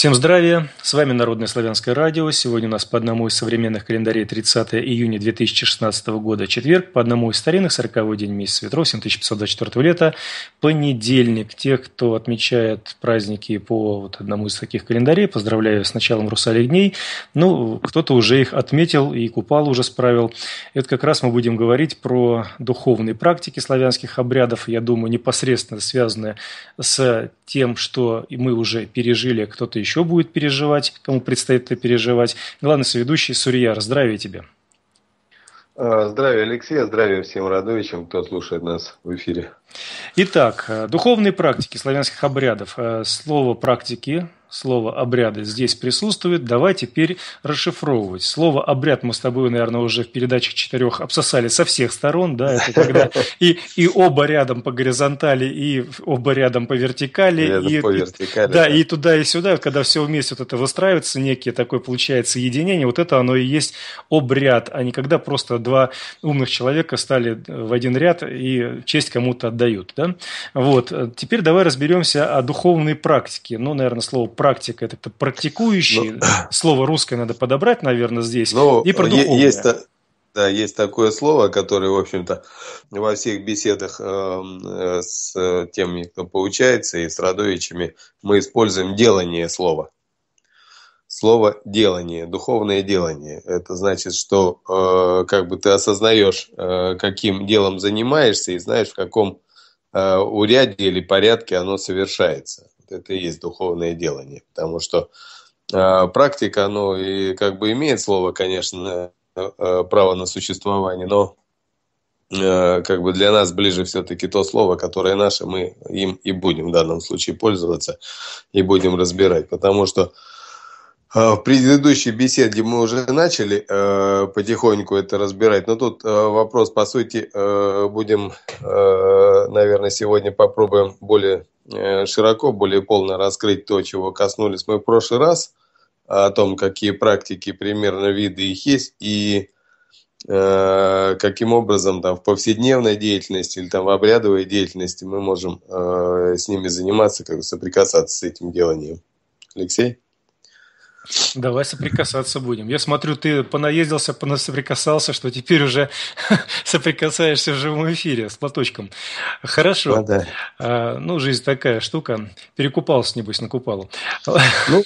Всем здравия! С вами Народное славянское радио. Сегодня у нас по одному из современных календарей 30 июня 2016 года четверг, по одному из старинных 40 день месяца ветров 7524 лета, понедельник. Тех, кто отмечает праздники по вот одному из таких календарей, поздравляю с началом русалих дней. Ну, кто-то уже их отметил и купал уже справил. И вот как раз мы будем говорить про духовные практики славянских обрядов, я думаю, непосредственно связанные с тем, что мы уже пережили, кто-то еще еще будет переживать, кому предстоит это переживать. Главный соведущий Сурьяр, здравия тебе. А, здравия, Алексей, а здравия всем радовичам, кто слушает нас в эфире. Итак, э, духовные практики славянских обрядов. Э, слово «практики», слово «обряды» здесь присутствует. Давай теперь расшифровывать. Слово «обряд» мы с тобой, наверное, уже в передачах четырех обсосали со всех сторон. Да? Это когда и, и оба рядом по горизонтали, и оба рядом по вертикали. и, по вертикали. И, да, да, и туда, и сюда. Когда все вместе вот это выстраивается, некие такое получается единение, вот это оно и есть обряд, а не когда просто два умных человека стали в один ряд и честь кому-то отдали отдают. Да? Вот. Э, теперь давай разберемся о духовной практике. Ну, наверное, слово практика – это практикующий. Ну, слово русское надо подобрать, наверное, здесь. Ну, И про духовное. Есть, да, есть такое слово, которое, в общем-то, во всех беседах эм, э, с э, теми, кто получается, и с Радовичами мы используем делание слова. Слово делание, духовное делание. Это значит, что э, как бы ты осознаешь, э, каким делом занимаешься, и знаешь, в каком Э, урядье или порядке оно совершается. Это и есть духовное делание. Потому что э, практика, оно и как бы имеет слово, конечно, э, право на существование, но как бы для нас ближе все-таки то слово, которое наше, мы им и будем в данном случае пользоваться и будем разбирать. Потому что а, в предыдущей беседе мы уже начали э, потихоньку это разбирать, но тут э, вопрос, по сути, э, будем, э, наверное, сегодня попробуем более э, широко, более полно раскрыть то, чего коснулись мы в прошлый раз, о том, какие практики, примерно виды их есть, и э, каким образом там в повседневной деятельности или там в обрядовой деятельности мы можем э, с ними заниматься, как бы соприкасаться с этим деланием. Алексей? Давай соприкасаться будем. Я смотрю, ты понаездился, понасоприкасался, что теперь уже соприкасаешься в живом эфире с платочком. Хорошо. А, да. а, ну, жизнь такая штука. Перекупался, небось, накупал. Ну,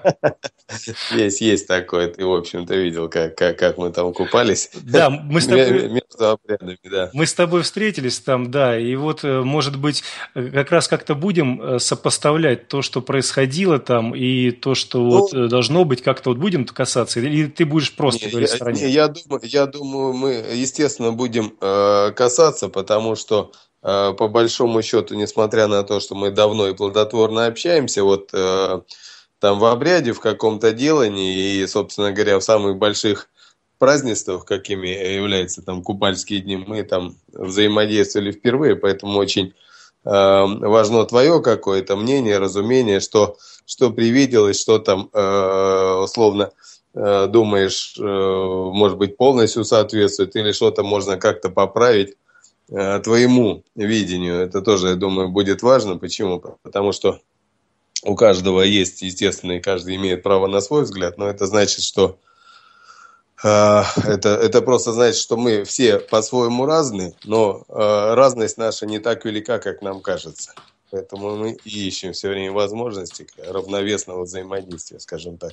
есть, есть такое. Ты, в общем-то, видел, как, как, как мы там купались. Да, мы с тобой... Между обрядами, да. Мы с тобой встретились там, да, и вот, э, может быть, э, как раз как-то будем э, сопоставлять то, что происходило там, и то, что вот ну, э, должно быть как-то вот будем касаться, или ты будешь просто не, говорить я, стране? Не, я, думаю, я думаю, мы, естественно, будем э, касаться, потому что э, по большому счету, несмотря на то, что мы давно и плодотворно общаемся, вот э, там в обряде, в каком-то делании и, собственно говоря, в самых больших празднествах, какими являются там купальские дни, мы там взаимодействовали впервые, поэтому очень э, важно твое какое-то мнение, разумение, что э, что привиделось, что там э, условно э, думаешь, э, может быть, полностью соответствует, или что-то можно как-то поправить твоему видению. Это тоже, я думаю, будет важно. Почему? Потому что у каждого есть, естественно, и каждый имеет право на свой взгляд, но это значит, что это, это просто значит, что мы все по-своему разные, но разность наша не так велика, как нам кажется. Поэтому мы ищем все время возможности равновесного взаимодействия, скажем так.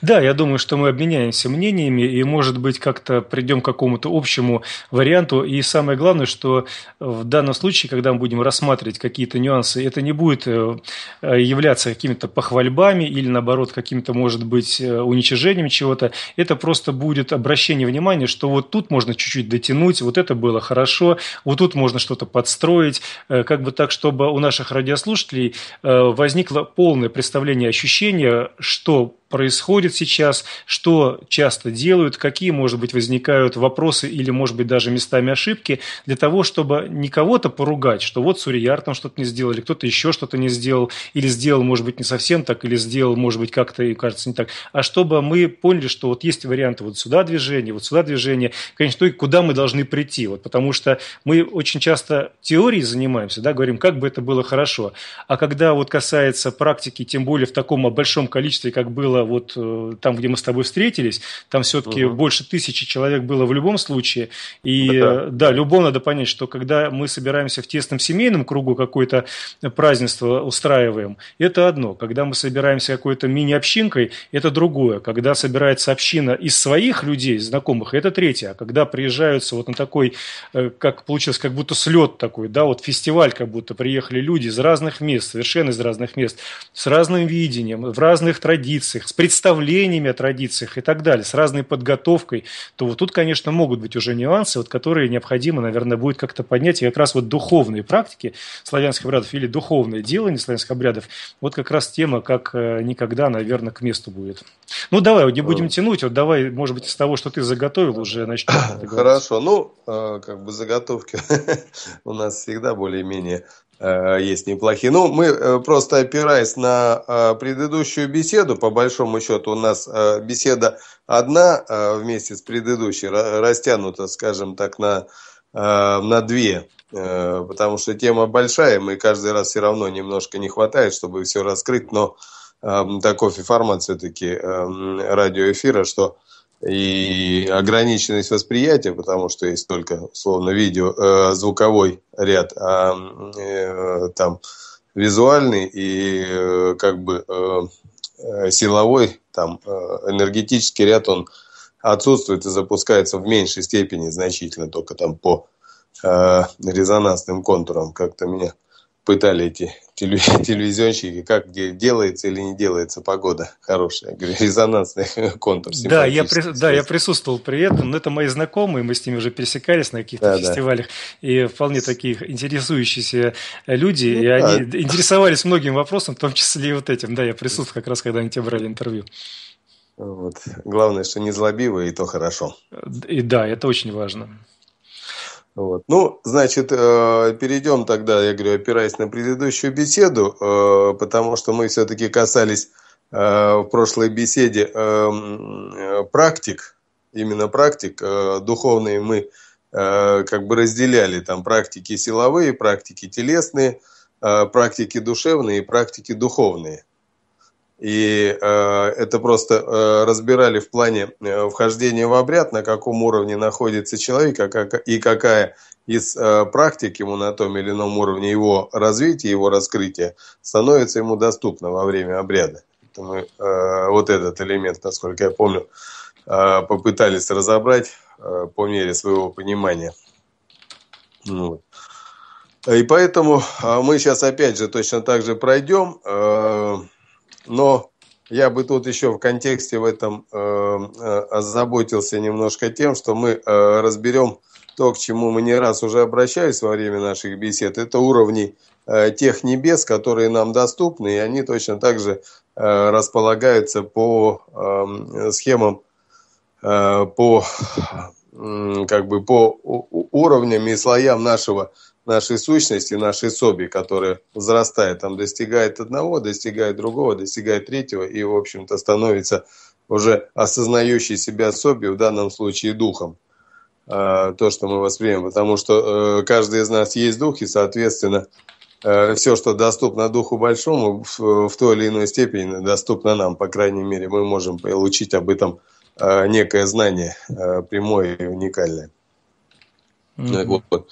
Да, я думаю, что мы обменяемся мнениями и, может быть, как-то придем к какому-то общему варианту. И самое главное, что в данном случае, когда мы будем рассматривать какие-то нюансы, это не будет э, являться какими-то похвальбами или, наоборот, каким-то, может быть, э, уничижением чего-то. Это просто будет обращение внимания, что вот тут можно чуть-чуть дотянуть, вот это было хорошо, вот тут можно что-то подстроить, э, как бы так, чтобы у наших радиослушателей э, возникло полное представление, ощущение, что происходит сейчас, что часто делают, какие, может быть, возникают вопросы или, может быть, даже местами ошибки, для того, чтобы не кого-то поругать, что вот Сурьяр там что-то не сделал, или кто-то еще что-то не сделал, или сделал, может быть, не совсем так, или сделал, может быть, как-то, и кажется, не так, а чтобы мы поняли, что вот есть варианты вот сюда движения, вот сюда движения, конечно, то и куда мы должны прийти, вот потому что мы очень часто теорией занимаемся, да, говорим, как бы это было хорошо, а когда вот касается практики, тем более в таком большом количестве, как было было вот э, там, где мы с тобой встретились, там все-таки угу. больше тысячи человек было в любом случае. И да. да, э, любому надо понять, что когда мы собираемся в тесном семейном кругу какое-то э, празднество устраиваем, это одно. Когда мы собираемся какой-то мини-общинкой, это другое. Когда собирается община из своих людей, знакомых, это третье. А когда приезжаются вот на такой, как получилось, как будто слет такой, да, вот фестиваль, как будто приехали люди из разных мест, совершенно из разных мест, с разным видением, в разных традициях, с представлениями о традициях и так далее, с разной подготовкой, то вот тут, конечно, могут быть уже нюансы, вот которые необходимо, наверное, будет как-то поднять. И как раз вот духовные практики славянских обрядов или духовное дело не славянских обрядов, вот как раз тема как э, никогда, наверное, к месту будет. Ну, давай, вот не будем э. тянуть, вот давай, может быть, из того, что ты заготовил, уже начнем. Хорошо, ну, э, как бы заготовки у нас всегда более-менее Э, есть неплохие. Ну, мы э, просто опираясь на э, предыдущую беседу, по большому счету у нас беседа одна вместе с предыдущей, растянута, скажем так, на, на две, потому что тема большая, мы каждый раз все равно немножко не хватает, чтобы все раскрыть, но таков формат все-таки эм, радиоэфира, что и ограниченность восприятия, потому что есть только словно видео, э, звуковой ряд, а э, там визуальный и э, как бы э, э, силовой, там э, энергетический ряд он отсутствует и запускается в меньшей степени значительно только там по э, резонансным контурам как-то меня пытали эти телевизионщики, как делается или не делается погода хорошая, резонансный контур. Да, я, при, да, я присутствовал при этом, но это мои знакомые, мы с ними уже пересекались на каких-то да, фестивалях, да. и вполне такие интересующиеся люди, ну, и да. они интересовались многим вопросом, в том числе и вот этим. Да, я присутствовал как раз, когда они тебя брали интервью. Вот. Главное, что не злобивые, и то хорошо. И да, это очень важно. Вот. Ну, значит, э, перейдем тогда, я говорю, опираясь на предыдущую беседу, э, потому что мы все-таки касались э, в прошлой беседе практик, именно практик, духовные мы как бы разделяли там практики силовые, практики телесные, практики душевные и практики духовные – и э, это просто э, разбирали в плане э, вхождения в обряд, на каком уровне находится человек а как, и какая из э, практик ему на том или ином уровне его развития, его раскрытия становится ему доступна во время обряда. Это э, вот этот элемент, насколько я помню, э, попытались разобрать э, по мере своего понимания. Вот. И поэтому э, мы сейчас опять же точно так же пройдем. Э, но я бы тут еще в контексте в этом э, э, озаботился немножко тем, что мы э, разберем то, к чему мы не раз уже обращались во время наших бесед, это уровни тех небес, которые нам доступны, и они точно так же располагаются по эм, схемам, по, как бы по уровням и слоям нашего нашей сущности, нашей соби, которая взрастает, там достигает одного, достигает другого, достигает третьего и, в общем-то, становится уже осознающей себя соби, в данном случае духом, а, то, что мы воспримем, потому что э, каждый из нас есть дух, и, соответственно, э, все, что доступно духу большому, в той или иной степени доступно нам, по крайней мере, мы можем получить об этом э, некое знание прямое и уникальное. Mm-hmm. Вот.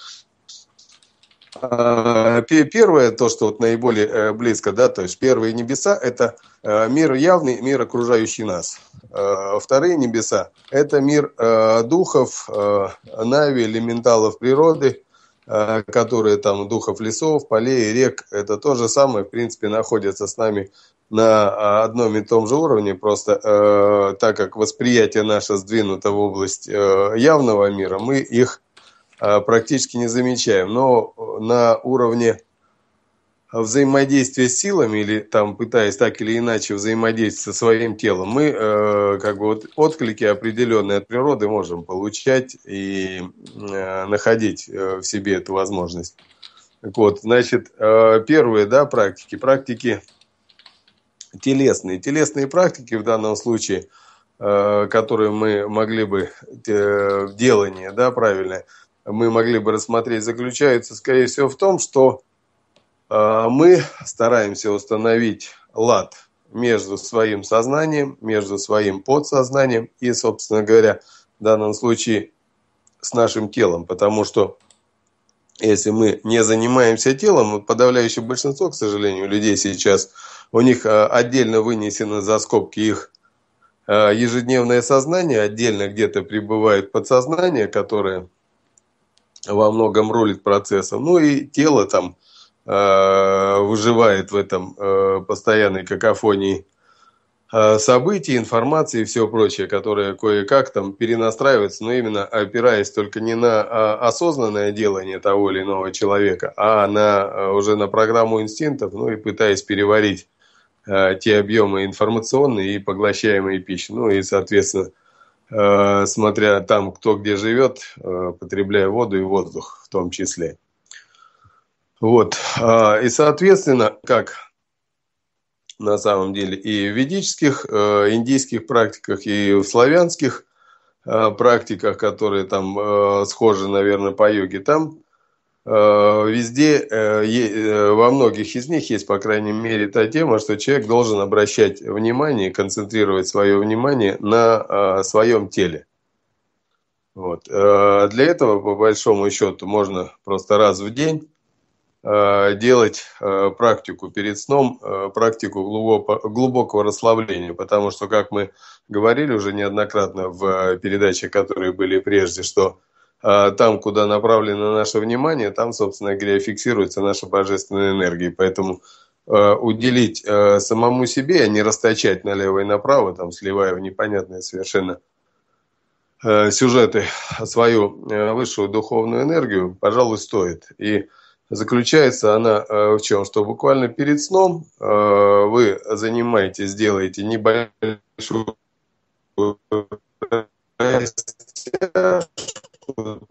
Э, первое, то, что вот наиболее э, близко, да, то есть первые небеса – это э, мир явный, мир окружающий нас. Вторые небеса – это мир духов, нави, элементалов природы, которые там духов лесов, полей, рек – это то же самое, в принципе, находится с нами на а, одном и том же уровне, просто э, так как восприятие наше сдвинуто в область э, явного мира, мы их Э, практически не замечаем. Но э, на уровне взаимодействия с силами или там пытаясь так или иначе взаимодействовать со своим телом, мы э, как бы вот отклики определенные от природы можем получать и э, находить э, в себе эту возможность. Так вот, значит, э, первые, да, практики, практики телесные. Телесные практики в данном случае, э, которые мы могли бы э, в да, правильно, мы могли бы рассмотреть, заключается, скорее всего, в том, что а, мы стараемся установить лад между своим сознанием, между своим подсознанием и, собственно говоря, в данном случае с нашим телом, потому что если мы не занимаемся телом, подавляющее большинство, к сожалению, людей сейчас, у них а, отдельно вынесено за скобки их а, ежедневное сознание, отдельно где-то пребывает подсознание, которое во многом рулит процессом. Ну и тело там э, выживает в этом э, постоянной какофонии э, событий, информации и все прочее, которое кое-как там перенастраивается, но именно опираясь только не на а, осознанное делание того или иного человека, а на э, уже на программу инстинктов, ну и пытаясь переварить э, те объемы информационные и поглощаемые пищи, ну и, соответственно, Э, смотря там, кто где живет, э, потребляя воду и воздух в том числе. Вот. А, и, соответственно, как на самом деле и в ведических, э, индийских практиках, и в славянских практиках, которые там схожи, наверное, по йоге, там Э, везде, э, э, во многих из них есть, по крайней мере, та тема, что человек должен обращать внимание, концентрировать свое внимание на своем теле. Вот. Для этого, по большому счету, можно просто раз в день делать практику перед сном, практику глубокого расслабления, потому что, как мы говорили уже неоднократно в передачах, которые были прежде, что а, там, куда направлено наше внимание, там, собственно говоря, фиксируется наша божественная энергия. Поэтому э, уделить э, самому себе, а не расточать налево и направо, там, сливая в непонятные совершенно э, сюжеты свою высшую духовную энергию, пожалуй, стоит. И заключается она в чем? Что буквально перед сном вы занимаетесь, сделаете небольшую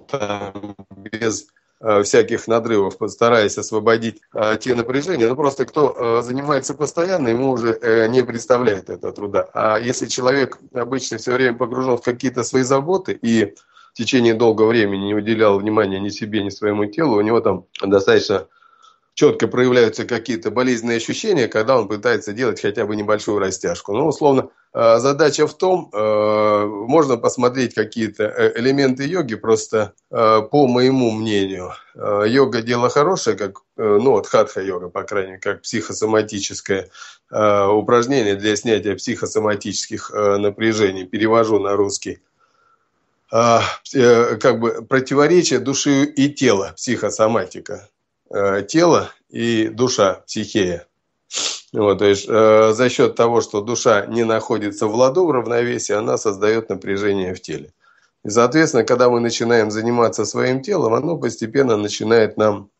там, без э, всяких надрывов, постараясь освободить а, те напряжения. Но ну, просто кто а, занимается постоянно, ему уже а, не представляет это труда. А если человек обычно все время погружен в какие-то свои заботы и в течение долгого времени не уделял внимания ни себе, ни своему телу, у него там достаточно четко проявляются какие-то болезненные ощущения, когда он пытается делать хотя бы небольшую растяжку. Но, ну, условно, э, задача в том, э, можно посмотреть какие-то э, элементы йоги, просто по моему мнению, йога – дело хорошее, как, ну, вот хатха-йога, по крайней мере, как психосоматическое упражнение для снятия психосоматических напряжений, перевожу на русский как бы противоречие души и тела, психосоматика э, тело и душа, психея. Вот, то есть э, за счет того, что душа не находится в ладу, в равновесии, она создает напряжение в теле. И, соответственно, когда мы начинаем заниматься своим телом, оно постепенно начинает нам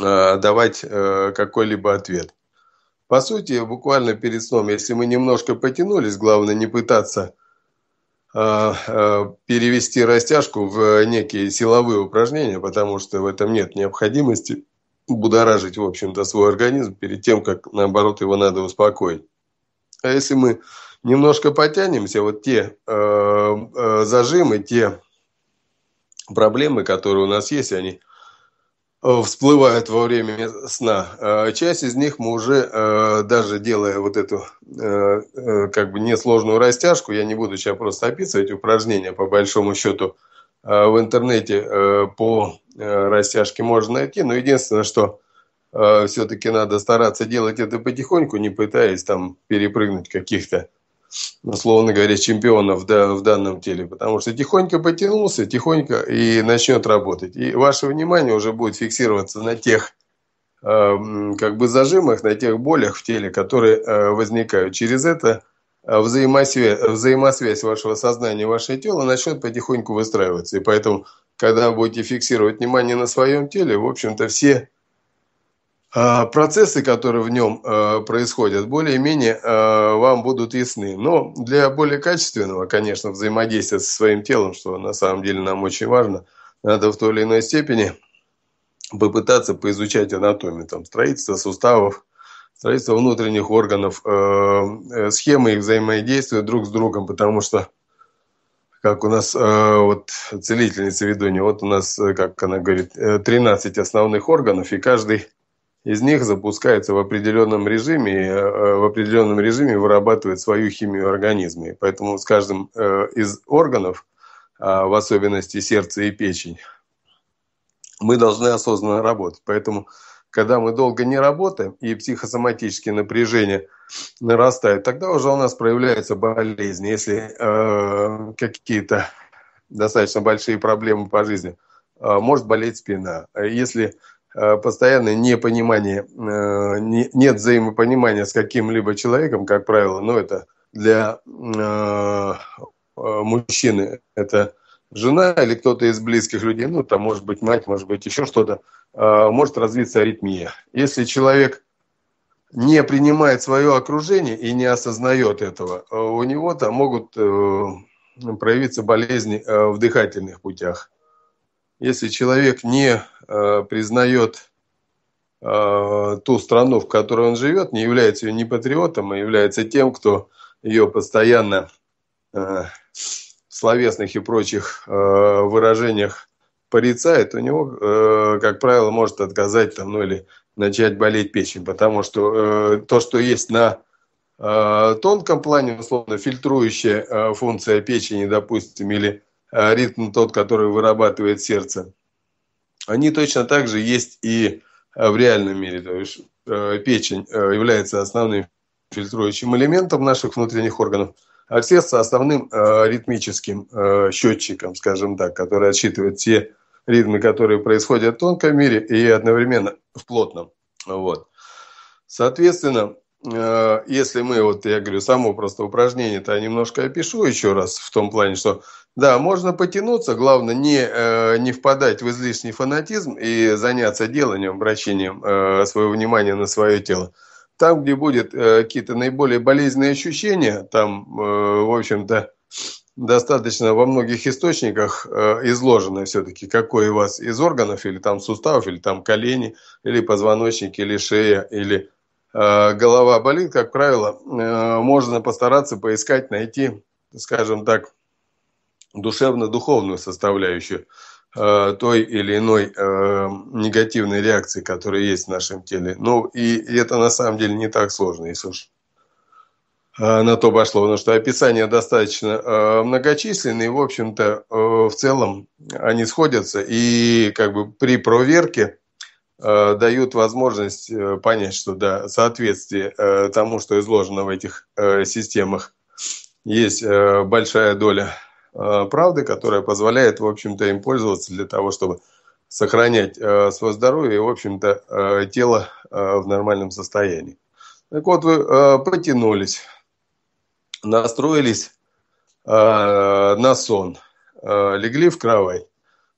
э, давать э, какой-либо ответ. По сути, буквально перед сном, если мы немножко потянулись, главное не пытаться Э, э, перевести растяжку в некие силовые упражнения, потому что в этом нет необходимости будоражить, в общем-то, свой организм перед тем, как, наоборот, его надо успокоить. А если мы немножко потянемся, вот те э, э, зажимы, те проблемы, которые у нас есть, они Э, всплывают во время сна. Э, часть из них мы уже, э, даже делая вот эту как бы несложную растяжку, я не буду сейчас просто описывать упражнения по большому счету, в интернете по растяжке можно найти, но единственное, что все-таки надо стараться делать это потихоньку, не пытаясь там перепрыгнуть каких-то условно говоря, чемпионов да, в данном теле, потому что тихонько потянулся, тихонько и начнет работать. И ваше внимание уже будет фиксироваться на тех эм, как бы зажимах, на тех болях в теле, которые э, возникают. Через это э, взаимосвязь, взаимосвязь вашего сознания и вашего тела начнет потихоньку выстраиваться. И поэтому, когда вы будете фиксировать внимание на своем теле, в общем-то, все а, процессы, которые в нем а, происходят, более-менее а, вам будут ясны. Но для более качественного, конечно, взаимодействия со своим телом, что на самом деле нам очень важно, надо в той или иной степени попытаться поизучать анатомию, там, строительство суставов, строительство внутренних органов, э, схемы их взаимодействия друг с другом, потому что как у нас вот целительница ведунья, вот у нас, э, как она говорит, 13 э, основных органов, и каждый из них запускается в определенном режиме, э, э, в определенном режиме вырабатывает свою химию организма. И поэтому с каждым э, из органов, а, в особенности сердца и печень, мы должны осознанно работать. Поэтому, когда мы долго не работаем и психосоматические напряжения нарастают, тогда уже у нас проявляются болезни, если э, какие-то достаточно большие проблемы по жизни. Может болеть спина. Если Э, постоянное непонимание, э, нет взаимопонимания с каким-либо человеком, как правило, но это для э, мужчины это жена или кто-то из близких людей, ну, там может быть мать, может быть еще что-то, может развиться аритмия. Если человек не принимает свое окружение и не осознает этого, у него там могут проявиться болезни в дыхательных путях если человек не э, признает э, ту страну, в которой он живет, не является ее не патриотом, а является тем, кто ее постоянно э, в словесных и прочих выражениях порицает, у него, как правило, может отказать там, ну или начать болеть печень, потому что то, что есть на тонком плане, условно, фильтрующая функция печени, допустим, или Э, ритм тот, который вырабатывает сердце, они точно так же есть и э, в реальном мире. То есть э, печень является основным фильтрующим элементом наших внутренних органов, а сердце основным ритмическим счетчиком, скажем так, который отсчитывает те ритмы, которые происходят в тонком мире и одновременно в плотном. Вот. Соответственно, Э, если мы, вот я говорю, само просто упражнение-то немножко опишу еще раз в том плане, что да, можно потянуться, главное не, э, не впадать в излишний фанатизм и заняться деланием, обращением э, своего внимания на свое тело. Там, где будет какие-то наиболее болезненные ощущения, там, в общем-то, достаточно во многих источниках изложено все-таки, какой у вас из органов, или там суставов, или там колени, или позвоночник, или шея, или Э, голова болит, как правило, э, можно постараться поискать, найти, скажем так, душевно-духовную составляющую э, той или иной негативной реакции, которая есть в нашем теле. Ну, и это на самом деле не так сложно, если уж на то пошло, потому что описания достаточно многочисленные, в общем-то, в целом они сходятся, и как бы при проверке – Э, дают возможность э, понять, что да, соответствие э, тому, что изложено в этих системах, есть большая доля правды, которая позволяет, в общем-то, им пользоваться для того, чтобы сохранять свое здоровье и, в общем-то, тело в нормальном состоянии. Так вот, вы потянулись, настроились на сон, легли в кровать.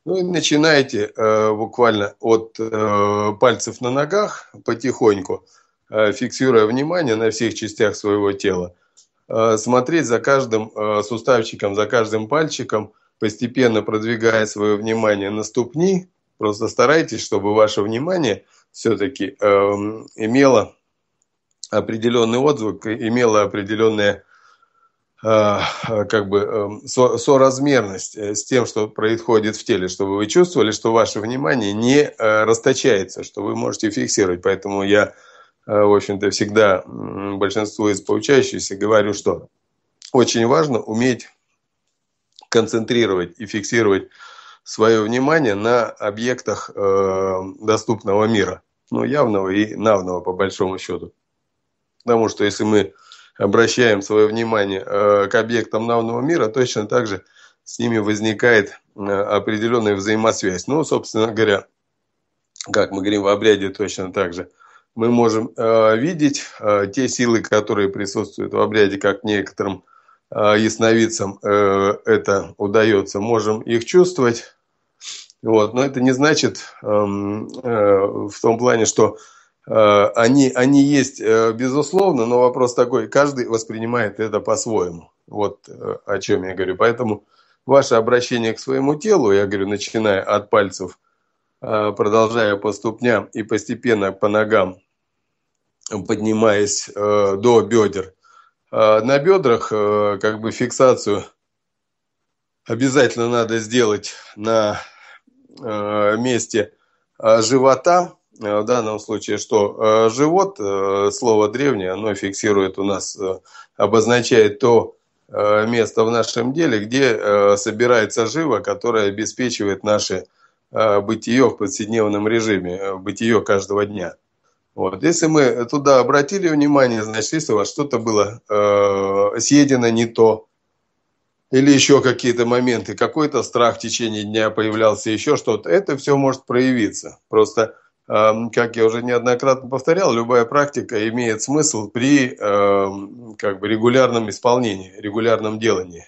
Ну и начинайте э, буквально от э, пальцев на ногах потихоньку, э, фиксируя внимание на всех частях своего тела, э, смотреть за каждым э, суставчиком, за каждым пальчиком, постепенно продвигая свое внимание на ступни. Просто старайтесь, чтобы ваше внимание все-таки э, эм, имело определенный отзвук, имело определенное Э, как бы эм, со, соразмерность э, с тем, что происходит в теле, чтобы вы чувствовали, что ваше внимание не э, расточается, что вы можете фиксировать. Поэтому я, в общем-то, всегда большинству из получающихся говорю, что очень важно уметь концентрировать и фиксировать свое внимание на объектах доступного мира, ну, явного и навного, по большому счету. Потому что если мы обращаем свое внимание э, к объектам навного мира, точно так же с ними возникает э, определенная взаимосвязь. Ну, собственно говоря, как мы говорим в обряде, точно так же мы можем э, видеть те силы, которые присутствуют в обряде, как некоторым ясновидцам это удается, можем их чувствовать. Вот. Но это не значит эм, в том плане, что Э, они, они есть, э, безусловно, но вопрос такой, каждый воспринимает это по-своему. Вот э, о чем я говорю. Поэтому ваше обращение к своему телу, я говорю, начиная от пальцев, продолжая по ступням и постепенно по ногам, поднимаясь до бедер. На бедрах как бы фиксацию обязательно надо сделать на месте живота, Э, в данном случае что? Э, живот, э, слово древнее, оно фиксирует у нас, обозначает то место в нашем деле, где собирается живо, которое обеспечивает наше бытие в повседневном режиме, бытие каждого дня. Вот. Если мы туда обратили внимание, значит, если у вас что-то было э, съедено не то, или еще какие-то моменты, какой-то страх в течение дня появлялся, еще что-то, это все может проявиться. Просто Эм, как я уже неоднократно повторял, любая практика имеет смысл при эм, как бы, регулярном исполнении, регулярном делании.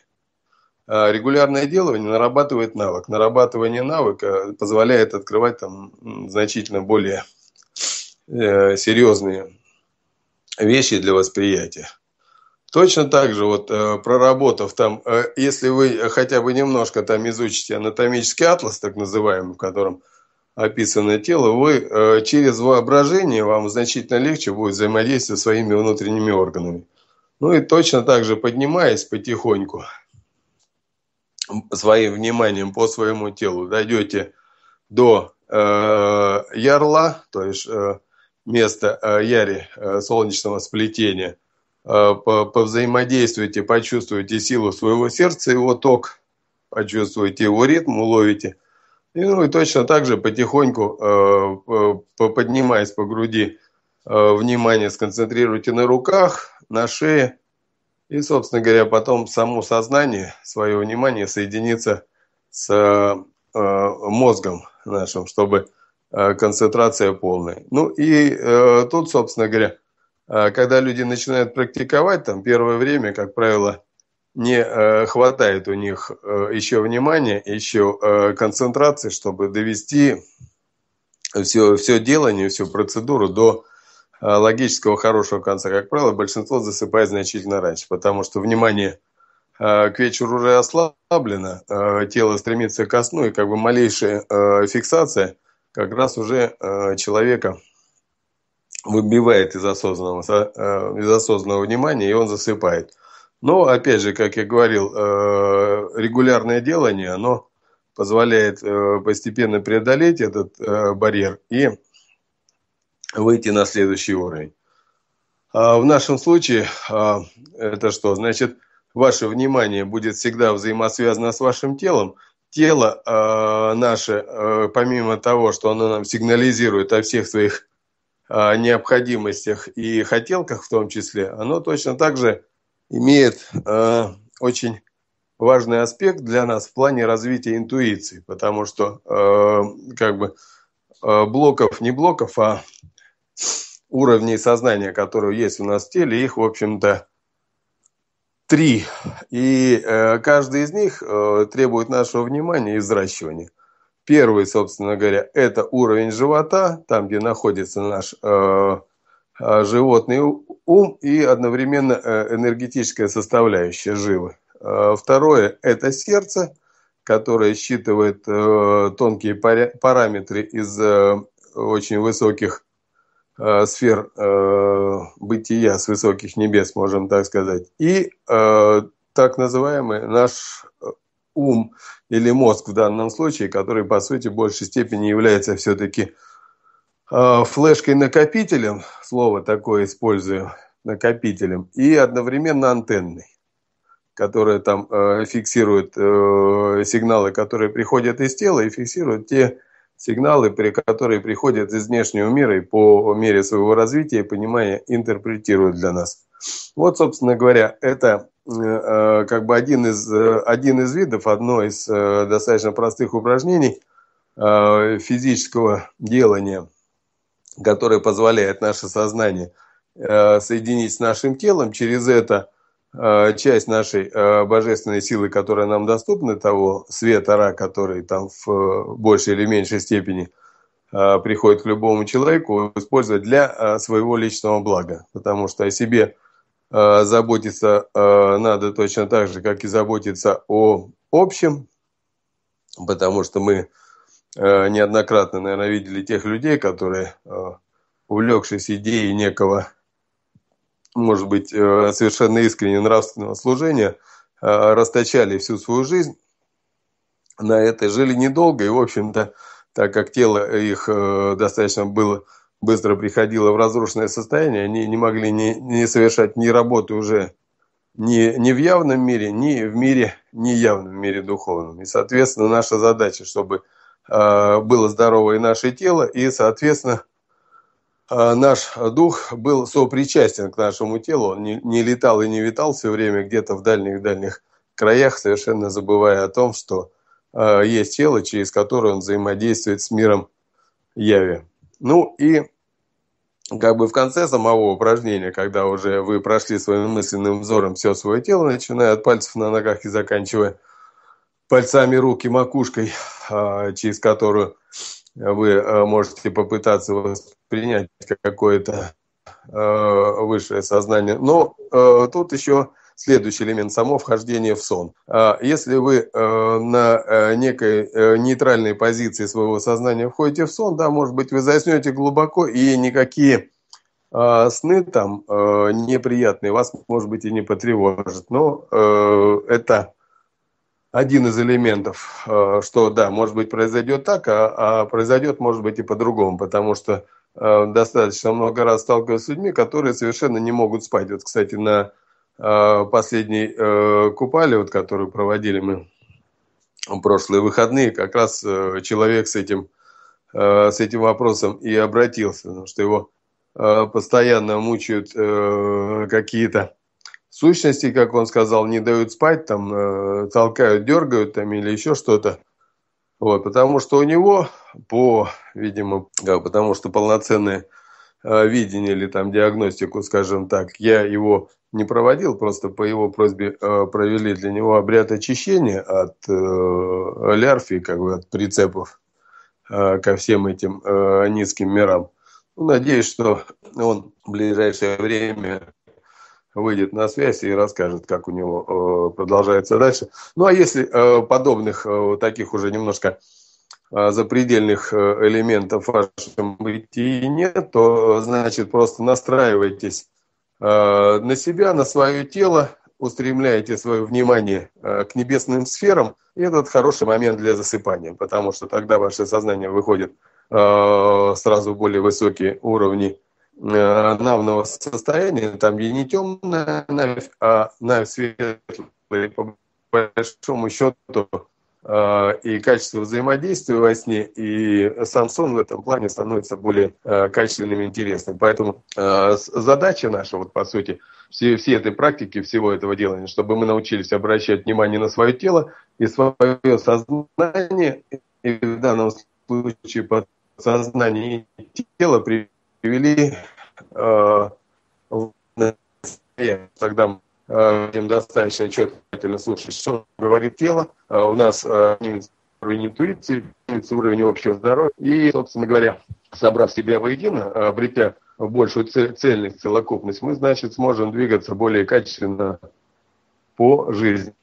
Э, регулярное делание нарабатывает навык. Нарабатывание навыка позволяет открывать там значительно более э, серьезные вещи для восприятия. Точно так же, вот э, проработав там, если вы хотя бы немножко там изучите анатомический атлас, так называемый, в котором описанное тело, вы э, через воображение вам значительно легче будет взаимодействовать своими внутренними органами. Ну и точно так же поднимаясь потихоньку своим вниманием по своему телу, дойдете до э, ярла, то есть э, места э, яри э, солнечного сплетения, э, повзаимодействуйте, почувствуйте силу своего сердца, его ток, почувствуйте его ритм, уловите – и, ну, и точно так же потихоньку, э, поднимаясь по груди, э, внимание сконцентрируйте на руках, на шее. И, собственно говоря, потом само сознание, свое внимание соединится с э, мозгом нашим, чтобы концентрация полная. Ну и тут, собственно говоря, когда люди начинают практиковать, там первое время, как правило, не э, хватает у них э, еще внимания, еще э, концентрации, чтобы довести все, все делание, всю процедуру до э, логического хорошего конца. Как правило, большинство засыпает значительно раньше, потому что внимание э, к вечеру уже ослаблено, э, тело стремится ко сну, и как бы малейшая э, фиксация как раз уже э, человека выбивает из осознанного, э, из осознанного внимания, и он засыпает. Но, опять же, как я говорил, э, регулярное делание, оно позволяет э, постепенно преодолеть этот э, барьер и выйти на следующий уровень. А в нашем случае а, это что? Значит, ваше внимание будет всегда взаимосвязано с вашим телом. Тело э, наше, э, помимо того, что оно нам сигнализирует о всех своих э, необходимостях и хотелках в том числе, оно точно так же имеет э, очень важный аспект для нас в плане развития интуиции, потому что э, как бы э, блоков не блоков, а уровней сознания, которые есть у нас в теле, их, в общем-то, три. И э, каждый из них э, требует нашего внимания и взращивания. Первый, собственно говоря, это уровень живота, там, где находится наш э, Э, животный ум и одновременно э, энергетическая составляющая живы. Э, второе – это сердце, которое считывает тонкие параметры из очень высоких сфер бытия, с высоких небес, можем так сказать. И так называемый наш ум или мозг в данном случае, который, по сути, в большей степени является все-таки Э, флешкой-накопителем, слово такое использую, накопителем, и одновременно антенной, которая там э, фиксирует э, сигналы, которые приходят из тела, и фиксирует те сигналы, при, которые приходят из внешнего мира и по мере своего развития и понимания интерпретируют для нас. Вот, собственно говоря, это э, э, как бы один из, э, один из видов, одно из э, достаточно простых упражнений э, физического делания – которое позволяет наше сознание э, соединить с нашим телом, через это э, часть нашей э, божественной силы, которая нам доступна, того света Ра, который там в большей или меньшей степени приходит к любому человеку, использовать для своего личного блага. Потому что о себе заботиться надо точно так же, как и заботиться о общем, потому что мы Э, неоднократно, наверное, видели тех людей, которые, э, увлекшись идеей некого, может быть, э, совершенно искренне нравственного служения, расточали всю свою жизнь на этой жили недолго, и, в общем-то, так как тело их достаточно было быстро приходило в разрушенное состояние, они не могли не, не совершать ни работы уже ни, ни в явном мире, ни в мире неявном мире духовном. И, соответственно, наша задача, чтобы Э, было здоровое наше тело, и, соответственно, э, наш дух был сопричастен к нашему телу, он не, не летал и не витал все время где-то в дальних-дальних краях, совершенно забывая о том, что э, есть тело, через которое он взаимодействует с миром яви. Ну и как бы в конце самого упражнения, когда уже вы прошли своим мысленным взором все свое тело, начиная от пальцев на ногах и заканчивая пальцами руки макушкой, а, через которую вы а, можете попытаться воспринять какое-то а, высшее сознание. Но тут еще следующий элемент само вхождение в сон. Если вы на некой нейтральной позиции своего сознания входите в сон, да, может быть, вы заснете глубоко и никакие сны там неприятные вас, может быть, и не потревожат. Но это один из элементов, э, что да, может быть произойдет так, а, а произойдет может быть и по-другому, потому что э, достаточно много раз сталкиваюсь с людьми, которые совершенно не могут спать. Вот, кстати, на э, последней купале, вот, которую проводили мы прошлые выходные, как раз человек с этим, с этим вопросом и обратился, потому что его постоянно мучают какие-то сущности, как он сказал, не дают спать, там, э, толкают, дергают там, или еще что-то. Вот, потому что у него, по, видимо, да, потому что полноценное э, видение или там диагностику, скажем так, я его не проводил, просто по его просьбе э, провели для него обряд очищения от лярфии, как бы от прицепов ко всем этим низким мирам. Ну, надеюсь, что он в ближайшее время выйдет на связь и расскажет, как у него э, продолжается дальше. Ну, а если э, подобных э, таких уже немножко запредельных элементов в вашем бытии нет, то, значит, просто настраивайтесь на себя, на свое тело, устремляете свое внимание к небесным сферам, и этот хороший момент для засыпания, потому что тогда ваше сознание выходит сразу в более высокие уровни Э, навного состояния, там, где не темная навь, а навь светлая, по большому счету, э, и качество взаимодействия во сне, и Самсон в этом плане становится более э, качественным и интересным. Поэтому задача наша, вот по сути, всей всей этой практики, всего этого делания, чтобы мы научились обращать внимание на свое тело и свое сознание, и в данном случае подсознание и тело при привели э, тогда э, им достаточно четко слушать, что говорит тело. Э, у нас э, уровень интуиции, уровень общего здоровья. И, собственно говоря, собрав себя воедино, обретя большую цельность, целокупность, мы, значит, сможем двигаться более качественно по жизни,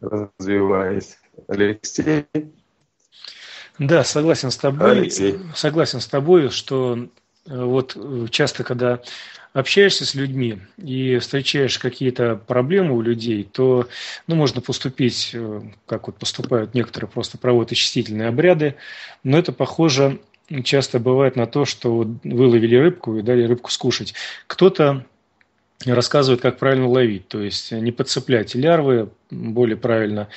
развиваясь. Алексей. Да, согласен с тобой. Алексей. Согласен с тобой, что вот э, часто, когда общаешься с людьми и встречаешь какие-то проблемы у людей, то ну, можно поступить, э, как вот поступают некоторые, просто проводят очистительные обряды, но это похоже часто бывает на то, что вот выловили рыбку и дали рыбку скушать. Кто-то рассказывает, как правильно ловить, то есть не подцеплять лярвы, более правильно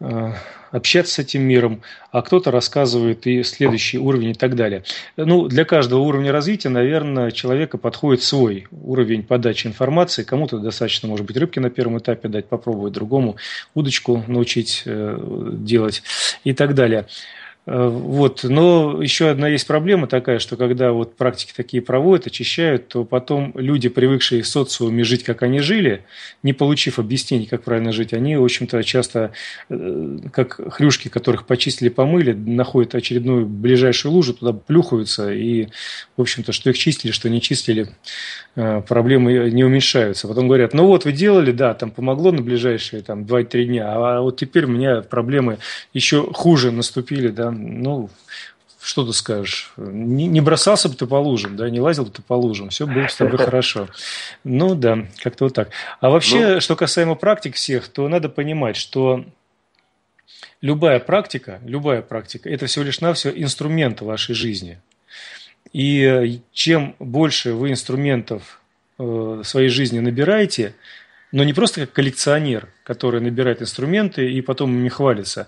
э, общаться с этим миром, а кто-то рассказывает и следующий уровень и так далее. Ну, для каждого уровня развития, наверное, человека подходит свой уровень подачи информации. Кому-то достаточно, может быть, рыбки на первом этапе дать попробовать, другому удочку научить э, делать и так далее. Вот. Но еще одна есть проблема такая, что когда вот практики такие проводят, очищают, то потом люди, привыкшие в социуме жить, как они жили, не получив объяснений, как правильно жить, они, в общем-то, часто, э, как хрюшки, которых почистили, помыли, находят очередную ближайшую лужу, туда плюхаются, и, в общем-то, что их чистили, что не чистили, э, проблемы не уменьшаются. Потом говорят, ну вот вы делали, да, там помогло на ближайшие там 2-3 дня, а вот теперь у меня проблемы еще хуже наступили, да, ну, что ты скажешь, не, не бросался бы ты по лужам, да, не лазил бы ты по лужам, все было бы с тобой хорошо. Ну да, как-то вот так. А вообще, ну... что касаемо практик всех, то надо понимать, что любая практика, любая практика, это всего лишь навсего инструмент вашей жизни. И э, чем больше вы инструментов в э, своей жизни набираете, но не просто как коллекционер, который набирает инструменты и потом ими хвалится,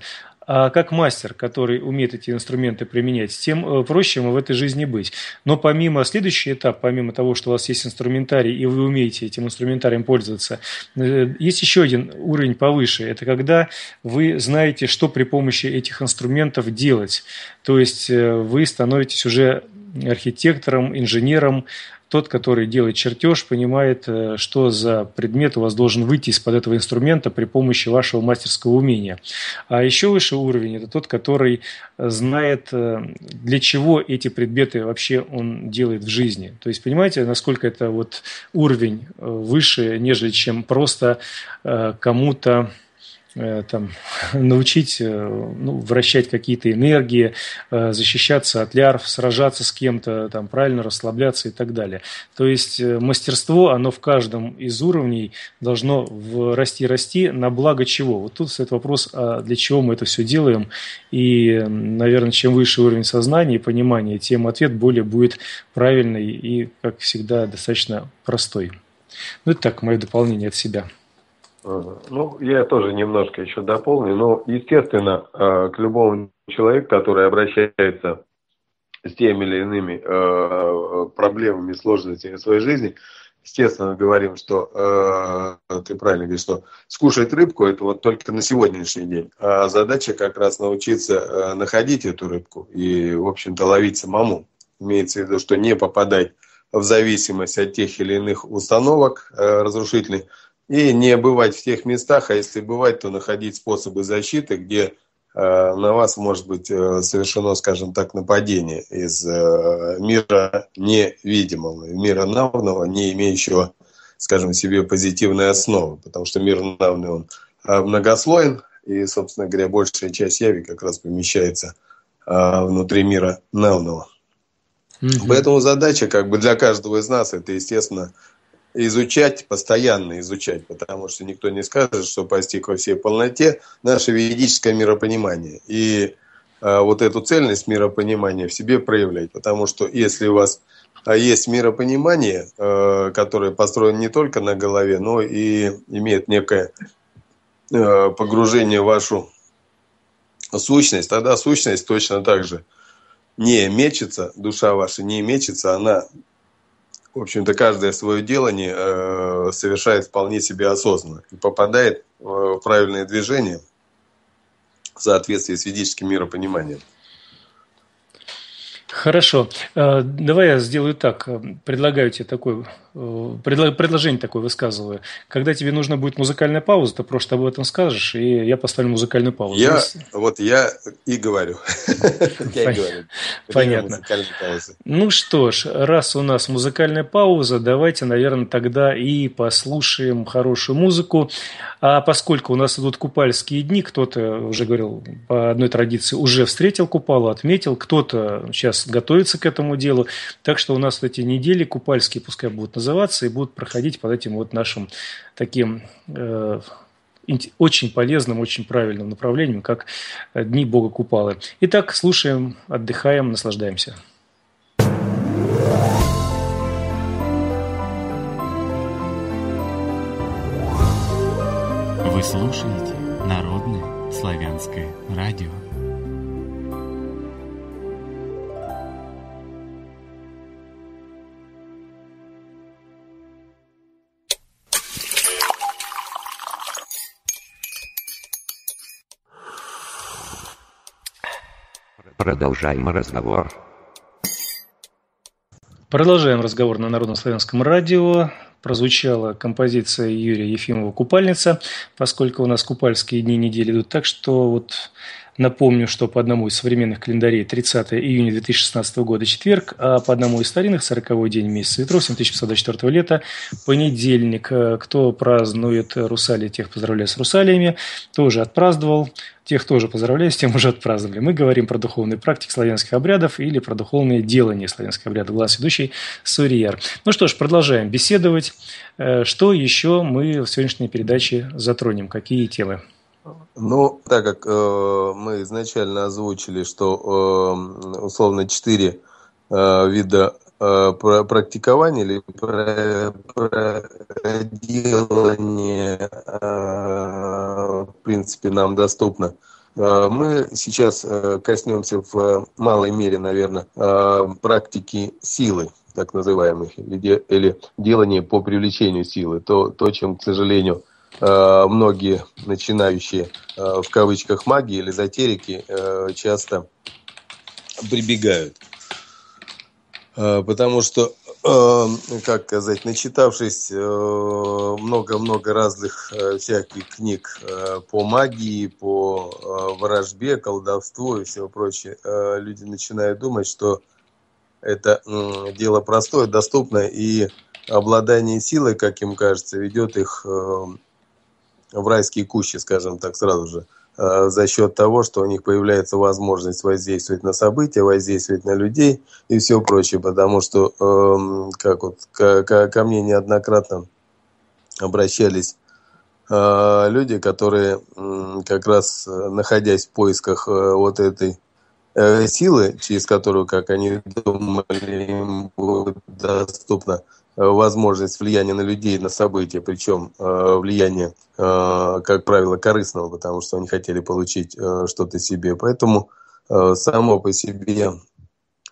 а как мастер, который умеет эти инструменты применять, тем э, проще ему в этой жизни быть. Но помимо следующий этап, помимо того, что у вас есть инструментарий, и вы умеете этим инструментарием пользоваться, э, есть еще один уровень повыше. Это когда вы знаете, что при помощи этих инструментов делать. То есть э, вы становитесь уже архитектором, инженером, тот, который делает чертеж, понимает, э, что за предмет у вас должен выйти из-под этого инструмента при помощи вашего мастерского умения. А еще выше уровень – это тот, который знает, э, для чего эти предметы вообще он делает в жизни. То есть, понимаете, насколько это вот уровень э, выше, нежели чем просто кому-то Э, там, научить э, ну, вращать какие-то энергии, э, защищаться от лярв, сражаться с кем-то, там, правильно расслабляться и так далее. То есть мастерство, оно в каждом из уровней должно в расти-расти на благо чего. Вот тут стоит вопрос, а для чего мы это все делаем. И, наверное, чем выше уровень сознания и понимания, тем ответ более будет правильный и, как всегда, достаточно простой. Ну, это так, мое дополнение от себя. Ну, я тоже немножко еще дополню. Но, ну, естественно, э, к любому человеку, который обращается с теми или иными э, проблемами, сложностями своей жизни, естественно, говорим, что э, ты правильно говоришь, что скушать рыбку это вот только на сегодняшний день. А задача как раз научиться находить эту рыбку и, в общем-то, ловить самому. Имеется в виду, что не попадать в зависимость от тех или иных установок разрушительных, и не бывать в тех местах, а если бывать, то находить способы защиты, где э, на вас может быть э, совершено, скажем так, нападение из э, мира невидимого, мира навного, не имеющего, скажем себе, позитивной основы, потому что мир навный, он многослойен и, собственно говоря, большая часть яви как раз помещается внутри мира навного. Угу. Поэтому задача как бы для каждого из нас, это, естественно, изучать, постоянно изучать, потому что никто не скажет, что постиг во всей полноте наше ведическое миропонимание. И э, вот эту цельность миропонимания в себе проявлять, потому что если у вас э, есть миропонимание, э, которое построено не только на голове, но и имеет некое э, погружение в вашу сущность, тогда сущность точно так же не мечется, душа ваша не мечется, она в общем-то, каждое свое делание э, совершает вполне себе осознанно и попадает в э, правильное движение в соответствии с ведическим миропониманием. Хорошо. Э, давай я сделаю так. Э, предлагаю тебе такой Э, предложение такое высказываю. Когда тебе нужна будет музыкальная пауза, ты просто об этом скажешь, и я поставлю музыкальную паузу. Я, вот я и говорю. Понятно. Ну что ж, раз у нас музыкальная пауза, давайте, наверное, тогда и послушаем хорошую музыку. А поскольку у нас идут купальские дни, кто-то уже говорил по одной традиции, уже встретил купалу, отметил, кто-то сейчас готовится к этому делу. Так что у нас эти недели купальские, пускай будут называться и будут проходить под этим вот нашим таким э, очень полезным, очень правильным направлением, как э, Дни Бога Купалы. Итак, слушаем, отдыхаем, наслаждаемся. Вы слушаете Народное славянское радио. Продолжаем разговор. Продолжаем разговор на Народно-славянском радио. Прозвучала композиция Юрия Ефимова «Купальница», поскольку у нас купальские дни недели идут так, что вот Напомню, что по одному из современных календарей 30 июня 2016 года четверг, а по одному из старинных 40 день месяца ветров 7524 лета понедельник. Э, кто празднует Русали, тех поздравляю с Русалиями, тоже отпраздновал. Тех тоже поздравляю, с тем уже отпраздновали. Мы говорим про духовные практики славянских обрядов или про духовные делания славянских обрядов. Глаз ведущий Сурьяр. Ну что ж, продолжаем беседовать. Э, что еще мы в сегодняшней передаче затронем? Какие темы? Ну, так как э, мы изначально озвучили, что э, условно четыре э, вида э, практикования или проделания, э, в принципе, нам доступно. Э, мы сейчас э, коснемся в малой мере, наверное, э, практики силы, так называемых, или делание по привлечению силы, то, то чем, к сожалению, Э, многие начинающие э, в кавычках маги или эзотерики э, часто прибегают. Потому что, как сказать, начитавшись много-много разных всяких книг по магии, по ворожбе, колдовству и всего прочее, люди начинают думать, что это дело простое, доступное, и обладание силой, как им кажется, ведет их в райские кущи, скажем так, сразу же э, за счет того, что у них появляется возможность воздействовать на события, воздействовать на людей и все прочее, потому что эм, как вот ко, мне неоднократно обращались э, люди, которые как раз э, находясь в поисках вот этой силы, через которую, как они думали, им будет доступно, Э, возможность влияния на людей, на события, причем э, влияние, э, как правило, корыстного, потому что они хотели получить э, что-то себе. Поэтому э, само по себе э,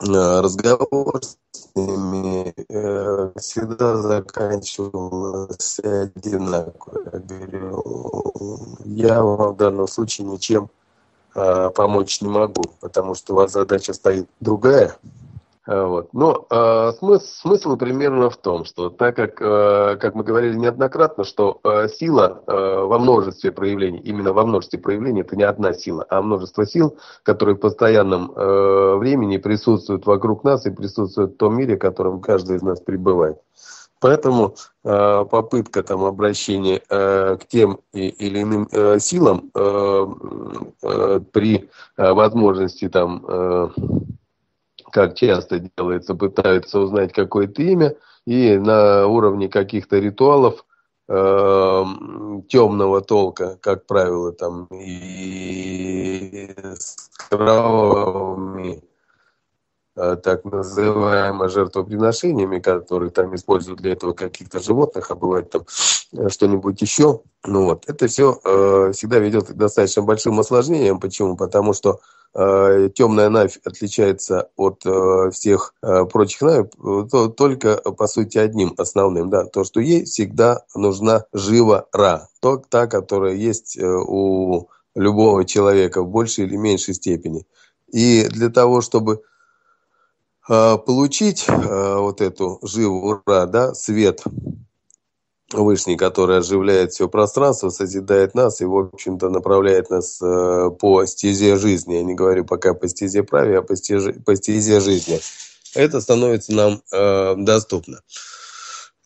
разговор с ними э, всегда заканчивался одинаково. Я говорю, я вам в данном случае ничем э, помочь не могу, потому что у вас задача стоит другая – Э, вот. Но э, смысл, смысл примерно в том, что так как, э, как мы говорили неоднократно, что э, сила э, во множестве проявлений, именно во множестве проявлений, это не одна сила, а множество сил, которые в постоянном э, времени присутствуют вокруг нас и присутствуют в том мире, в котором каждый из нас пребывает. Поэтому э, попытка там, обращения э, к тем и, или иным э, силам э, э, при э, возможности там, э, как часто делается, пытаются узнать какое-то имя, и на уровне каких-то ритуалов э, эм, темного толка, как правило, там и с кровавыми Э, так называемыми жертвоприношениями, которые там используют для этого каких-то животных, а бывает там э, что-нибудь еще. Ну вот, это все э, всегда ведет к достаточно большим осложнениям. Почему? Потому что э, темная навь отличается от э, всех э, прочих навь э, то, только, по сути, одним основным. Да, то, что ей всегда нужна жива-ра. То, та, которая есть э, у любого человека в большей или меньшей степени. И для того, чтобы Э, получить э, вот эту живура, да, свет Вышний, который оживляет все пространство, созидает нас и, в общем-то, направляет нас э, по стезе жизни. Я не говорю пока по стезе праве, а по стезе, по стезе жизни. Это становится нам э, доступно.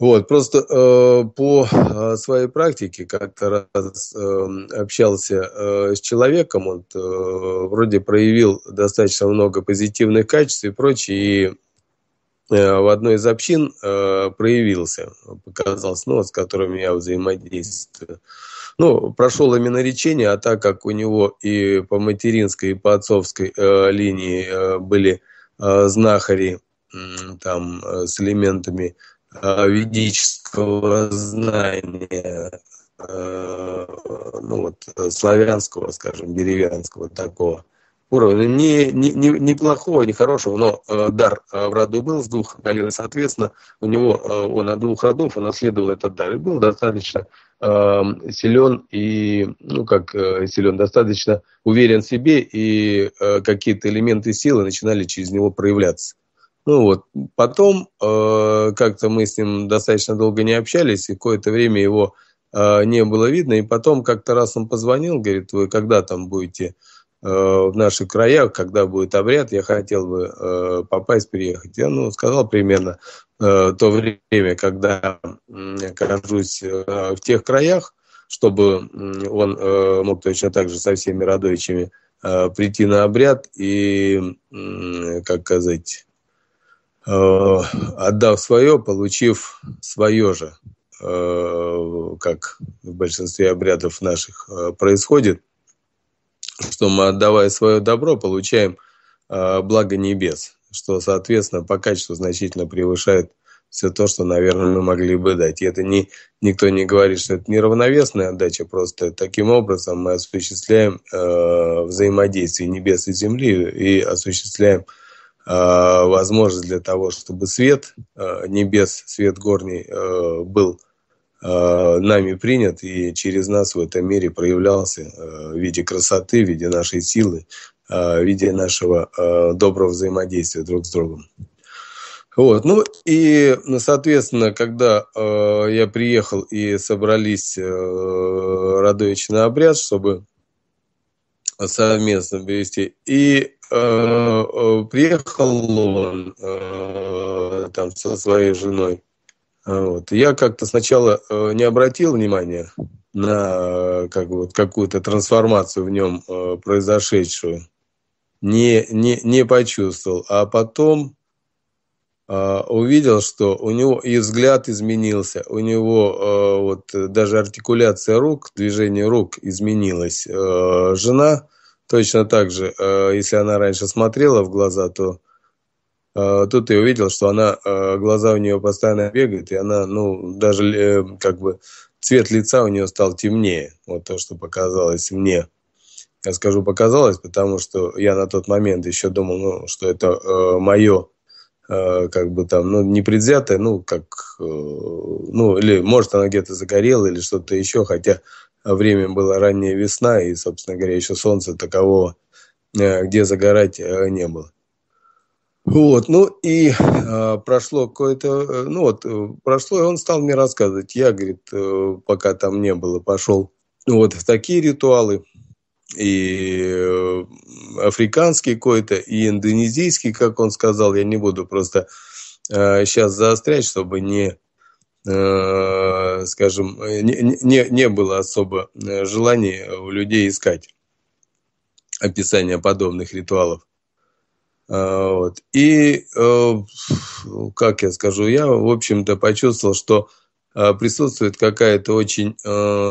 Вот, просто э, по э, своей практике как-то раз э, общался э, с человеком, он э, вроде проявил достаточно много позитивных качеств и прочее, и э, в одной из общин э, проявился, показался, ну, с которым я взаимодействую. Ну, прошел именно речение, а так как у него и по материнской, и по отцовской э, линии э, были э, знахари, э, там, э, с элементами э, Э, ведического знания, э, ну вот э, славянского, скажем, деревянского такого уровня. Не, не, не, не плохого, не хорошего, но дар в роду был с двух колен, соответственно, у него он от двух родов наследовал этот дар. И был достаточно эм, силен и, ну как силен, достаточно уверен в себе, и какие-то элементы силы начинали через него проявляться. Ну вот, потом э, как-то мы с ним достаточно долго не общались, и какое-то время его э, не было видно. И потом как-то раз он позвонил, говорит, вы когда там будете э, в наших краях, когда будет обряд, я хотел бы э, попасть, приехать. Я ну, сказал примерно э, то время, когда э, окажусь э, в тех краях, чтобы он э, мог точно так же со всеми родовичами э, прийти на обряд и, э, как сказать, Э, отдав свое, получив свое же, э, как в большинстве обрядов наших э, происходит, что мы, отдавая свое добро, получаем благо небес, что, соответственно, по качеству значительно превышает все то, что, наверное, мы могли бы дать. И это не, никто не говорит, что это неравновесная отдача, просто таким образом мы осуществляем э, взаимодействие небес и земли и осуществляем э, Э, возможность для того, чтобы свет э, небес, свет горний э, был нами принят и через нас в этом мире проявлялся в виде красоты, в виде нашей силы, в виде нашего доброго взаимодействия друг с другом. Вот. Ну и, соответственно, когда я приехал и собрались э, обряд, чтобы совместно привести, и Э, приехал он э, там со своей женой. А, вот. Я как-то сначала э, не обратил внимания на как бы, вот, какую-то трансформацию в нем произошедшую, не, не, не почувствовал. А потом э, увидел, что у него и взгляд изменился, у него э, вот, даже артикуляция рук, движение рук изменилось. Э, жена Точно так же, э, если она раньше смотрела в глаза, то э, тут ты увидел, что она, э, глаза у нее постоянно бегают, и она, ну, даже как бы цвет лица у нее стал темнее. Вот то, что показалось мне. Я скажу показалось, потому что я на тот момент еще думал, ну, что это мое, как бы там, ну, непредвзятое, ну, как, ну, или может она где-то загорела или что-то еще, хотя время было ранняя весна, и, собственно говоря, еще солнца такового, э, где загорать, э, не было. Вот, ну и э, прошло какое-то, э, ну вот, прошло, и он стал мне рассказывать. Я, говорит, э, пока там не было, пошел ну вот в такие ритуалы, и э, африканский какой-то, и индонезийский, как он сказал, я не буду просто э, сейчас заострять, чтобы не Э, скажем, не, не, не было особо э, желания у людей искать описание подобных ритуалов. Э, вот. И, как я скажу, я, в общем-то, почувствовал, что присутствует какая-то очень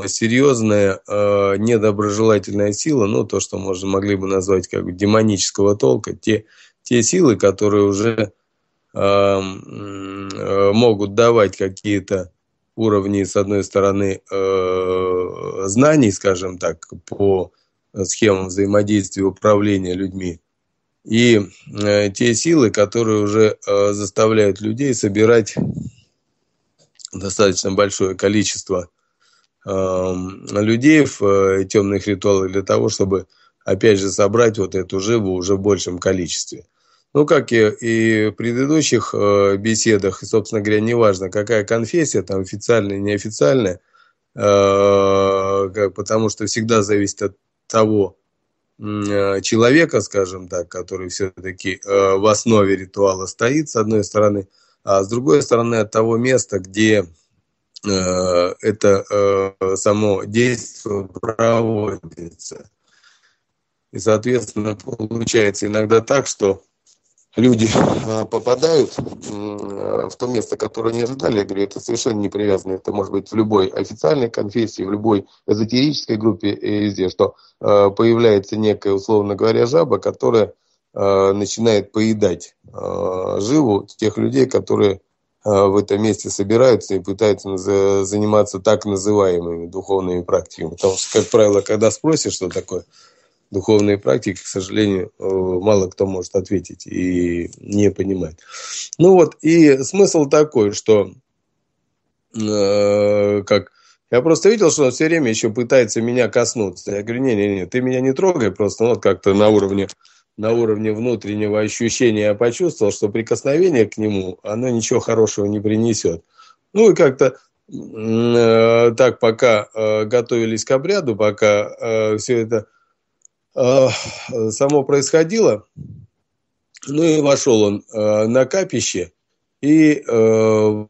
серьезная недоброжелательная сила, ну, то, что можно могли бы назвать как демонического толка, те, те силы, которые уже Эм, э, могут давать какие-то уровни, с одной стороны, э, знаний, скажем так, по схемам взаимодействия управления людьми, и э, те силы, которые уже заставляют людей собирать достаточно большое количество эм, людей в темных ритуалах для того, чтобы, опять же, собрать вот эту живу уже в большем количестве. Ну, как и, и в предыдущих э, беседах, и, собственно говоря, неважно, какая конфессия, там официальная, неофициальная, э, как, потому что всегда зависит от того э, человека, скажем так, который все-таки э, в основе ритуала стоит, с одной стороны, а с другой стороны от того места, где э, это э, само действие проводится. И, соответственно, получается иногда так, что люди а, попадают в то место, которое не ожидали, я говорю, это совершенно не привязано. Это может быть в любой официальной конфессии, в любой эзотерической группе и везде, что а, появляется некая, условно говоря, жаба, которая а, начинает поедать живу тех людей, которые в этом месте собираются и пытаются заниматься так называемыми духовными практиками. Потому что, как правило, когда спросишь, что такое духовные практики, к сожалению, э, мало кто может ответить и не понимать. Ну вот, и смысл такой, что э, как я просто видел, что он все время еще пытается меня коснуться. Я говорю, не-не-не, ты меня не трогай, просто вот как-то на уровне на уровне внутреннего ощущения я почувствовал, что прикосновение к нему, оно ничего хорошего не принесет. Ну и как-то э, так пока э, готовились к обряду, пока э, все это Э, само происходило. Ну и вошел он э, на капище и э,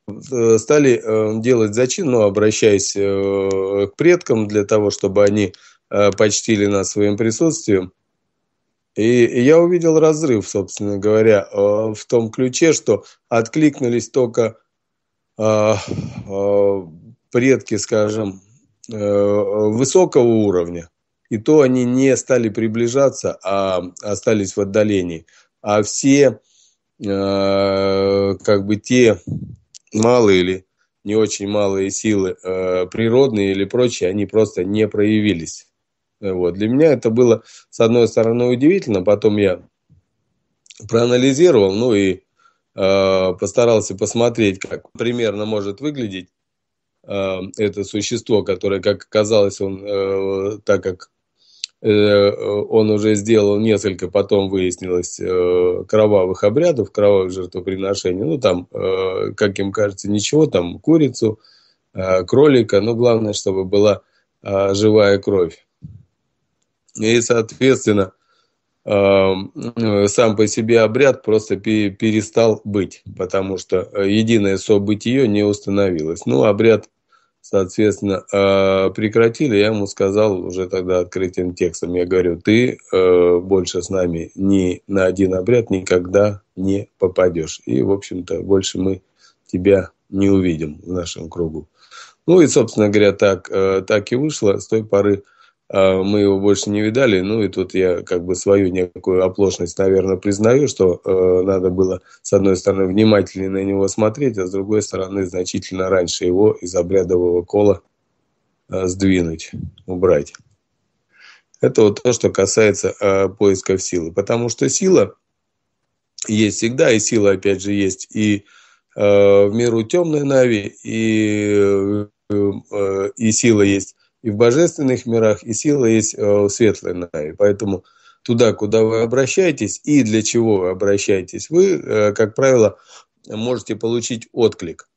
стали делать зачин, ну, обращаясь к предкам для того, чтобы они э, почтили нас своим присутствием. И, я увидел разрыв, собственно говоря, в том ключе, что откликнулись только предки, скажем, высокого уровня, и то они не стали приближаться, а остались в отдалении. А все, э, как бы те малые или не очень малые силы э, природные или прочие, они просто не проявились. Вот. Для меня это было, с одной стороны, удивительно, потом я проанализировал, ну и э, постарался посмотреть, как примерно может выглядеть э, это существо, которое, как оказалось, он, э, так как Э, э, он уже сделал несколько, потом выяснилось, э, кровавых обрядов, кровавых жертвоприношений. Ну, там, как им кажется, ничего, там, курицу, кролика, но главное, чтобы была живая кровь. И, соответственно, сам по себе обряд просто перестал быть, потому что единое событие не установилось. Ну, обряд соответственно, э, прекратили. Я ему сказал уже тогда открытым текстом, я говорю, ты э, больше с нами ни на один обряд никогда не попадешь. И, в общем-то, больше мы тебя не увидим в нашем кругу. Ну и, собственно говоря, так, э, так и вышло. С той поры а, мы его больше не видали. Ну и тут я как бы свою некую оплошность, наверное, признаю, что э, надо было, с одной стороны, внимательнее на него смотреть, а с другой стороны, значительно раньше его из обрядового кола э, сдвинуть, убрать. Это вот то, что касается э, поисков силы. Потому что сила есть всегда, и сила, опять же, есть и э, в миру темной Нави, и, э, э и сила есть и в божественных мирах, и сила есть э, светлая. И поэтому туда, куда вы обращаетесь и для чего вы обращаетесь, вы, э, как правило, можете получить отклик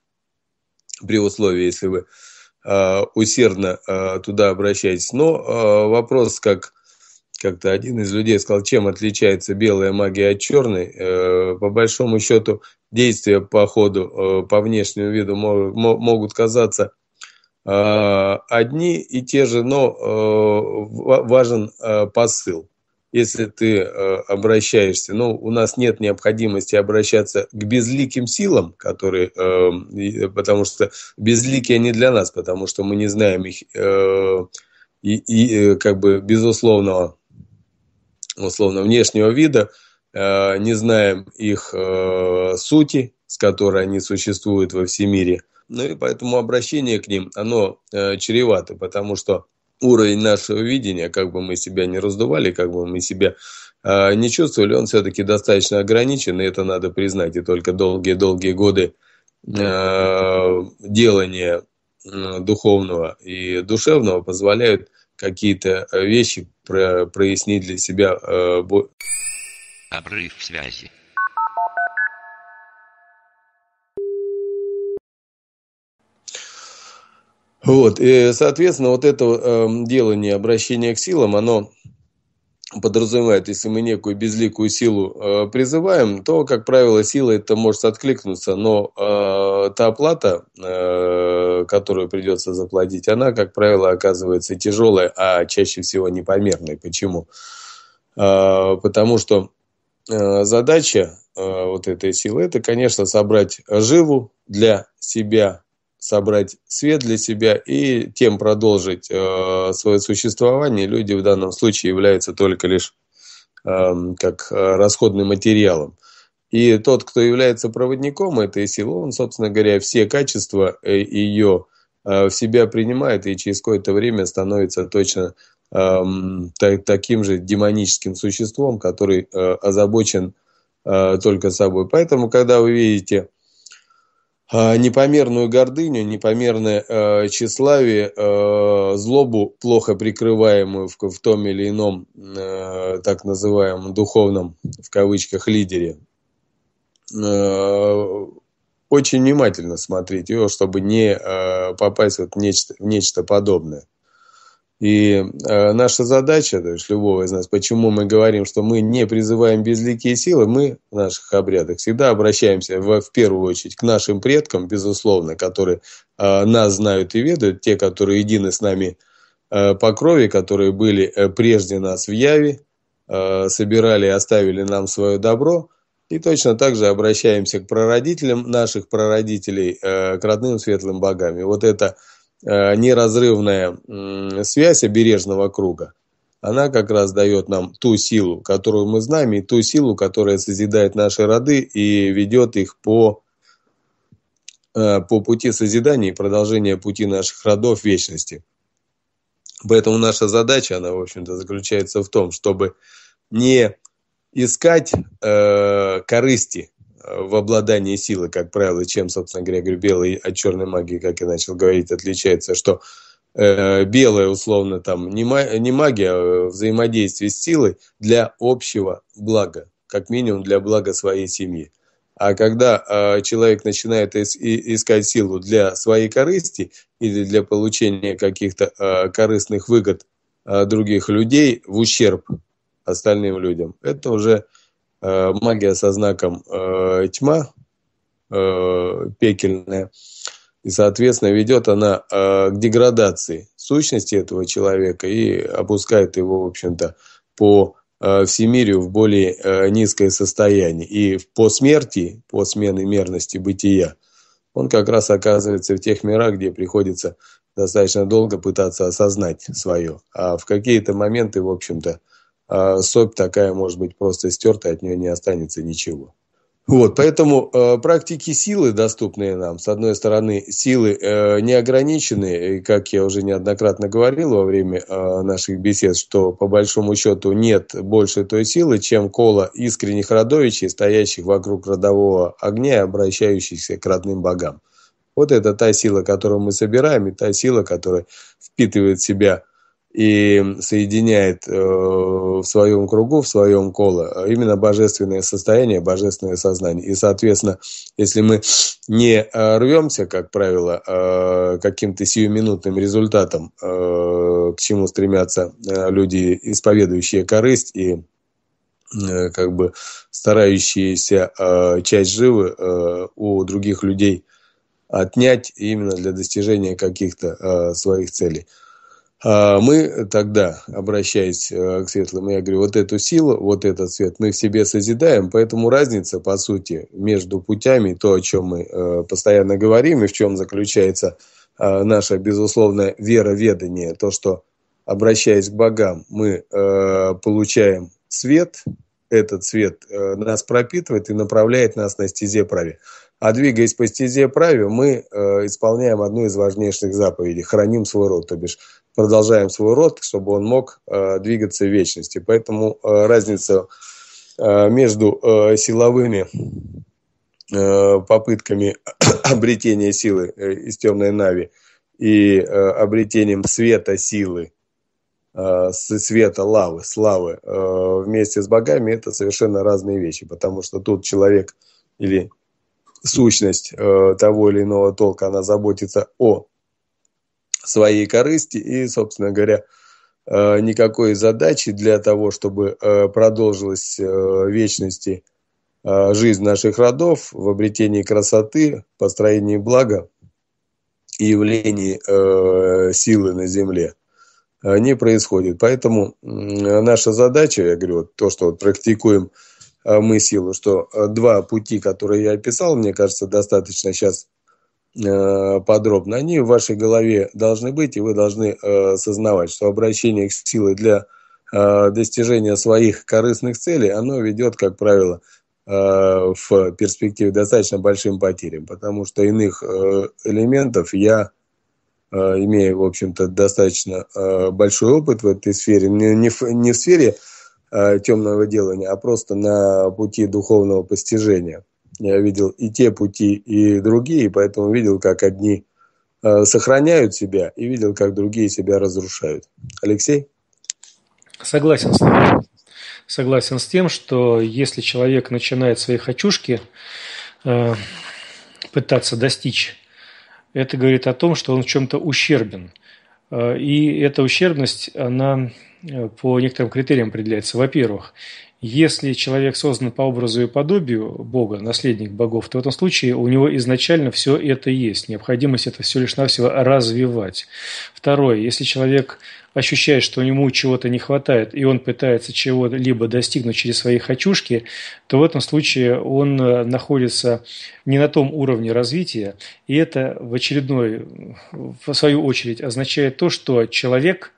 при условии, если вы э, усердно э, туда обращаетесь. Но вопрос, как как-то один из людей сказал, чем отличается белая магия от черной, по большому счету действия по ходу, по внешнему виду могут казаться а, одни и те же, но э, важен э, посыл. Если ты э, обращаешься, ну, у нас нет необходимости обращаться к безликим силам, которые, потому что безликие они для нас, потому что мы не знаем их и, и как бы безусловного, условно, внешнего вида, не знаем их сути, с которой они существуют во всемире – ну и поэтому обращение к ним, оно э, чревато, потому что уровень нашего видения, как бы мы себя не раздували, как бы мы себя э, не чувствовали, он все-таки достаточно ограничен, и это надо признать. И только долгие-долгие годы э, делания э, духовного и душевного позволяют какие-то вещи про прояснить для себя. Э, бо... Обрыв связи. Вот, и, соответственно, вот это э, делание обращения к силам, оно подразумевает, если мы некую безликую силу э, призываем, то, как правило, сила это может откликнуться, но э, та оплата, э, которую придется заплатить, она, как правило, оказывается тяжелая, а чаще всего непомерной. Почему? Э, потому что э, задача э, вот этой силы, это, конечно, собрать живу для себя собрать свет для себя и тем продолжить э, свое существование. Люди в данном случае являются только лишь эм, э, как расходным материалом. И тот, кто является проводником этой силы, он, собственно говоря, все качества э, ее э, в себя принимает и через какое-то время становится точно э, таким же демоническим существом, который э, озабочен э, только собой. Поэтому, когда вы видите а, непомерную гордыню, непомерное э, тщеславие, э, злобу, плохо прикрываемую в, в том или ином э, так называемом духовном, в кавычках, лидере. Э, очень внимательно смотреть его, чтобы не э, попасть вот в нечто, в нечто подобное. И э, наша задача, то есть любого из нас, почему мы говорим, что мы не призываем безликие силы, мы в наших обрядах всегда обращаемся в, в первую очередь к нашим предкам, безусловно, которые э, нас знают и ведают, те, которые едины с нами э, по крови, которые были э, прежде нас в Яве, э, собирали и оставили нам свое добро. И точно так же обращаемся к прародителям наших прародителей, э, к родным светлым богам. И вот это Э, неразрывная связь обережного круга, она как раз дает нам ту силу, которую мы знаем, и ту силу, которая созидает наши роды и ведет их по, э, по пути созидания и продолжения пути наших родов вечности. Поэтому наша задача, она, в общем-то, заключается в том, чтобы не искать э, корысти в обладании силы, как правило, чем, собственно говоря, говорю, белый от а черной магии, как я начал говорить, отличается, что э, белая, условно, там, не, ма- не магия, а взаимодействие с силой для общего блага, как минимум для блага своей семьи. А когда э, человек начинает ис- искать силу для своей корысти или для получения каких-то э, корыстных выгод э, других людей в ущерб остальным людям, это уже Э, магия со знаком э, тьма э, пекельная. И, соответственно, ведет она к деградации сущности этого человека и опускает его, в общем-то, по всемирию в более низкое состояние. И по смерти, по смене мерности бытия, он как раз оказывается в тех мирах, где приходится достаточно долго пытаться осознать свое. А в какие-то моменты, в общем-то, а сопь такая может быть просто стерта, от нее не останется ничего. Вот, поэтому э, практики силы, доступные нам, с одной стороны, силы э, неограничены, и, как я уже неоднократно говорил во время э, наших бесед, что по большому счету нет больше той силы, чем кола искренних родовичей, стоящих вокруг родового огня и обращающихся к родным богам. Вот это та сила, которую мы собираем, и та сила, которая впитывает в себя и соединяет э, в своем кругу, в своем коло а именно божественное состояние, божественное сознание. И, соответственно, если мы не э, рвемся, как правило, э, каким-то сиюминутным результатом, к чему стремятся люди, исповедующие корысть и как бы старающиеся э, часть живы э, у других людей отнять именно для достижения каких-то э, своих целей – а, мы тогда, обращаясь э, к светлым, я говорю, вот эту силу, вот этот свет мы в себе созидаем, поэтому разница, по сути, между путями, то, о чем мы э, постоянно говорим и в чем заключается э, наша, безусловная вера вероведание, то, что, обращаясь к богам, мы получаем свет, этот свет нас пропитывает и направляет нас на стезе праве. А двигаясь по стезе праве, мы э, исполняем одну из важнейших заповедей – храним свой род, то бишь продолжаем свой рост, чтобы он мог э, двигаться в вечности. Поэтому э, разница э, между э, силовыми э, попытками обретения силы э, из темной нави и э, обретением света силы э, света лавы, славы э, вместе с богами это совершенно разные вещи, потому что тут человек или сущность э, того или иного толка, она заботится о своей корысти и, собственно говоря, э, никакой задачи для того, чтобы э, продолжилась э, вечности жизнь наших родов в обретении красоты, построении блага и явлении силы на земле не происходит. Поэтому наша задача, я говорю, то, что вот практикуем мы силу, что два пути, которые я описал, мне кажется, достаточно сейчас Э, подробно, они в вашей голове должны быть, и вы должны э, осознавать, что обращение к силы для э, достижения своих корыстных целей, оно ведет, как правило, в перспективе достаточно большим потерям, потому что иных элементов я, имею в общем-то, достаточно большой опыт в этой сфере, не в, не в сфере темного делания, а просто на пути духовного постижения – я видел и те пути, и другие, поэтому видел, как одни э, сохраняют себя и видел, как другие себя разрушают. Алексей? Согласен с тобой. Согласен с тем, что если человек начинает свои хочушки э, пытаться достичь, это говорит о том, что он в чем-то ущербен. Э, и эта ущербность, она э, по некоторым критериям определяется. Во-первых, если человек создан по образу и подобию Бога, наследник богов, то в этом случае у него изначально все это есть. Необходимость это все лишь навсего развивать. Второе, если человек ощущает, что ему чего-то не хватает, и он пытается чего-либо достигнуть через свои хочушки, то в этом случае он э, находится не на том уровне развития, и это в очередной, в свою очередь, означает то, что человек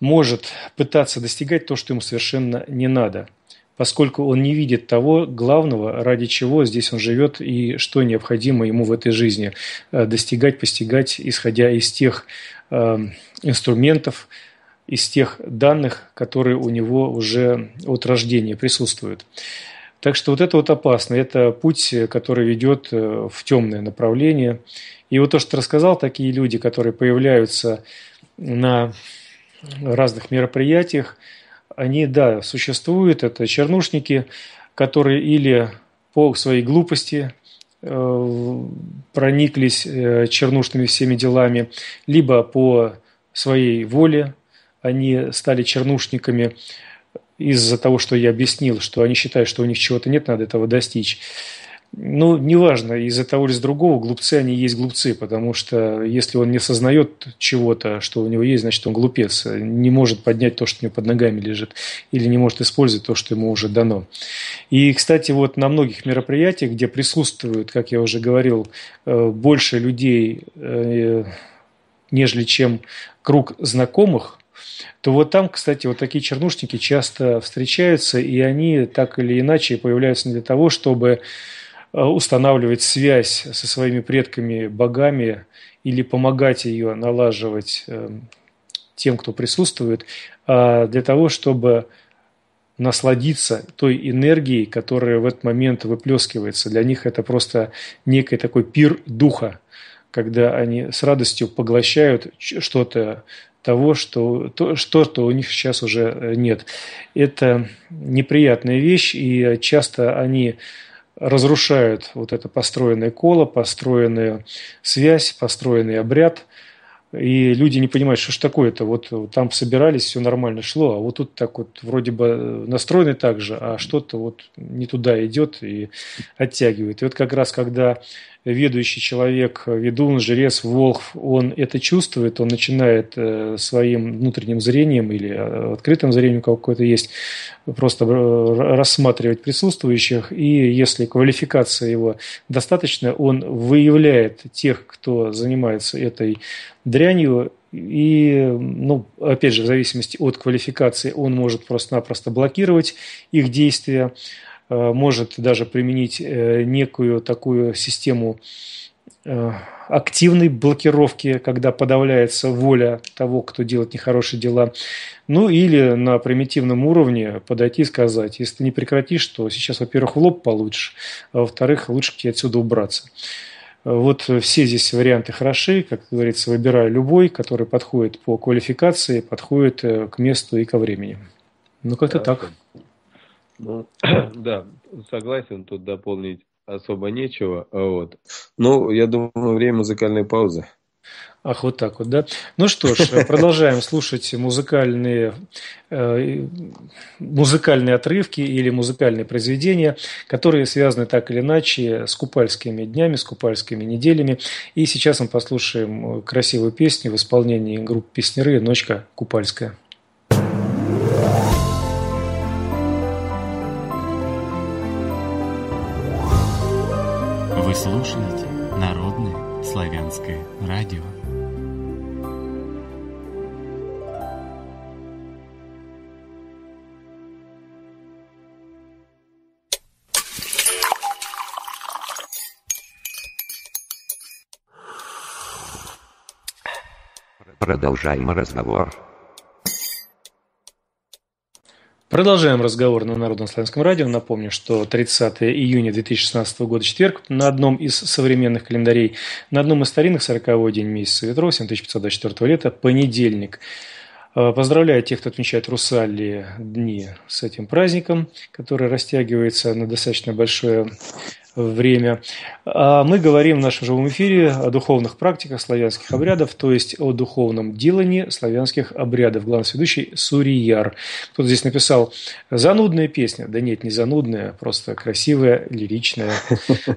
может пытаться достигать то, что ему совершенно не надо, поскольку он не видит того главного, ради чего здесь он живет и что необходимо ему в этой жизни э, достигать, постигать, исходя из тех э, инструментов, из тех данных, которые у него уже от рождения присутствуют. Так что вот это вот опасно. Это путь, который ведет э, в темное направление. И вот то, что рассказал, такие люди, которые появляются на разных мероприятиях, они, да, существуют. Это чернушники, которые или по своей глупости э, прониклись э, чернушными всеми делами, либо по своей воле они стали чернушниками из-за того, что я объяснил, что они считают, что у них чего-то нет, надо этого достичь. Ну, неважно, из-за того или из другого, глупцы они есть глупцы, потому что если он не осознает чего-то, что у него есть, значит, он глупец, не может поднять то, что у него под ногами лежит, или не может использовать то, что ему уже дано. И, кстати, вот на многих мероприятиях, где присутствуют, как я уже говорил, э, больше людей, э, нежели чем круг знакомых, то вот там, кстати, вот такие чернушники часто встречаются, и они так или иначе появляются не для того, чтобы Э, устанавливать связь со своими предками богами или помогать ее налаживать э, тем, кто присутствует, а, для того, чтобы насладиться той энергией, которая в этот момент выплескивается. Для них это просто некий такой пир духа, когда они с радостью поглощают что-то того, что, то, что, то у них сейчас уже э, нет. Это неприятная вещь, и часто они разрушают вот это построенное коло, построенную связь, построенный обряд. И люди не понимают, что ж такое-то. Вот там собирались, все нормально шло, а вот тут так вот вроде бы э, настроены так же, а что-то вот не туда идет и оттягивает. И вот как раз когда ведущий человек, ведун, жрец, волхв, он это чувствует, он начинает э, своим внутренним зрением или э, открытым зрением, какое-то есть, просто э, рассматривать присутствующих, и если квалификация его достаточно, он выявляет тех, кто занимается этой дрянью, и, ну, опять же, в зависимости от квалификации, он может просто-напросто блокировать их действия, Э, может даже применить э, некую такую систему э, активной блокировки, когда подавляется воля того, кто делает нехорошие дела. Ну или на примитивном уровне подойти и сказать, если ты не прекратишь, то сейчас, во-первых, в лоб получишь, а во-вторых, лучше тебе отсюда убраться. Вот все здесь варианты хороши, как говорится, выбираю любой, который подходит по квалификации, подходит к месту и ко времени. Ну как-то так. Ну, да, согласен, тут дополнить особо нечего. Вот. Ну, я думаю, время музыкальной паузы. Ах, вот так вот, да? Ну что ж, продолжаем слушать музыкальные, э, музыкальные отрывки или музыкальные произведения, которые связаны так или иначе с купальскими днями, с купальскими неделями. И сейчас мы послушаем э, красивую песню в исполнении группы «Песнеры. Ночка купальская». слушаете Народное славянское радио. Продолжаем разговор. Продолжаем разговор на Народно-славянском радио. Напомню, что 30 июня 2016 года, четверг, на одном из современных календарей, на одном из старинных 40 день месяца ветров, 7524 лета, понедельник. Э, поздравляю тех, кто отмечает Русали дни с этим праздником, который растягивается на достаточно большое время. А мы говорим в нашем живом эфире о духовных практиках славянских обрядов, то есть о духовном делании славянских обрядов. Главный ведущий Сурияр. Кто-то здесь написал «Занудная песня». Да нет, не занудная, а просто красивая, лиричная,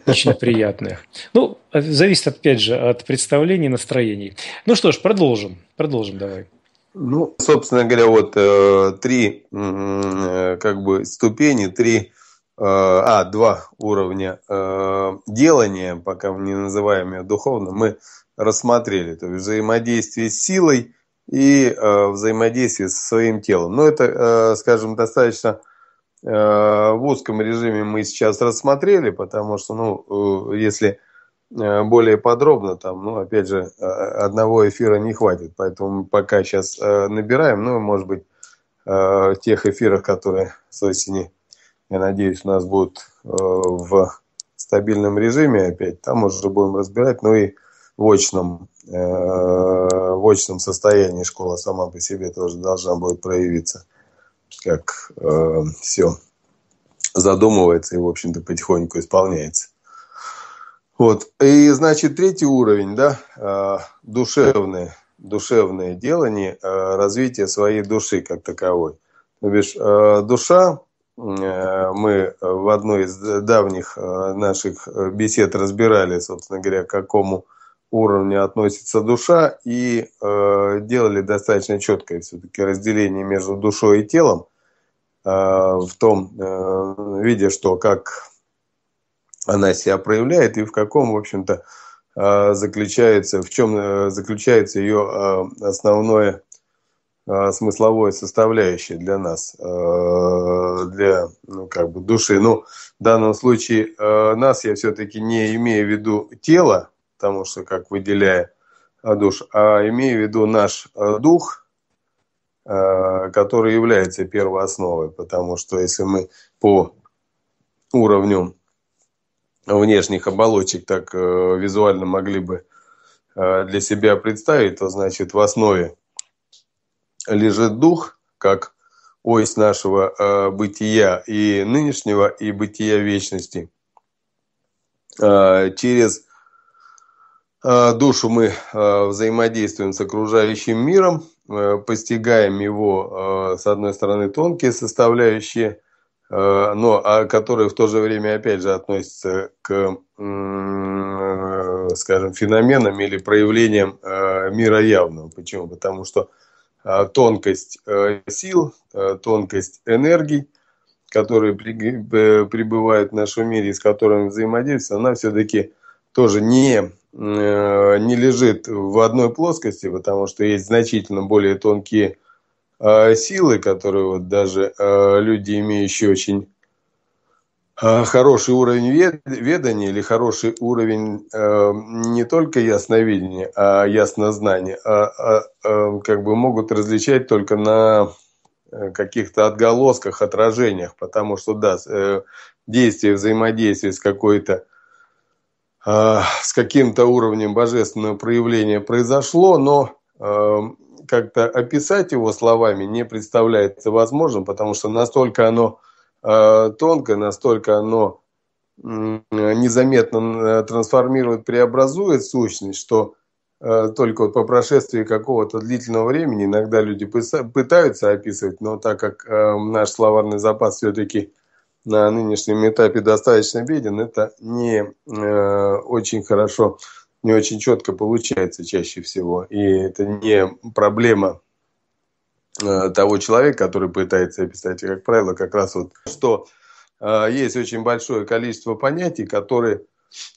очень приятная. Ну, зависит, опять же, от представлений, настроений. Ну что ж, продолжим. Продолжим давай. Ну, собственно говоря, вот э, три э, как бы ступени, три Э, а, два уровня э, делания, пока мы не называем ее духовным, мы рассмотрели. То есть взаимодействие с силой и э, взаимодействие со своим телом. Но ну, это, э, скажем, достаточно э, в узком режиме мы сейчас рассмотрели, потому что, ну, э, если э, более подробно, там, ну, опять же, э, одного эфира не хватит. Поэтому пока сейчас э, набираем, ну, может быть, э, тех эфирах, которые с осени я надеюсь, у нас будут э, в стабильном режиме опять. Там уже будем разбирать, ну и в очном, э, в очном состоянии школа сама по себе тоже должна будет проявиться, как э, все задумывается и, в общем-то, потихоньку исполняется. Вот. И, значит, третий уровень, да, душевные, душевное делание, развитие своей души как таковой. То бишь, душа Э, мы э, в одной из э, давних наших бесед разбирали, собственно говоря, к какому уровню относится душа, и э, делали достаточно четкое все-таки разделение между душой и телом, э, в том э, виде, что как она себя проявляет и в каком, в общем-то, э, заключается, в чем заключается ее э, основное Э, смысловой составляющей для нас, э, для ну, как бы души. Ну, в данном случае э, нас я все-таки не имею в виду тело, потому что как выделяя душ, а имею в виду наш дух, который является первоосновой, потому что если мы по уровню внешних оболочек так визуально могли бы для себя представить, то значит в основе лежит дух, как ось нашего э, бытия и нынешнего, и бытия вечности. Э, через э, душу мы э, взаимодействуем с окружающим миром, э, постигаем его, э, с одной стороны, тонкие составляющие, э, но а, которые в то же время, опять же, относятся к, э, скажем, феноменам или проявлениям э, мира явного. Почему? Потому что э, Э, тонкость э, сил, э, тонкость энергий, которые прибывают в нашем мире и с которыми взаимодействуем, она все-таки тоже не, не лежит в одной плоскости, потому что есть значительно более тонкие силы, которые вот даже люди, имеющие очень а, хороший уровень ведания или хороший уровень э, не только ясновидения, а яснознания, а, а, а, как бы могут различать только на э, каких-то отголосках, отражениях, потому что, да, э, действие, взаимодействие с какой-то а, с каким-то уровнем божественного проявления произошло, но как-то описать его словами не представляется возможным, потому что настолько оно Э, тонкое, настолько оно незаметно э, трансформирует, преобразует сущность, что э, только по прошествии какого-то длительного времени иногда люди пытаются описывать, но так как наш словарный запас все-таки на нынешнем этапе достаточно беден, это не очень хорошо, не очень четко получается чаще всего. И это не проблема Э, того человека, который пытается описать. И, как правило, как раз вот, что э, есть очень большое количество понятий, которые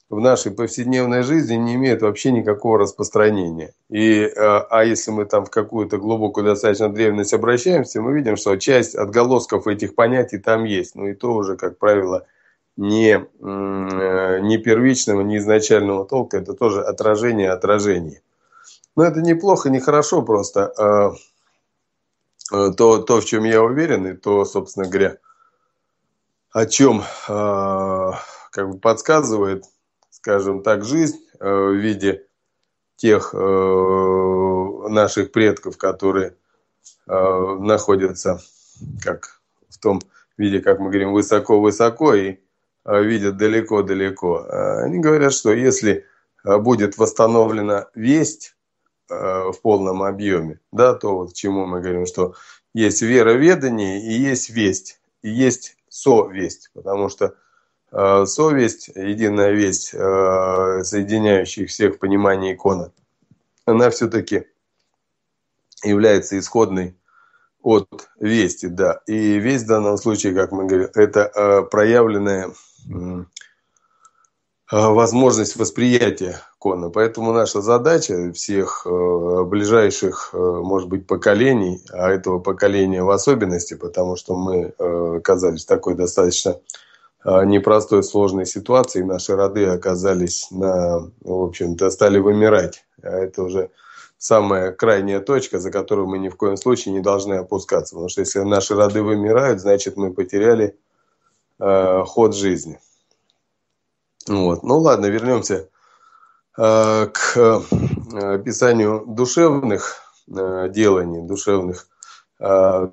в нашей повседневной жизни не имеют вообще никакого распространения. И, э, а если мы там в какую-то глубокую достаточно древность обращаемся, мы видим, что часть отголосков этих понятий там есть. Но ну, и то уже, как правило, не, не первичного, не изначального толка. Это тоже отражение отражений. Но это неплохо, не хорошо просто. Э, то, то, в чем я уверен, и то, собственно говоря, о чем э, а, как бы подсказывает, скажем так, жизнь э, в виде тех э, наших предков, которые э, находятся как в том виде, как мы говорим, высоко-высоко и э, видят далеко-далеко. Э, они говорят, что если э, будет восстановлена весть, Э, в полном объеме, да, то вот к чему мы говорим, что есть вероведание и есть весть, и есть совесть, потому что э, совесть, единая весть, э, соединяющая всех в понимании икона, она все-таки является исходной от вести, да. И весть в данном случае, как мы говорим, это э, проявленная э, Э, возможность восприятия кона. Поэтому наша задача всех э, ближайших, э, может быть, поколений, а этого поколения в особенности, потому что мы оказались в такой достаточно непростой, сложной ситуации. Наши роды оказались на, в общем-то, стали вымирать. А это уже самая крайняя точка, за которую мы ни в коем случае не должны опускаться. Потому что если наши роды вымирают, значит, мы потеряли ход жизни. Вот. Ну ладно, вернемся э, к э, описанию душевных э, деланий, душевных э,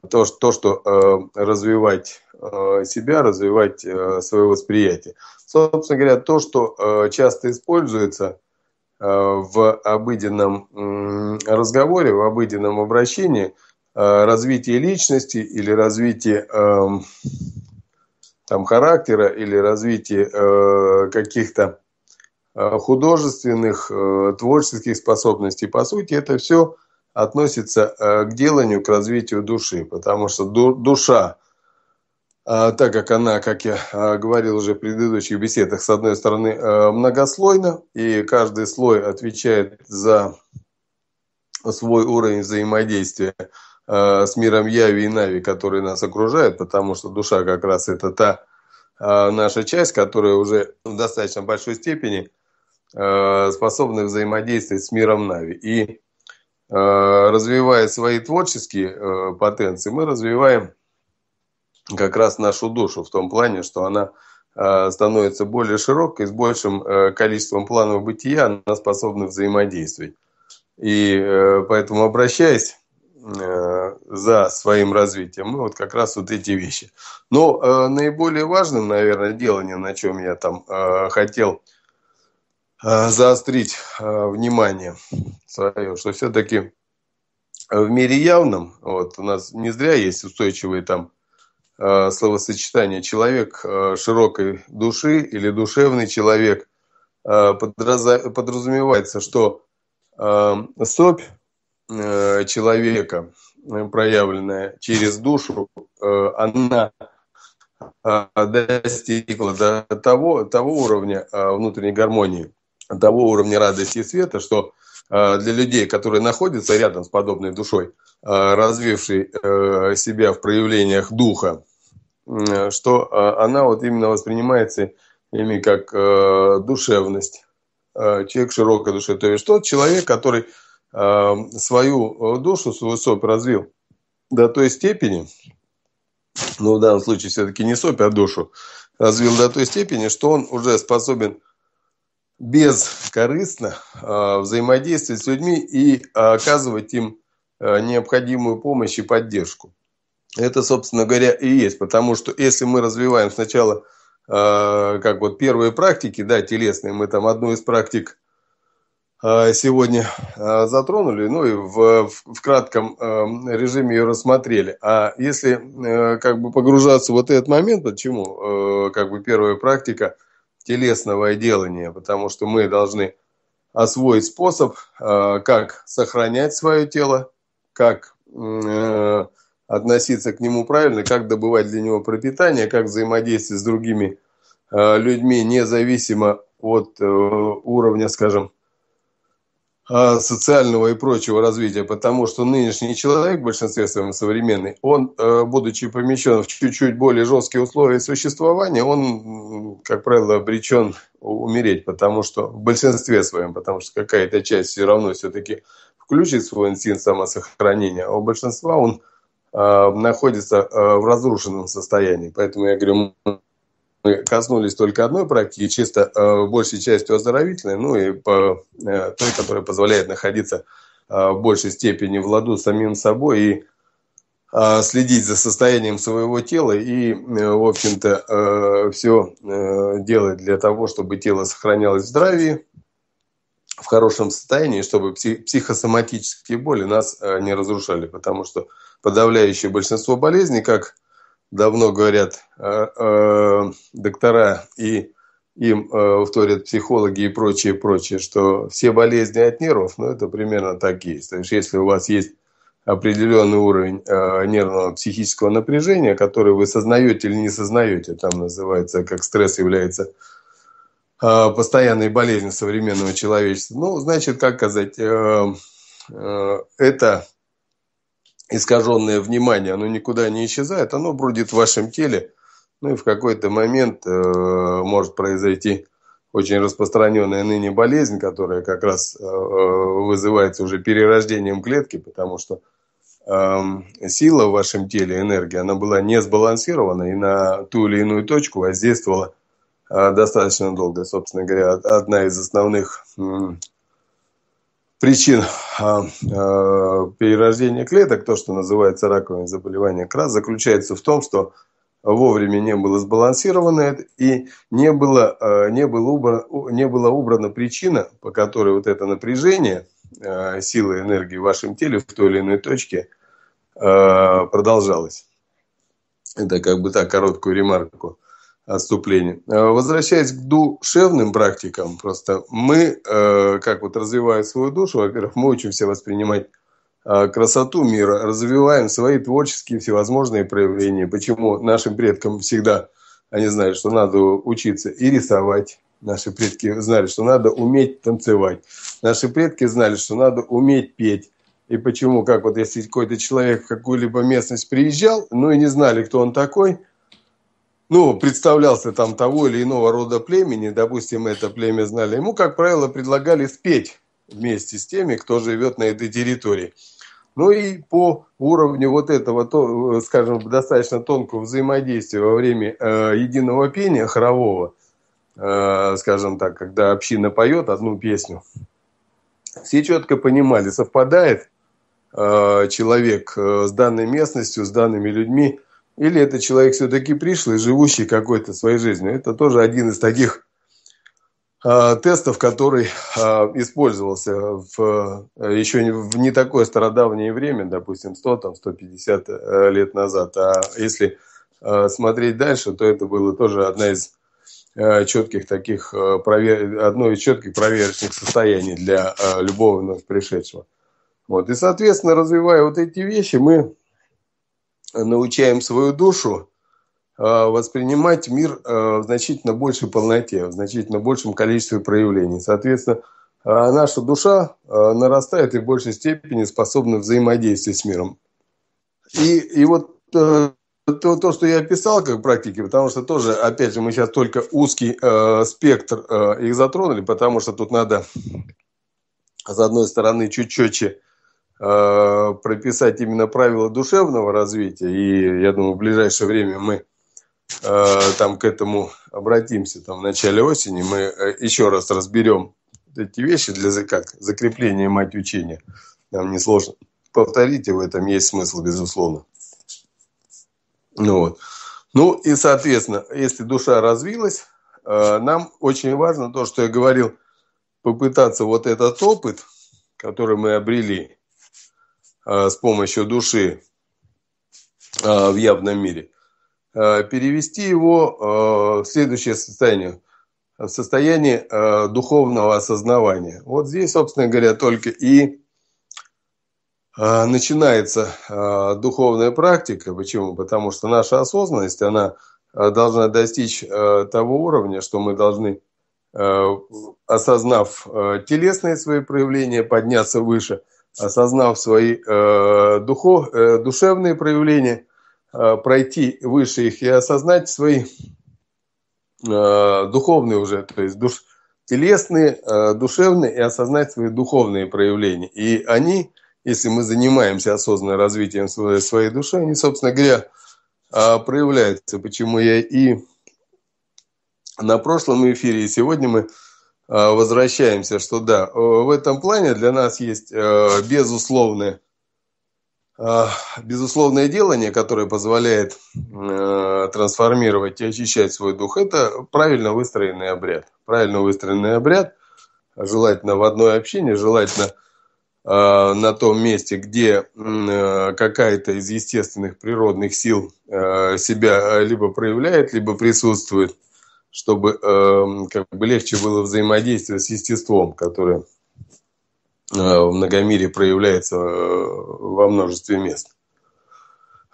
то, то, что э, развивать э, себя, развивать э, свое восприятие. Собственно говоря, то, что э, часто используется э, в обыденном э, разговоре, в обыденном обращении, э, развитие личности или развитие э, там, характера или развитии э, каких-то э, художественных, э, творческих способностей. По сути, это все относится э, к деланию, к развитию души, потому что ду душа, э, так как она, как я э, говорил уже в предыдущих беседах, с одной стороны э, многослойна, и каждый слой отвечает за свой уровень взаимодействия Э, с миром Яви и Нави, которые нас окружают, потому что душа как раз это та э, наша часть, которая уже в достаточно большой степени э, способна взаимодействовать с миром Нави. И развивая свои творческие потенции, мы развиваем как раз нашу душу в том плане, что она становится более широкой, с большим количеством планов бытия она способна взаимодействовать. И поэтому, обращаясь Э, за своим развитием. Ну, вот как раз вот эти вещи. Но э, наиболее важным, наверное, делание, на чем я там э, хотел э, заострить э, внимание свое, что все-таки в мире явном, вот у нас не зря есть устойчивые там э, словосочетания человек э, широкой души или душевный человек, э, подразумевается, что э, сопь Э, человека, э, проявленная через душу, э, она достигла до того, того уровня внутренней гармонии, того уровня радости и света, что для людей, которые находятся рядом с подобной душой, развившей себя в проявлениях духа, что она вот именно воспринимается ими как душевность, человек широкой души. То есть тот человек, который Эм, свою э, душу, свой соп развил до той степени, ну, в данном случае все-таки не соп, а душу, развил до той степени, что он уже способен безкорыстно э, взаимодействовать с людьми и оказывать им э, необходимую помощь и поддержку. Это, собственно говоря, и есть, потому что если мы развиваем сначала, как вот первые практики, да, телесные, мы там одну из практик Э, сегодня э, затронули, ну и в, в кратком э, режиме ее рассмотрели. А если как бы погружаться в вот этот момент, почему как бы первая практика телесного делания, потому что мы должны освоить способ, как сохранять свое тело, как относиться к нему правильно, как добывать для него пропитание, как взаимодействовать с другими людьми, независимо от уровня, скажем, а, социального и прочего развития, потому что нынешний человек, в большинстве своем современный, он, э, будучи помещен в чуть-чуть более жесткие условия существования, он, как правило, обречен умереть, потому что в большинстве своем, потому что какая-то часть все равно все-таки включит свой инстинкт самосохранения, а у большинства он а, находится а, в разрушенном состоянии. Поэтому я говорю, мы коснулись только одной практики, чисто э, большей частью оздоровительной, ну и по, э, той, которая позволяет находиться э, в большей степени в ладу с самим собой и следить за состоянием своего тела и, в общем-то, все э, делать для того, чтобы тело сохранялось в здравии, в хорошем состоянии, чтобы психосоматические боли нас не разрушали, потому что подавляющее большинство болезней, как давно говорят э, э, доктора и им э, вторят психологи и прочее, прочее, что все болезни от нервов, ну, это примерно так есть. То есть, если у вас есть определенный уровень э, нервного психического напряжения, который вы сознаете или не сознаете, там называется, как стресс является э, постоянной болезнью современного человечества, ну, значит, как сказать, э, э, это искаженное внимание, оно никуда не исчезает, оно бродит в вашем теле, ну и в какой-то момент э, может произойти очень распространенная ныне болезнь, которая как раз э, вызывается уже перерождением клетки, потому что э, сила в вашем теле, энергия, она была не сбалансирована и на ту или иную точку воздействовала э, достаточно долго. Собственно говоря, одна из основных причин а, а, перерождения клеток, то, что называется раковыми заболевания крас, заключается в том, что вовремя не было сбалансировано это и не было, а, не было, убрано, не была убрана причина, по которой вот это напряжение силы энергии в вашем теле в той или иной точке продолжалось. Это как бы так, короткую ремарку отступление. Э, возвращаясь к душевным практикам, просто мы, э, как вот развивая свою душу, во-первых, мы учимся воспринимать э, красоту мира, развиваем свои творческие всевозможные проявления. Почему нашим предкам всегда они знали, что надо учиться и рисовать. Наши предки знали, что надо уметь танцевать. Наши предки знали, что надо уметь петь. И почему, как вот если какой-то человек в какую-либо местность приезжал, ну и не знали, кто он такой – ну, представлялся там того или иного рода племени, допустим, это племя знали, ему, как правило, предлагали спеть вместе с теми, кто живет на этой территории. Ну и по уровню вот этого, то, э, скажем, достаточно тонкого взаимодействия во время э, единого пения хорового, э, скажем так, когда община поет одну песню, все четко понимали, совпадает э, человек э, с данной местностью, с данными людьми – или это человек все-таки пришлый, живущий какой-то своей жизнью. Это тоже один из таких э, тестов, который э, использовался в, э, еще не, в не такое стародавнее время, допустим, 100, там, 150 э, лет назад. А если э, смотреть дальше, то это было тоже одна из э, четких таких э, провер... одно из четких проверочных состояний для э, любого вновь ну, пришедшего. Вот. И, соответственно, развивая вот эти вещи, мы научаем свою душу э, воспринимать мир э, в значительно большей полноте, в значительно большем количестве проявлений. Соответственно, э, наша душа нарастает и в большей степени способна взаимодействовать с миром. И, и вот то, то, что я описал как практики, потому что тоже, опять же, мы сейчас только узкий э, спектр э, их затронули, потому что тут надо, с одной стороны, чуть четче Э, прописать именно правила душевного развития. И я думаю, в ближайшее время мы э, там к этому обратимся там, в начале осени. Мы э, еще раз разберем эти вещи для как, закрепления мать учения. Нам несложно повторить, и в этом есть смысл, безусловно. Ну, вот. ну и, соответственно, если душа развилась, нам очень важно то, что я говорил, попытаться вот этот опыт, который мы обрели – Э, с помощью души э, в явном мире, э, перевести его в следующее состояние, в состояние духовного осознавания. Вот здесь, собственно говоря, только и начинается духовная практика. Почему? Потому что наша осознанность, она должна достичь того уровня, что мы должны, осознав телесные свои проявления, подняться выше – осознав свои э, духов, э, душевные проявления, э, пройти выше их и осознать свои э, духовные уже, то есть душ, телесные, э, душевные, и осознать свои духовные проявления. И они, если мы занимаемся осознанным развитием своей, своей души, они, собственно говоря, э, проявляются. Почему я и на прошлом эфире, и сегодня мы а, возвращаемся, что да, в этом плане для нас есть э, безусловное, а, безусловное делание, которое позволяет э, трансформировать и очищать свой дух. Это правильно выстроенный обряд. Правильно выстроенный обряд, желательно в одной общине, желательно а, на том месте, где э, какая-то из естественных природных сил себя либо проявляет, либо присутствует – чтобы э, как бы легче было взаимодействие с естеством, которое э, в многомире проявляется э, во множестве мест.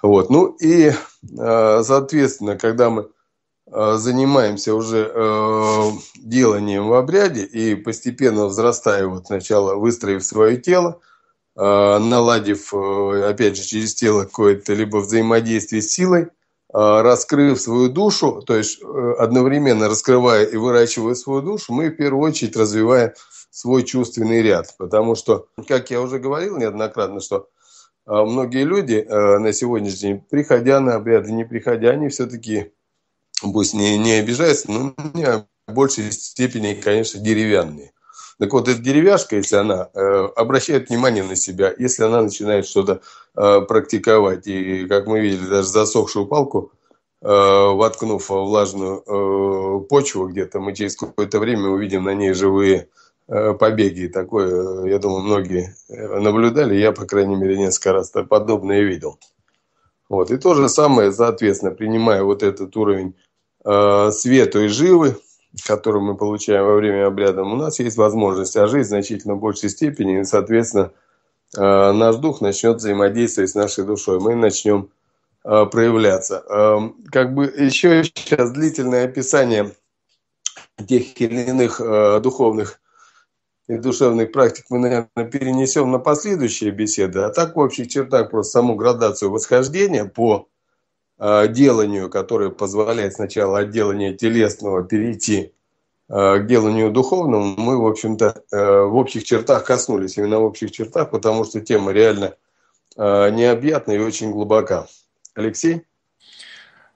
Вот. Ну и, э, соответственно, когда мы э, занимаемся уже э, деланием в обряде и постепенно взрастая, вот сначала выстроив свое тело, э, наладив, э, опять же, через тело какое-то либо взаимодействие с силой – Э, раскрыв свою душу, то есть э, одновременно раскрывая и выращивая свою душу, мы в первую очередь развиваем свой чувственный ряд. Потому что, как я уже говорил неоднократно, что э, многие люди на сегодняшний день, приходя на обряды, не приходя, они все-таки, пусть не, не обижаются, но в большей степени, конечно, деревянные. Так вот, эта деревяшка, если она обращает внимание на себя, если она начинает что-то Э, практиковать. И, как мы видели, даже засохшую палку, э, воткнув во влажную э, почву где-то, мы через какое-то время увидим на ней живые побеги. Такое, я думаю, многие наблюдали. Я, по крайней мере, несколько раз подобное видел. Вот. И то же самое, соответственно, принимая вот этот уровень э, света и живы, который мы получаем во время обряда, у нас есть возможность ожить в значительно большей степени и, соответственно, э, Э, наш дух начнет взаимодействовать с нашей душой, мы начнем э, проявляться. Эм, как бы еще сейчас длительное описание тех или иных э, духовных и душевных практик мы, наверное, перенесем на последующие беседы. А так в общих чертах просто саму градацию восхождения по деланию, которое позволяет сначала от телесного перейти Э, к деланию духовному, мы, в общем-то, э, в общих чертах коснулись, именно в общих чертах, потому что тема реально э, необъятна и очень глубока. Алексей?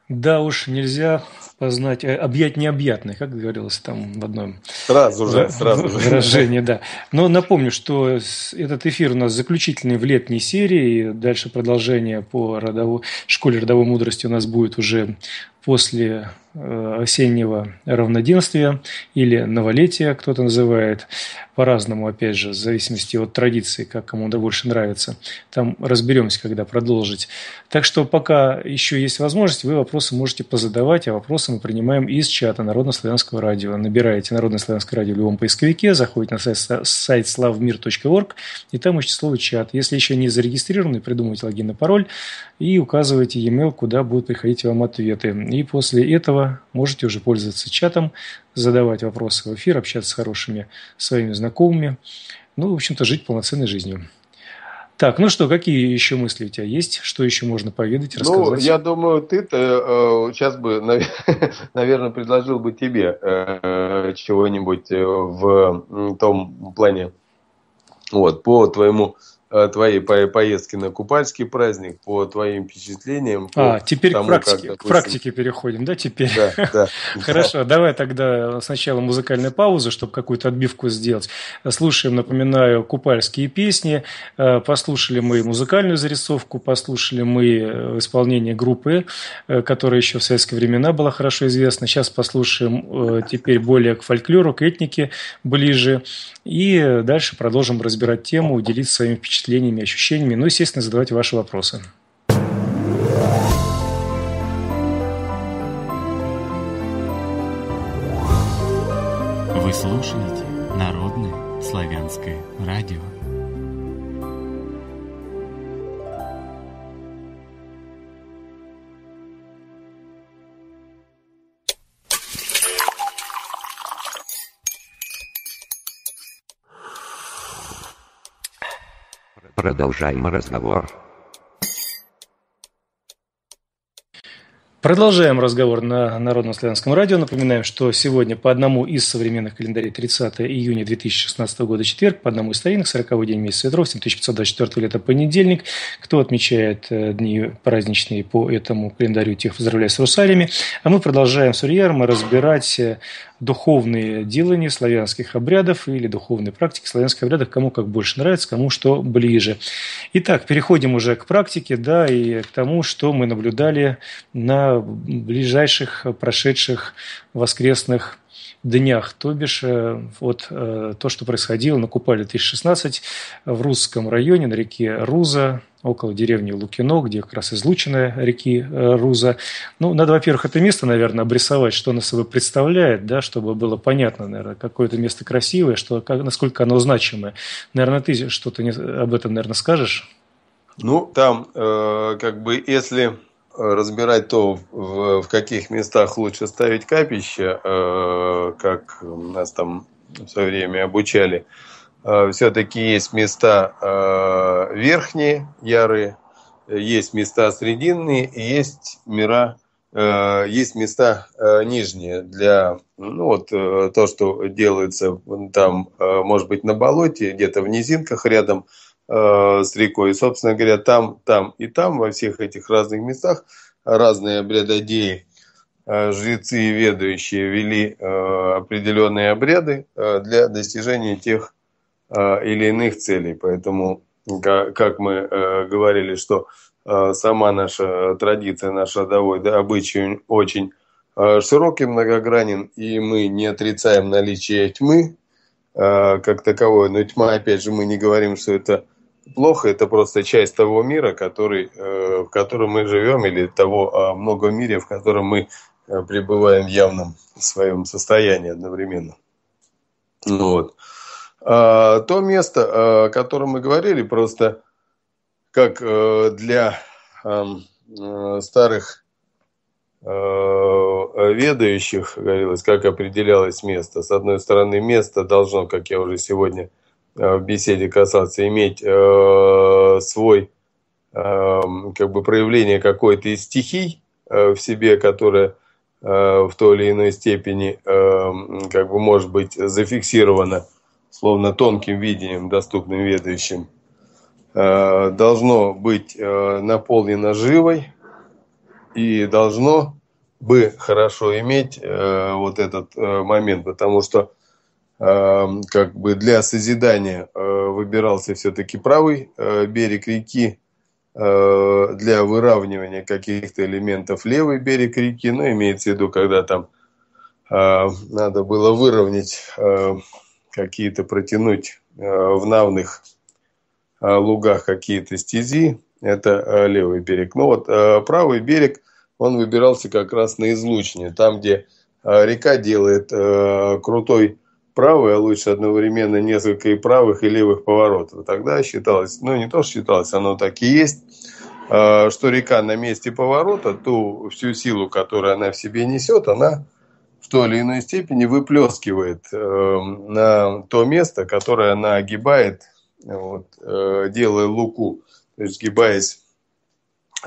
Да уж, нельзя познать, объять необъятное, как говорилось там в одном сразу же, сразу же. выражении, да. Но напомню, что этот эфир у нас заключительный в летней серии, дальше продолжение по родовой, школе родовой мудрости у нас будет уже после Э, осеннего равноденствия или новолетия, кто-то называет по-разному, опять же, в зависимости от традиции, как кому то больше нравится. Там разберемся, когда продолжить. Так что пока еще есть возможность, вы вопросы можете позадавать, а вопросы мы принимаем из чата Народно-славянского радио. Набираете Народно-славянское радио в любом поисковике, заходите на сайт, сайт slavmir.org, и там ищите слово «чат». Если еще не зарегистрированы, придумайте логин и пароль и указывайте e-mail, куда будут приходить вам ответы. И после этого этого можете уже пользоваться чатом, задавать вопросы в эфир, общаться с хорошими своими знакомыми. Ну, в общем-то, жить полноценной жизнью. Так, ну что, какие еще мысли у тебя есть? Что еще можно поведать, ну, рассказать? Ну, я думаю, ты-то э, сейчас бы, наверное, предложил бы тебе э, чего-нибудь э, в том плане, вот, по твоему Э, твоей поездки на купальский праздник, по твоим впечатлениям. А, теперь тому, к практике, как, допустим... к практике переходим, да, теперь? Да, да. Хорошо, давай тогда сначала музыкальная пауза, чтобы какую-то отбивку сделать. Слушаем, напоминаю, купальские песни, э, послушали мы музыкальную зарисовку, послушали мы э, исполнение группы, которая еще в советские времена была хорошо известна. Сейчас послушаем теперь более к фольклору, к этнике ближе. И дальше продолжим разбирать тему, делиться своими впечатлениями впечатлениями, ощущениями, ну, естественно, задавать ваши вопросы. Вы слушаете Народное славянское радио. Продолжаем разговор. Продолжаем разговор на Народном славянском радио. Напоминаем, что сегодня по одному из современных календарей 30 июня 2016 года четверг, по одному из старинных 40 день месяца ветров, 7524 лета понедельник. Кто отмечает э, дни праздничные по этому календарю, тех поздравляю с русарями. А мы продолжаем с Урьером разбирать э, духовные делания славянских обрядов или духовные практики славянских обрядов, кому как больше нравится, кому что ближе. Итак, переходим уже к практике, да, и к тому, что мы наблюдали на ближайших прошедших воскресных днях, то бишь э, вот э, то, что происходило на Купале 1016 в Русском районе на реке Руза, около деревни Лукино, где как раз излученная реки э, Руза. Ну, надо, во-первых, это место, наверное, обрисовать, что оно собой представляет, да, чтобы было понятно, наверное, какое это место красивое, что, как, насколько оно значимое. Наверное, ты что-то об этом, наверное, скажешь? Ну, там, э, как бы, если разбирать то, в, в каких местах лучше ставить капище, э, как нас там в свое время обучали, э, все-таки есть места э, верхние яры, есть места срединные, и есть мира, э, есть места э, нижние для, ну вот э, то, что делается там, э, может быть, на болоте, где-то в низинках рядом, э, э, с рекой. И, собственно говоря, там, там и там, во всех этих разных местах, разные обрядодеи, э, жрецы и ведающие вели э, определенные обряды э, для достижения тех э, или иных целей. Поэтому, как, как мы э, говорили, что э, сама наша традиция, наш родовой да, обычай очень э, широкий, многогранен, и мы не отрицаем наличие тьмы, э, как таковой. Но тьма, опять же, мы не говорим, что это плохо, это просто часть того мира, который, э, в котором мы живем, или того а, много мире, в котором мы э, пребываем в явном своем состоянии одновременно. Вот. А, то место, э, о котором мы говорили, просто как для старых ведающих говорилось, как определялось место. С одной стороны, место должно, как я уже сегодня Э, в беседе касаться, иметь э, свой э, как бы проявление какой-то из стихий э, в себе, которая э, в той или иной степени э, как бы может быть зафиксирована, словно тонким видением, доступным ведущим, э, должно быть э, наполнено живой и должно бы хорошо иметь э, вот этот э, момент, потому что Эм, как бы для созидания э, выбирался все-таки правый э, берег реки, э, для выравнивания каких-то элементов левый берег реки, ну, имеется в виду, когда там надо было выровнять какие-то, протянуть в навных лугах какие-то стези, это левый берег. Но ну вот правый берег, он выбирался как раз на излучине, там, где река делает крутой правый, а лучше одновременно несколько и правых, и левых поворотов. Тогда считалось, ну не то, что считалось, оно так и есть, а, что река на месте поворота, ту всю силу, которую она в себе несет, она в той или иной степени выплескивает эм, на то место, которое она огибает, вот, э, делая луку, то есть сгибаясь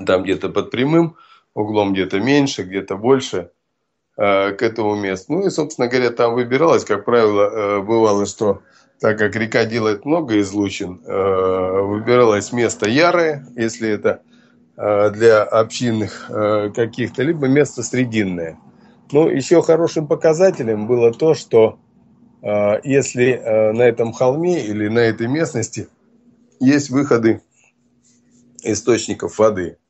там где-то под прямым углом, где-то меньше, где-то больше – Э, к этому месту. Ну и, собственно говоря, там выбиралось, как правило, э, бывало, что так как река делает много излучин, э, выбиралось место ярое, если это для общинных каких-то, либо место срединное. Ну, еще хорошим показателем было то, что если на этом холме или на этой местности есть выходы источников воды –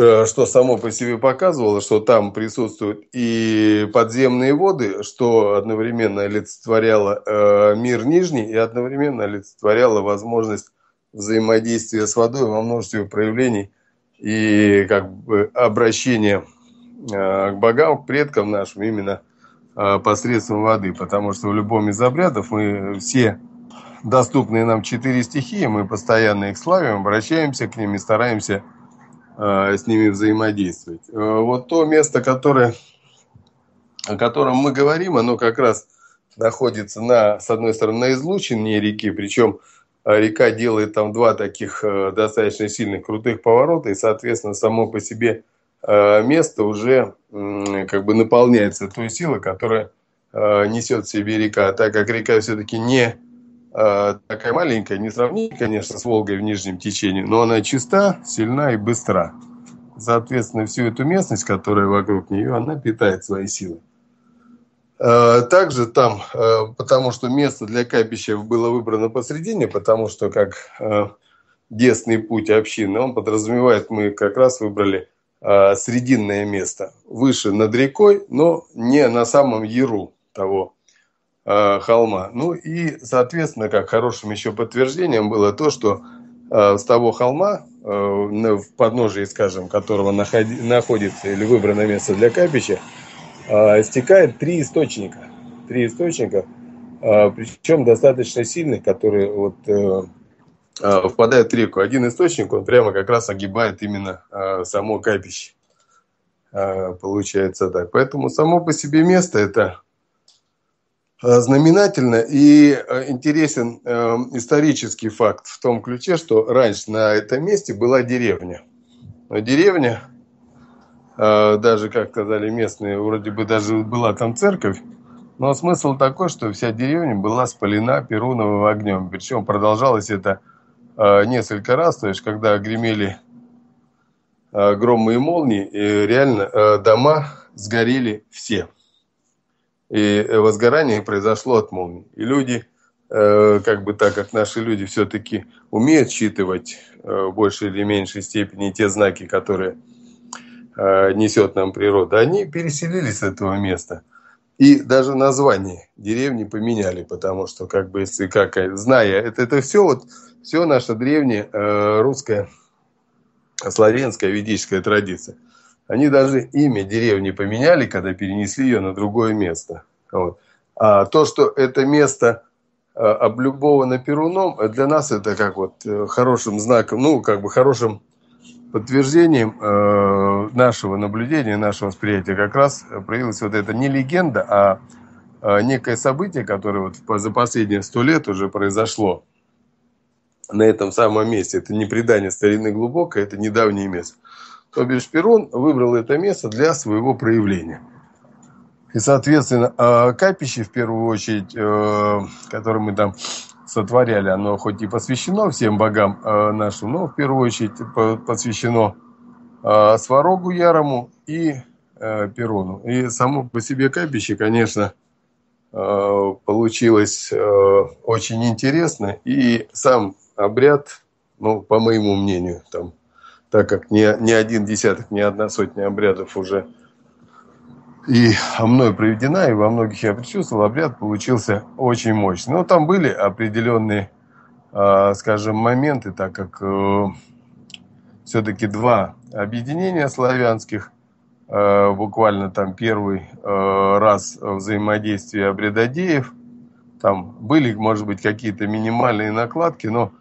Э, что само по себе показывало, что там присутствуют и подземные воды, что одновременно олицетворяло э, мир нижний и одновременно олицетворяло возможность взаимодействия с водой во множестве проявлений и как бы обращения э, к богам, к предкам нашим именно э, посредством воды, потому что в любом из обрядов мы все доступные нам четыре стихии, мы постоянно их славим, обращаемся к ним и стараемся Э, с ними взаимодействовать. Э, вот то место, которое, о котором мы говорим, оно как раз находится, на, с одной стороны, на излучине реки, причем э, река делает там два таких достаточно сильных крутых поворота, и, соответственно, само по себе место уже как бы наполняется той силой, которая несет в себе река. А так как река все-таки не Э, такая маленькая, не сравнить, конечно, с Волгой в нижнем течении, но она чиста, сильна и быстра. Соответственно, всю эту местность, которая вокруг нее, она питает свои силы. Э, также там, э, потому что место для капища было выбрано посредине, потому что как десный путь общины, он подразумевает, мы как раз выбрали срединное место, выше над рекой, но не на самом яру того Э, холма. Ну и, соответственно, как хорошим еще подтверждением было то, что э, с того холма, э, в подножии, скажем, которого находи, находится или выбрано место для капища, э, стекает три источника. Три источника, э, причем достаточно сильных, которые вот, впадают в реку. Один источник, он прямо как раз огибает именно само капище. получается так. Поэтому само по себе место это Э, знаменательно и э, интересен э, исторический факт в том ключе, что раньше на этом месте была деревня. деревня, даже, как сказали местные, вроде бы даже была там церковь, но смысл такой, что вся деревня была спалена перуновым огнем. Причем продолжалось это несколько раз, то есть когда гремели громы и молнии, реально дома сгорели все. И возгорание произошло от молнии. И люди, э, как бы так как наши люди все-таки умеют считывать э, в большей или меньшей степени те знаки, которые э, несет нам природа, они переселились с этого места. И даже название деревни поменяли, потому что, как бы, если как, зная, это, это все вот, все наша древняя э, русская, славянская, ведическая традиция. Они даже имя деревни поменяли, когда перенесли ее на другое место. Вот. А то, что это место э, облюбовано Перуном, э, для нас это как вот э, хорошим знаком, ну, как бы хорошим подтверждением нашего наблюдения, нашего восприятия как раз проявилась вот это не легенда, а, а некое событие, которое вот за последние сто лет уже произошло на этом самом месте. Это не предание старины глубокое, это недавнее место то бишь Перун выбрал это место для своего проявления. И, соответственно, а капище, в первую очередь, э, которое мы там сотворяли, оно хоть и посвящено всем богам э, нашим, но в первую очередь посвящено э, Сварогу Ярому и Перуну. И само по себе капище, конечно, получилось очень интересно. И сам обряд, ну, по моему мнению, там так как не, не один десяток, не одна сотня обрядов уже и мной проведена, и во многих я причувствовал, обряд получился очень мощный. Но там были определенные, а, скажем, моменты, так как э, все-таки два объединения славянских, э, буквально там первый э, раз взаимодействия обрядодеев, там были, может быть, какие-то минимальные накладки, но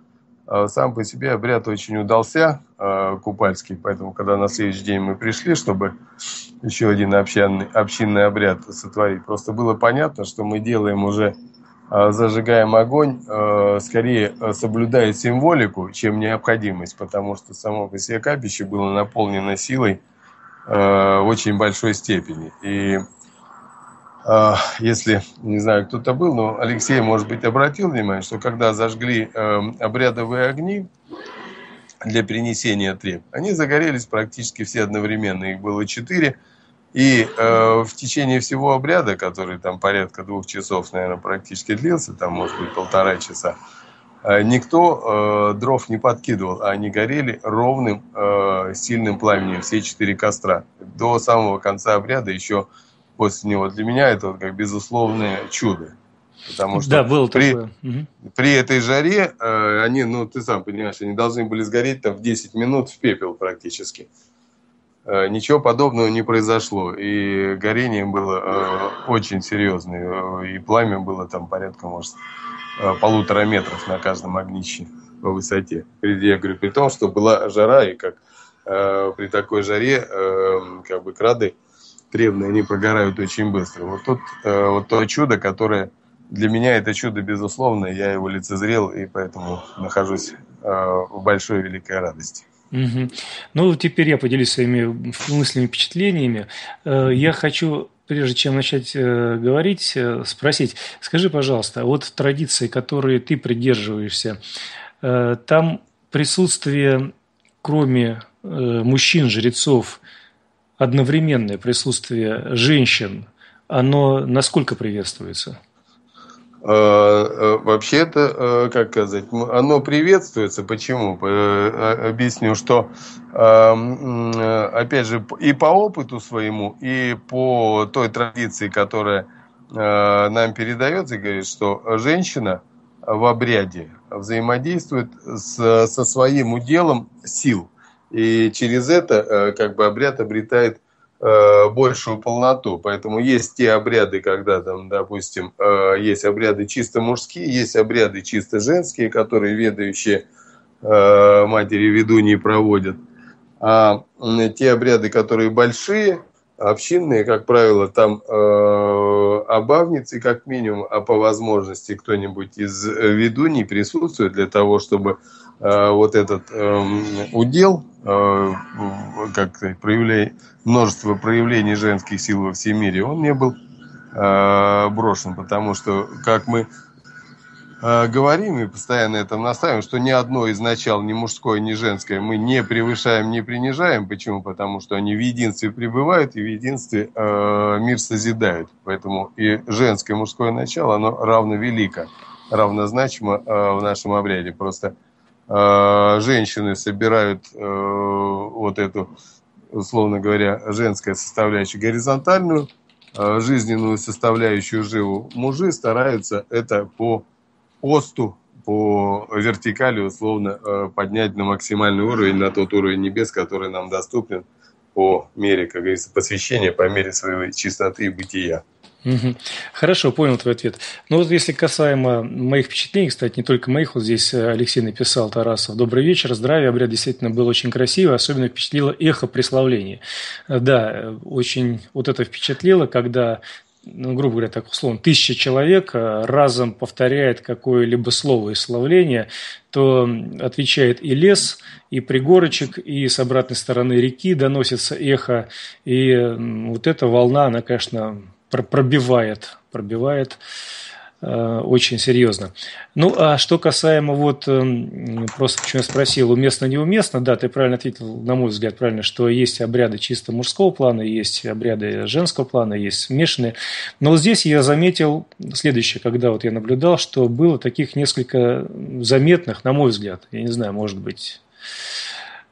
сам по себе обряд очень удался, Э, купальский. Поэтому, когда на следующий день мы пришли, чтобы еще один общинный, общинный обряд сотворить, просто было понятно, что мы делаем уже, э, зажигаем огонь, э, скорее соблюдая символику, чем необходимость, потому что само по себе капище было наполнено силой в очень большой степени. И если, не знаю, кто-то был, но Алексей, может быть, обратил внимание, что когда зажгли обрядовые огни, для принесения треб. Они загорелись практически все одновременно, их было четыре. И э, в течение всего обряда, который там порядка двух часов, наверное, практически длился, там, может быть, полтора часа, э, никто э, дров не подкидывал, а они горели ровным, э, сильным пламенем, все четыре костра. До самого конца обряда, еще после него. Для меня это вот как безусловное чудо. Потому что да, было при, такое. при этой жаре э, они, ну ты сам понимаешь, они должны были сгореть там в 10 минут в пепел практически. Э, ничего подобного не произошло. И горение было э, очень серьезное. и пламя было там порядка, может, полутора метров на каждом огнище по высоте. Я говорю, при том, что была жара, и как при такой жаре, как бы крады древние, они прогорают очень быстро. Вот тут вот то чудо, которое для меня это чудо безусловно, я его лицезрел, и поэтому нахожусь э, в большой великой радости. Угу. Ну, теперь я поделюсь своими мыслями, впечатлениями. Э, я хочу, прежде чем начать э, говорить, спросить, скажи, пожалуйста, вот традиции, которые ты придерживаешься, там присутствие, кроме мужчин, жрецов, одновременное присутствие женщин, оно насколько приветствуется? Э, э, вообще это, э, как сказать, оно приветствуется. Почему? Объясню, что, опять же, и по опыту своему, и по той традиции, которая нам передается, говорит, что женщина в обряде взаимодействует с, со своим уделом сил. И через это как бы обряд обретает Э, большую полноту. Поэтому есть те обряды, когда там, допустим, э, есть обряды чисто мужские, есть обряды чисто женские, которые ведающие э, матери ведуньи проводят. А те обряды, которые большие, общинные, как правило, там обавницы, как минимум, а по возможности кто-нибудь из ведуней присутствует для того, чтобы вот этот эм, удел Э, как сказать, множество проявлений женских сил во всем мире, он не был э, брошен, потому что, как мы э, говорим и постоянно этом настаиваем, что ни одно из начал, ни мужское, ни женское, мы не превышаем, не принижаем. Почему? Потому что они в единстве пребывают и в единстве мир созидают. Поэтому и женское, и мужское начало, оно равно велико, равнозначимо в нашем обряде. Просто Э, женщины собирают э, вот эту, условно говоря, женская составляющая горизонтальную, э, жизненную составляющую живу, мужи стараются это по посту, по вертикали условно поднять на максимальный уровень, на тот уровень небес, который нам доступен по мере, как говорится, посвящения, по мере своей чистоты и бытия. Хорошо, понял твой ответ. Ну вот если касаемо моих впечатлений, кстати, не только моих, вот здесь э, Алексей написал, Тарасов, добрый вечер, здравия, обряд действительно был очень красивый, особенно впечатлило эхо преславления. Э, да, э, очень вот это впечатлило, когда ну, грубо говоря, так условно, тысяча человек разом повторяет какое-либо слово и словление, то отвечает и лес, и пригорочек, и с обратной стороны реки доносится эхо. И вот эта волна, она, конечно, пробивает, пробивает э, очень серьезно. Ну, а что касаемо вот, э, просто почему я спросил, уместно-неуместно, да, ты правильно ответил, на мой взгляд, правильно, что есть обряды чисто мужского плана, есть обряды женского плана, есть смешанные. Но вот здесь я заметил следующее, когда вот я наблюдал, что было таких несколько заметных, на мой взгляд, я не знаю, может быть,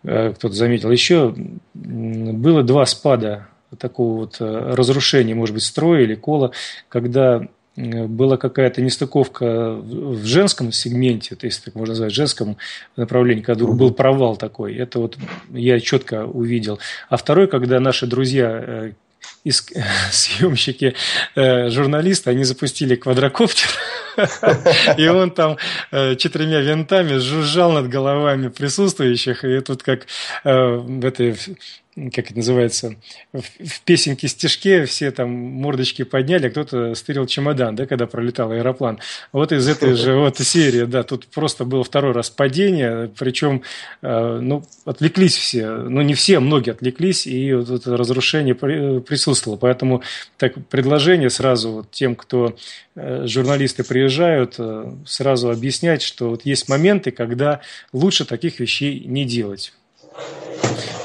э, кто-то заметил еще, было два спада вот такого вот э, разрушения, может быть, строя или кола, когда э, была какая-то нестыковка в женском сегменте, то есть так можно назвать, женском направлении, когда был провал такой. Это вот я четко увидел. А второй, когда наши друзья э, из съемщики, журналисты, они запустили квадрокоптер, и он там четырьмя винтами жужжал над головами присутствующих, и тут как в этой как это называется, в, в песенке-стишке все там мордочки подняли, а кто-то стырил чемодан, да, когда пролетал аэроплан. Вот из этой же вот серии, да, тут просто было второй раз падение, причем, э, ну, отвлеклись все, ну, не все, многие отвлеклись, и вот это разрушение э, присутствовало. Поэтому так предложение сразу вот тем, кто э, журналисты приезжают, э, сразу объяснять, что вот есть моменты, когда лучше таких вещей не делать.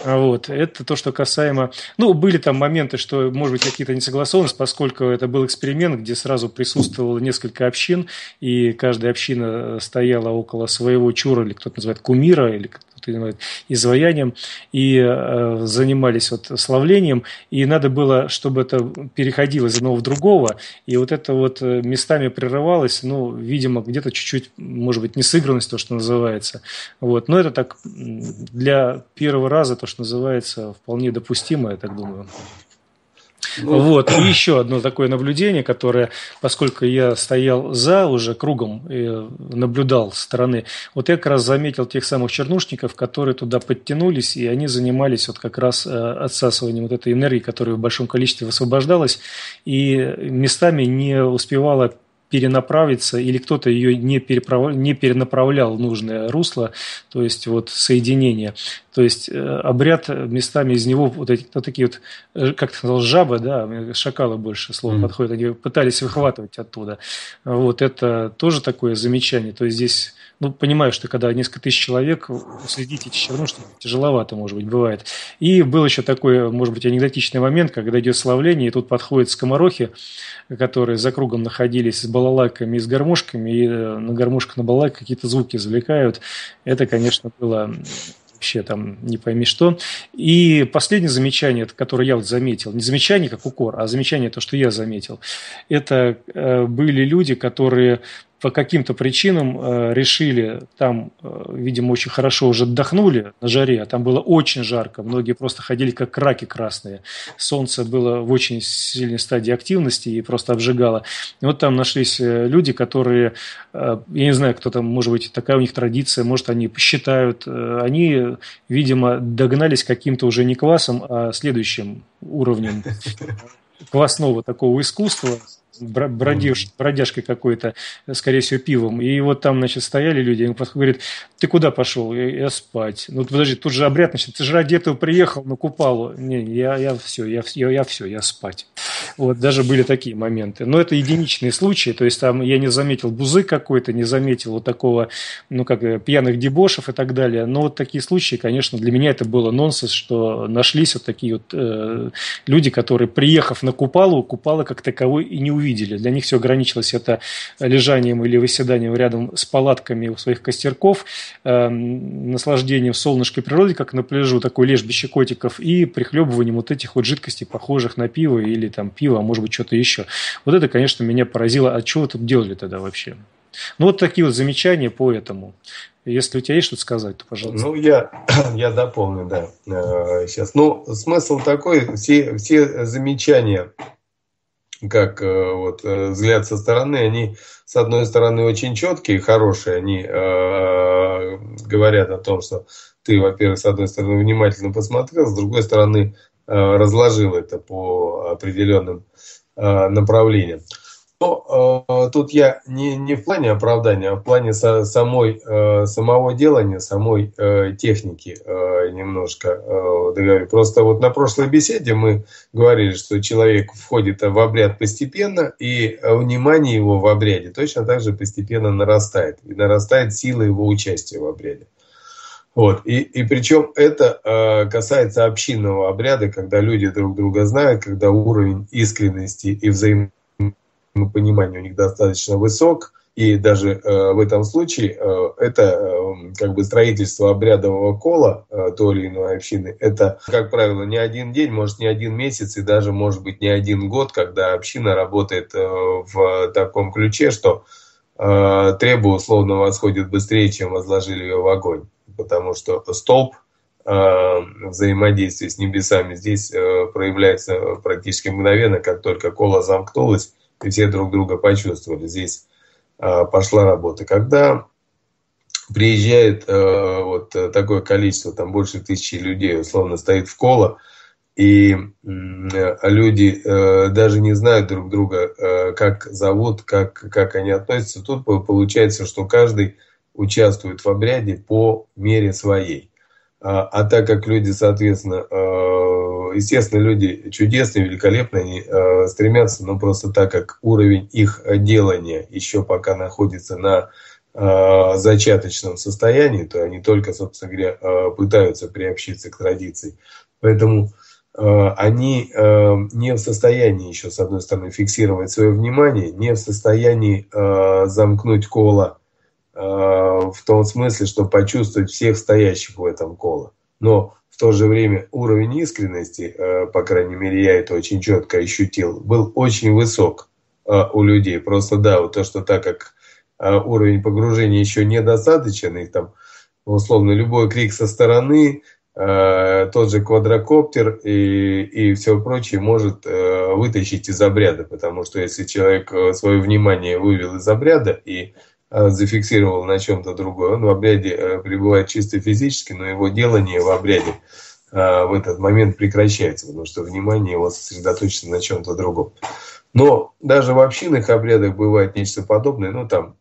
А вот. Это то, что касаемо... Ну, были там моменты, что, может быть, какие-то несогласованности, поскольку это был эксперимент, где сразу присутствовало несколько общин, и каждая община э, стояла около своего чура, или кто-то называет кумира, или это изваянием, и э, занимались вот славлением, и надо было, чтобы это переходило из одного в другого, и вот это вот э, местами прерывалось, ну, видимо, где-то чуть-чуть, может быть, несыгранность, то, что называется. Вот. Но это так для первого раза, то, что называется, вполне допустимо, я так думаю. Ну, вот. И еще одно такое наблюдение, которое, поскольку я стоял за уже кругом, и наблюдал со стороны, вот я как раз заметил тех самых чернушников, которые туда подтянулись, и они занимались вот как раз э, отсасыванием вот этой энергии, которая в большом количестве высвобождалась, и местами не успевала перенаправиться или кто-то ее не, переправ... не перенаправлял в нужное русло, то есть вот соединение. То есть э, обряд местами из него вот эти, вот такие вот, э, как ты сказал, жабы, да, шакалы больше слово mm-hmm. подходит, они пытались выхватывать оттуда. Вот это тоже такое замечание. То есть здесь ну, понимаю, что когда несколько тысяч человек, следить эти черну, что тяжеловато, может быть, бывает. И был еще такой, может быть, анекдотичный момент, когда идет славление, и тут подходят скоморохи, которые за кругом находились с балалайками и с гармошками, и э, на гармошках, на балалайках какие-то звуки извлекают. Это, конечно, было вообще там не пойми что. И последнее замечание, которое я вот заметил, не замечание как укор, а замечание то, что я заметил, это э, были люди, которые по каким-то причинам э, решили, там, э, видимо, очень хорошо уже отдохнули на жаре, а там было очень жарко, многие просто ходили как раки красные, солнце было в очень сильной стадии активности и просто обжигало. И вот там нашлись э, люди, которые, я не знаю, кто там, может быть, такая у них традиция, может, они посчитают, они, видимо, догнались каким-то уже не классом а следующим уровнем классного такого искусства, бродеж, бродяжкой какой-то, скорее всего, пивом. И вот там, значит, стояли люди, и он говорит, ты куда пошел? Я, я спать. Ну, подожди, тут же обряд, значит, ты же ради этого приехал на Купалу. Не, я, я все, я, я, я все, я спать. Вот даже были такие моменты. Но это единичные случаи, то есть там я не заметил бузы какой-то, не заметил вот такого, ну, как э, пьяных дебошев и так далее. Но вот такие случаи, конечно, для меня это было нонсенс, что нашлись вот такие вот э, люди, которые, приехав на Купалу, Купала как таковой и не увидели видели. Для них все ограничилось это лежанием или выседанием рядом с палатками у своих костерков, эм, наслаждением солнышкой природы, как на пляжу, такой лежбище котиков, и прихлебыванием вот этих вот жидкостей, похожих на пиво или там пиво, а может быть что-то еще. Вот это, конечно, меня поразило. А чего вы тут делали тогда вообще? Ну, вот такие вот замечания по этому. Если у тебя есть что-то сказать, то, пожалуйста. Ну, я, я дополню, да, э, сейчас. Ну, смысл такой, все, все замечания как э, вот, э, взгляд со стороны, они, с одной стороны, очень четкие, хорошие, они э, говорят о том, что ты, во-первых, с одной стороны, внимательно посмотрел, с другой стороны, э, разложил это по определенным э, направлениям. Но ну, э, тут я не, не в плане оправдания, а в плане со, самой, э, самого делания, самой э, техники э, немножко э, договорю. Просто вот на прошлой беседе мы говорили, что человек входит в обряд постепенно, и внимание его в обряде точно так же постепенно нарастает. И нарастает сила его участия в обряде. Вот. И, и причем это э, касается общинного обряда, когда люди друг друга знают, когда уровень искренности и взаимодействия ну, понимание у них достаточно высок, и даже э, в этом случае э, это э, как бы строительство обрядового кола э, той или иной общины, это, как правило, не один день, может, не один месяц и даже, может быть, не один год, когда община работает э, в таком ключе, что э, требу условно восходит быстрее, чем возложили ее в огонь, потому что столб э, взаимодействие с небесами здесь э, проявляется практически мгновенно, как только кола замкнулась, все друг друга почувствовали. Здесь а, пошла работа. Когда приезжает э, вот э, такое количество, там больше тысячи людей, условно, стоит в коло, и люди э, даже не знают друг друга, как зовут, как, как они относятся. Тут получается, что каждый участвует в обряде по мере своей. А, а так как люди, соответственно, э, естественно, люди чудесные, великолепные, они э, стремятся, но ну, просто так как уровень их делания еще пока находится на э, зачаточном состоянии, то они только, собственно говоря, пытаются приобщиться к традиции. Поэтому они не в состоянии еще, с одной стороны, фиксировать свое внимание, не в состоянии замкнуть кола Э, в том смысле, что почувствовать всех стоящих в этом коло. Но в то же время уровень искренности, э, по крайней мере, я это очень четко ощутил, был очень высок э, у людей. Просто да, вот то, что так как уровень погружения еще недостаточен, их там ну, условно любой крик со стороны, тот же квадрокоптер и, и все прочее может вытащить из обряда, потому что если человек свое внимание вывел из обряда и Э, зафиксировал на чем-то другое. Он в обряде э, пребывает чисто физически, но его делание в обряде э, в этот момент прекращается, потому что внимание его сосредоточено на чем-то другом. Но даже в общинных обрядах бывает нечто подобное, ну там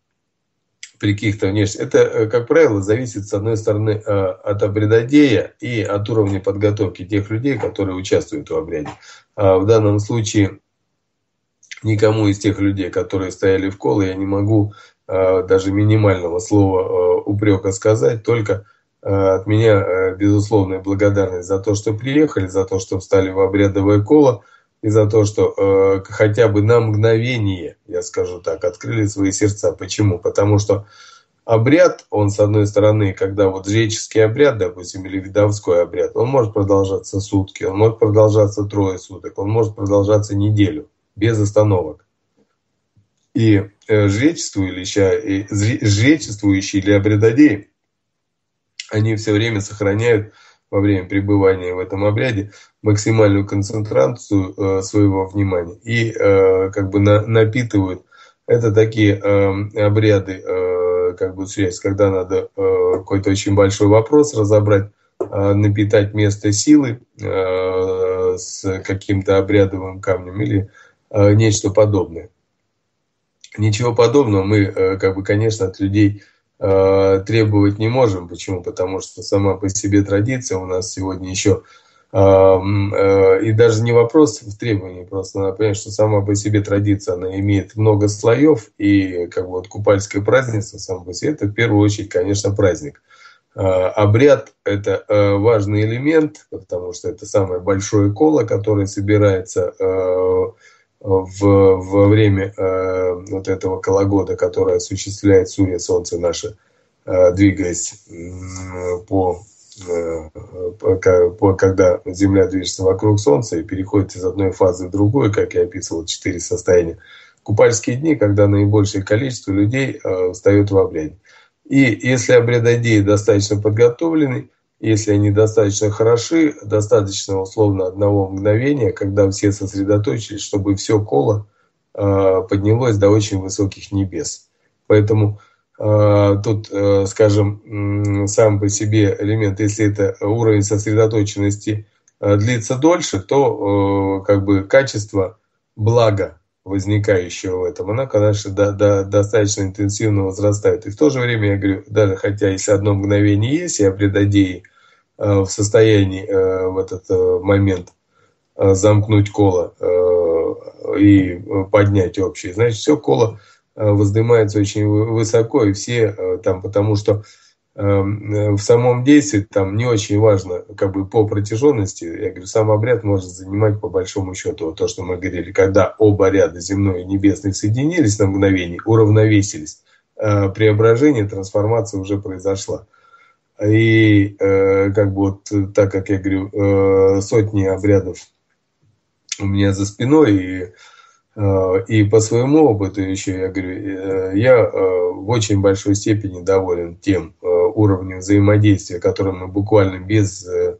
при каких-то внешних... Это, как правило, зависит, с одной стороны, от обрядодея и от уровня подготовки тех людей, которые участвуют в обряде. А в данном случае никому из тех людей, которые стояли в коле, я не могу Э, даже минимального слова э, упрека сказать, только э, от меня безусловная благодарность за то, что приехали, за то, что встали в обрядовое коло, и за то, что э, хотя бы на мгновение, я скажу так, открыли свои сердца. Почему? Потому что обряд, он с одной стороны, когда вот жреческий обряд, допустим, или видовской обряд, он может продолжаться сутки, он может продолжаться трое суток, он может продолжаться неделю, без остановок и э, жречествующие, жречествующие или обрядодеи, они все время сохраняют во время пребывания в этом обряде максимальную концентрацию э, своего внимания и э, как бы напитывают. Это такие обряды, как бы связь, когда надо какой-то очень большой вопрос разобрать, напитать место силы с каким-то обрядовым камнем или нечто подобное. Ничего подобного мы, э, как бы, конечно, от людей э, требовать не можем. Почему? Потому что сама по себе традиция у нас сегодня еще э, и даже не вопрос в требовании, просто надо понять, что сама по себе традиция, она имеет много слоев, и как бы вот купальское празднество само по себе, это в первую очередь, конечно, праздник. Обряд – это важный элемент, потому что это самое большое коло, которое собирается в, во время э, вот этого кологода, который осуществляет Сурья, Солнце наше, э, двигаясь э, по, э, по, по, когда Земля движется вокруг Солнца и переходит из одной фазы в другую, как я описывал, четыре состояния. Купальские дни, когда наибольшее количество людей э, встает в обряд. И если обрядодеи достаточно подготовлены, если они достаточно хороши, достаточно условно одного мгновения, когда все сосредоточились, чтобы все коло э, поднялось до очень высоких небес. Поэтому э, тут, э, скажем, сам по себе элемент, если это уровень сосредоточенности э, длится дольше, то э, как бы качество блага возникающего в этом, она, конечно, до, до, достаточно интенсивно возрастает. И в то же время, я говорю, даже хотя если одно мгновение есть, я предадеи э, в состоянии э, в этот э, момент э, замкнуть коло э, и э, поднять общее, значит, все коло э, воздымается очень высоко, и все э, там, потому что э, Эм, э, в самом действии там не очень важно, как бы по протяженности, я говорю, сам обряд может занимать по большому счету то, что мы говорили, когда оба ряда земной и небесный соединились на мгновение, уравновесились, э, преображение, трансформация уже произошла. И э, как бы вот так, как я говорю, сотни обрядов у меня за спиной, и и по своему опыту еще я говорю, я в очень большой степени доволен тем уровня взаимодействия, который мы буквально без э,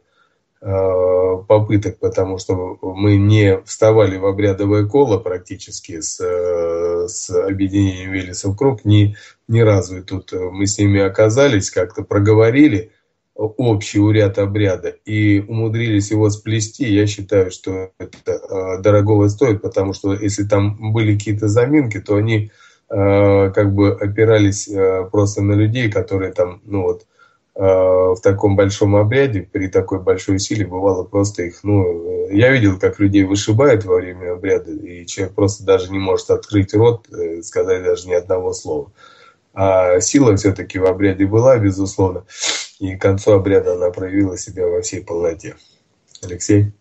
э, попыток, потому что мы не вставали в обрядовое коло практически с, э, с объединением Велесов Круг ни, ни разу. И тут мы с ними оказались, как-то проговорили общий уряд обряда и умудрились его сплести. Я считаю, что это дорогого стоит, потому что если там были какие-то заминки, то они Э, как бы опирались э, просто на людей, которые там, ну вот, э, в таком большом обряде, при такой большой силе, бывало просто их, ну, я видел, как людей вышибают во время обряда, и человек просто даже не может открыть рот, сказать даже ни одного слова. А сила все-таки в обряде была, безусловно, и к концу обряда она проявила себя во всей полноте. Алексей?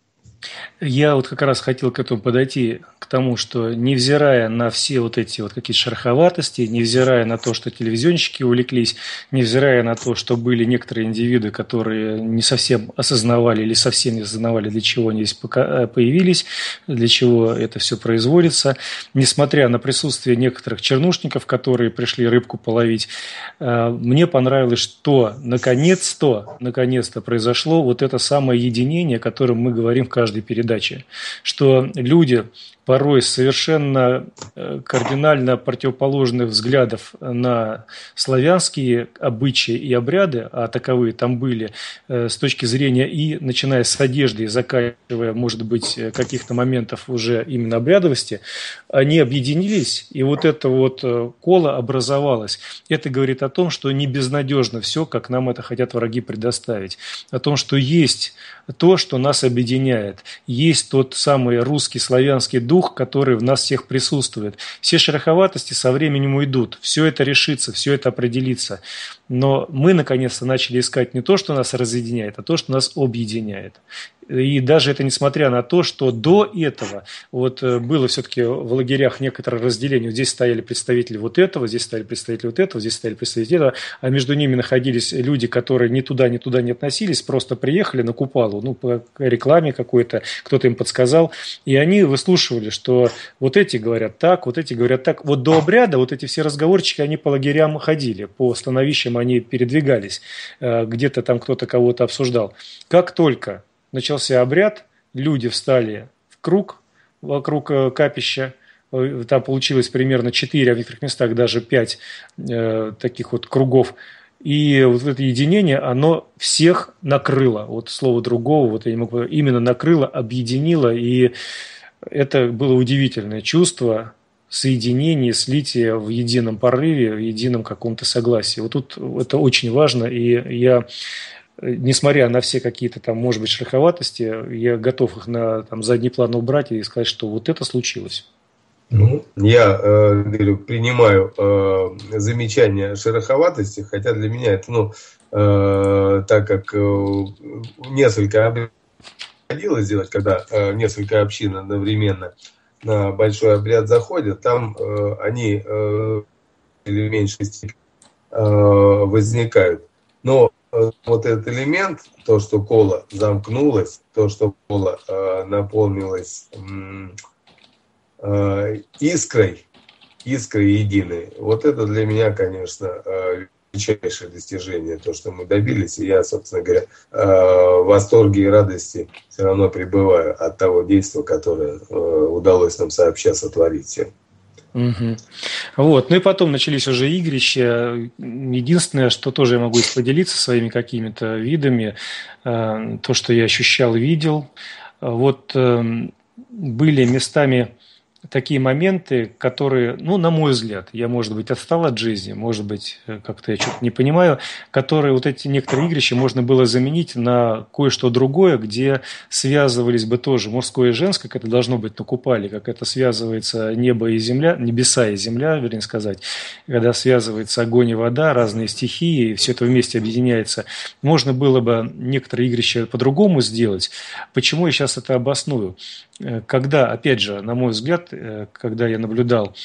Я вот как раз хотел к этому подойти, к тому, что невзирая на все вот эти вот какие-то шероховатости, невзирая на то, что телевизионщики увлеклись, невзирая на то, что были некоторые индивиды, которые не совсем осознавали или совсем не осознавали, для чего они здесь э, появились, для чего это все производится, несмотря на присутствие некоторых чернушников, которые пришли рыбку половить, э, мне понравилось, что наконец-то, наконец-то произошло вот это самое единение, о котором мы говорим в каждом каждой передаче, что люди порой совершенно э, кардинально противоположных взглядов на славянские обычаи и обряды, а таковые там были, э, с точки зрения и начиная с одежды и заканчивая, может быть, э, каких-то моментов уже именно обрядовости, они объединились, и вот это вот коло образовалось. Это говорит о том, что не безнадежно все, как нам это хотят враги предоставить. О том, что есть то, что нас объединяет. Есть тот самый русский славянский дух, дух, который в нас всех присутствует. Все шероховатости со временем уйдут, все это решится, все это определится. Но мы, наконец-то, начали искать не то, что нас разъединяет, а то, что нас объединяет. И даже это несмотря на то, что до этого вот э, было все-таки в лагерях некоторое разделение. Здесь стояли представители вот этого, здесь стояли представители вот этого, здесь стояли представители этого. А между ними находились люди, которые ни туда, ни туда не относились, просто приехали на Купалу, ну, по рекламе какой-то, кто-то им подсказал. И они выслушивали, что вот эти говорят так, вот эти говорят так. Вот до обряда вот эти все разговорчики, они по лагерям ходили, по становищам они передвигались. Э, где-то там кто-то кого-то обсуждал. Как только начался обряд, люди встали в круг вокруг э, капища, э, там получилось примерно 4, а в некоторых местах даже 5 э, таких вот кругов. И вот это единение, оно всех накрыло. Вот слово другого, вот я не могу именно накрыло, объединило. И это было удивительное чувство соединения, слития в едином порыве, в едином каком-то согласии. Вот тут это очень важно, и я Э, несмотря на все какие-то там, может быть, шероховатости, я готов их на там, задний план убрать и сказать, что вот это случилось. Ну, я э, говорю, принимаю э, замечание шероховатости, хотя для меня это, ну, э, так как э, несколько приходилось сделать, когда э, несколько общин одновременно на большой обряд заходят, там э, они э, или в меньшей степени э, возникают. Но вот этот элемент, то, что кола замкнулась, то, что кола э, наполнилась э, искрой, искрой единой, вот это для меня, конечно, э, величайшее достижение, то, что мы добились. И я, собственно говоря, э, в восторге и радости все равно пребываю от того действия, которое э, удалось нам сообща сотворить всем. Угу. Вот. Ну и потом начались уже игрища. Единственное, что тоже я могу поделиться своими какими-то видами, э, то, что я ощущал, видел. Вот эм, были местами такие моменты, которые, ну, на мой взгляд, я, может быть, отстал от жизни, может быть, э, как-то я что-то не понимаю, которые вот эти некоторые игрища можно было заменить на кое-что другое, где связывались бы тоже мужское и женское, как это должно быть на Купале, как это связывается небо и земля, небеса и земля, вернее сказать, когда связывается огонь и вода, разные стихии, и все это вместе объединяется. Можно было бы некоторые игрища по-другому сделать. Почему я сейчас это обосную? Э, когда, опять же, на мой взгляд, Э, когда я наблюдал,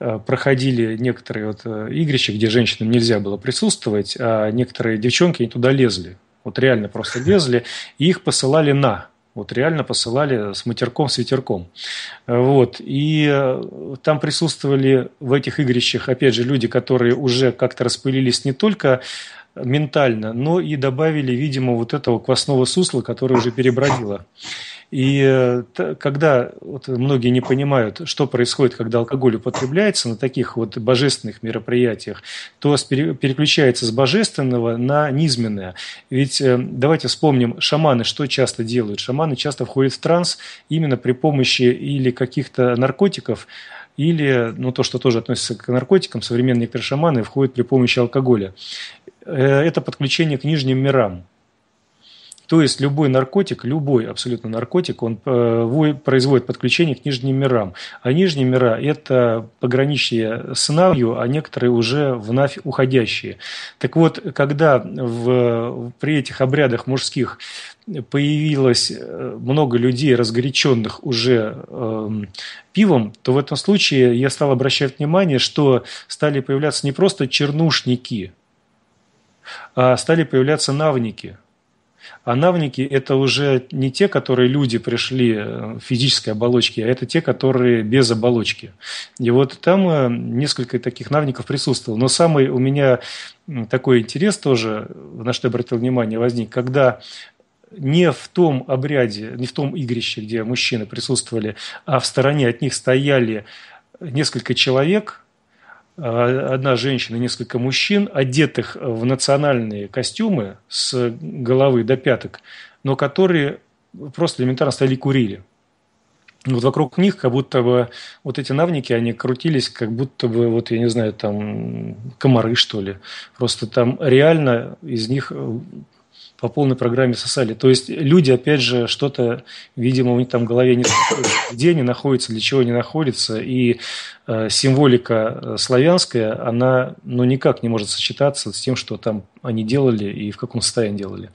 э, проходили некоторые вот э, игрища, где женщинам нельзя было присутствовать, а некоторые девчонки туда лезли. Вот реально просто лезли, и их посылали на. Вот реально посылали с матерком, с ветерком. Вот. И там присутствовали в этих игрищах, опять же, люди, которые уже как-то распылились не только ментально, но и добавили, видимо, вот этого квасного сусла, которое уже перебродило. И э, когда вот, многие не понимают, что происходит, когда алкоголь употребляется на таких вот божественных мероприятиях, то переключается с божественного на низменное. Ведь э, давайте вспомним, шаманы что часто делают? Шаманы часто входят в транс именно при помощи или каких-то наркотиков, или, ну, то, что тоже относится к наркотикам, современные некоторые шаманы входят при помощи алкоголя. Э, это подключение к нижним мирам. То есть любой наркотик, любой абсолютно наркотик, он э, производит подключение к нижним мирам. А нижние мира – это пограничие с навью, а некоторые уже в навь уходящие. Так вот, когда в, при этих обрядах мужских появилось э, много людей, разгоряченных уже э, пивом, то в этом случае я стал обращать внимание, что стали появляться не просто чернушники, а стали появляться навники – а навники – это уже не те, которые люди пришли э, в физической оболочке, а это те, которые без оболочки. И вот там э, несколько таких навников присутствовало. Но самый у меня такой интерес тоже, на что я обратил внимание, возник, когда не в том обряде, не в том игрище, где мужчины присутствовали, а в стороне от них стояли несколько человек – а, одна женщина и несколько мужчин, одетых в национальные костюмы с головы до пяток, но которые просто элементарно стали курили. Вот вокруг них как будто бы вот эти навники, они крутились, как будто бы, вот я не знаю, там комары, что ли. Просто там реально из них по полной программе сосали. То есть люди, опять же, что-то, видимо, у них там в голове не где они находятся, для чего они находятся, и э, символика э, славянская, она ну, никак не может сочетаться с тем, что там они делали и в каком состоянии делали.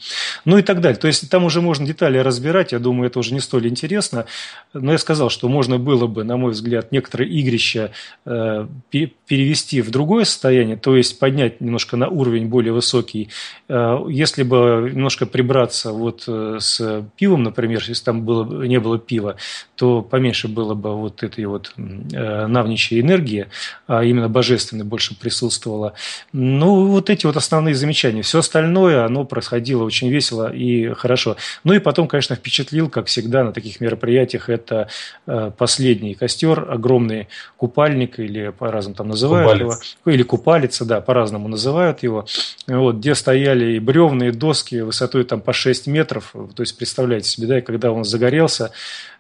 Ну и так далее. То есть там уже можно детали разбирать, я думаю, это уже не столь интересно. Но я сказал, что можно было бы, на мой взгляд, некоторые игрища э, перевести в другое состояние, то есть поднять немножко на уровень более высокий. Э, если бы немножко прибраться вот э, с пивом, например, если там было, не было пива, то поменьше было бы вот этой вот э, навничьей энергии, а именно божественной больше присутствовала. Ну вот эти вот основные замечания замечаний. Все остальное, оно происходило очень весело и хорошо. Ну и потом, конечно, впечатлил, как всегда, на таких мероприятиях, это э, последний костер, огромный купальник, или по-разному там называют Купалец. его, или купалица, да, по-разному называют его, вот, где стояли и бревна, и доски высотой там по 6 метров, то есть представляете себе, да, и когда он загорелся,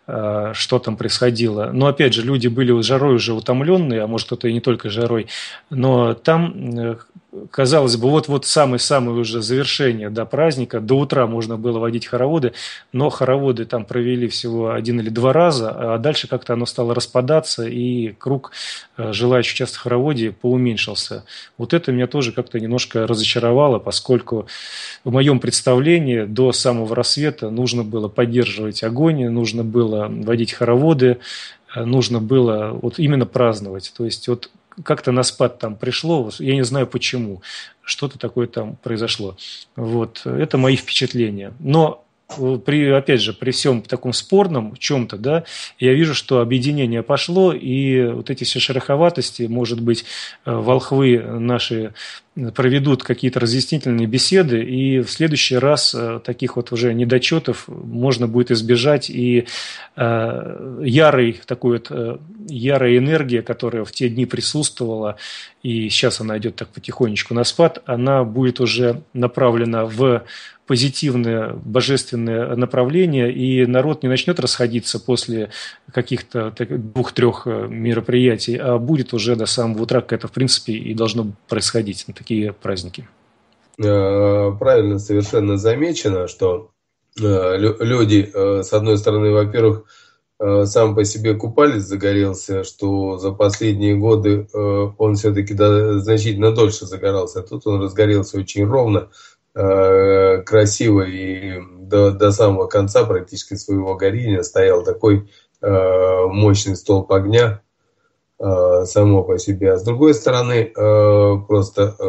э, что там происходило. Но опять же, люди были жарой уже утомленные, а может кто-то и не только жарой, но там э, казалось бы, вот-вот самое-самое уже завершение до праздника, до утра можно было водить хороводы, но хороводы там провели всего один или два раза, а дальше как-то оно стало распадаться, и круг э, желающих часто в хороводе поуменьшился. Вот это меня тоже как-то немножко разочаровало, поскольку в моем представлении до самого рассвета нужно было поддерживать огонь, нужно было водить хороводы, э, нужно было вот именно праздновать. То есть вот как-то на спад там пришло, я не знаю почему, что-то такое там произошло. Вот, это мои впечатления. Но Э, при, опять же, при всем таком спорном чем-то, да, я вижу, что объединение пошло, и вот эти все шероховатости, может быть, э, волхвы наши э, проведут какие-то разъяснительные беседы, и в следующий раз таких вот уже недочетов можно будет избежать, и э, ярой, такой вот э, ярая энергия, которая в те дни присутствовала, и сейчас она идет так потихонечку на спад, она будет уже направлена в позитивное, божественное направление, и народ не начнет расходиться после каких-то двух-трех э, мероприятий, а будет уже до самого утра, как это, в принципе, и должно происходить на такие праздники. Э, правильно совершенно замечено, что э, люди, с одной стороны, во-первых, сам по себе купались загорелся, что за последние годы он все-таки значительно дольше загорался. а Тут он разгорелся очень ровно, Э, красиво и до, до самого конца практически своего горения стоял такой э, мощный столб огня э, само по себе. А с другой стороны, э, просто э, э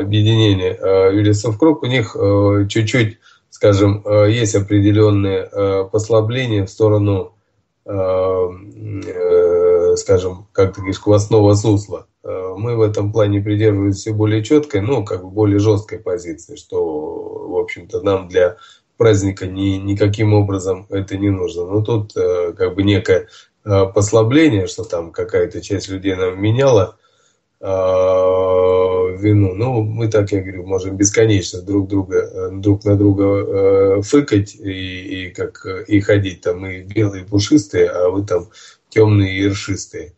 объединение э, Юлисов Круг, у них э, чуть-чуть, скажем, э, есть определенные э, послабления в сторону, э, э, скажем, как ты говоришь, квасного сусла Э, мы в этом плане придерживаемся более четкой, ну, как бы более жесткой позиции, что, в общем-то, нам для праздника ни, никаким образом это не нужно. Но тут э, как бы некое э, послабление, что там какая-то часть людей нам меняла вину. Ну, мы так, я говорю, можем бесконечно друг друга, друг на друга фыкать и, и, как, и ходить там и белые, и пушистые, а вы там темные и ершистые.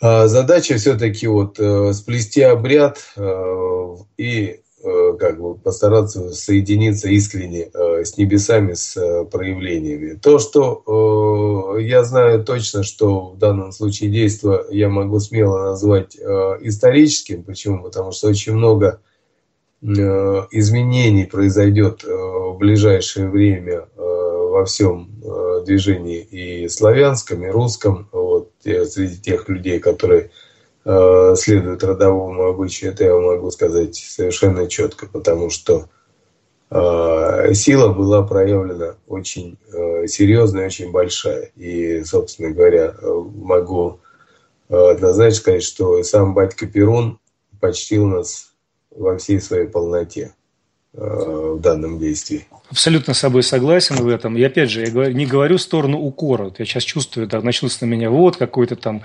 А задача все-таки вот э, сплести обряд э, и э, как бы постараться соединиться искренне с небесами, с проявлениями. То, что я знаю точно, что в данном случае действо я могу смело назвать историческим. Почему? Потому что очень много изменений произойдет в ближайшее время во всем движении и славянском, и русском, Э, среди тех людей, которые э, следуют родовому обычаю, это я могу сказать совершенно четко, потому что э, сила была проявлена очень э, серьезная, очень большая. И, собственно говоря, могу однозначно сказать, что сам батька Перун почтил нас во всей своей полноте в данном действии. Абсолютно с собой согласен в этом. И опять же, я не говорю сторону укора. Вот я сейчас чувствую, да, начался на меня, вот какой-то там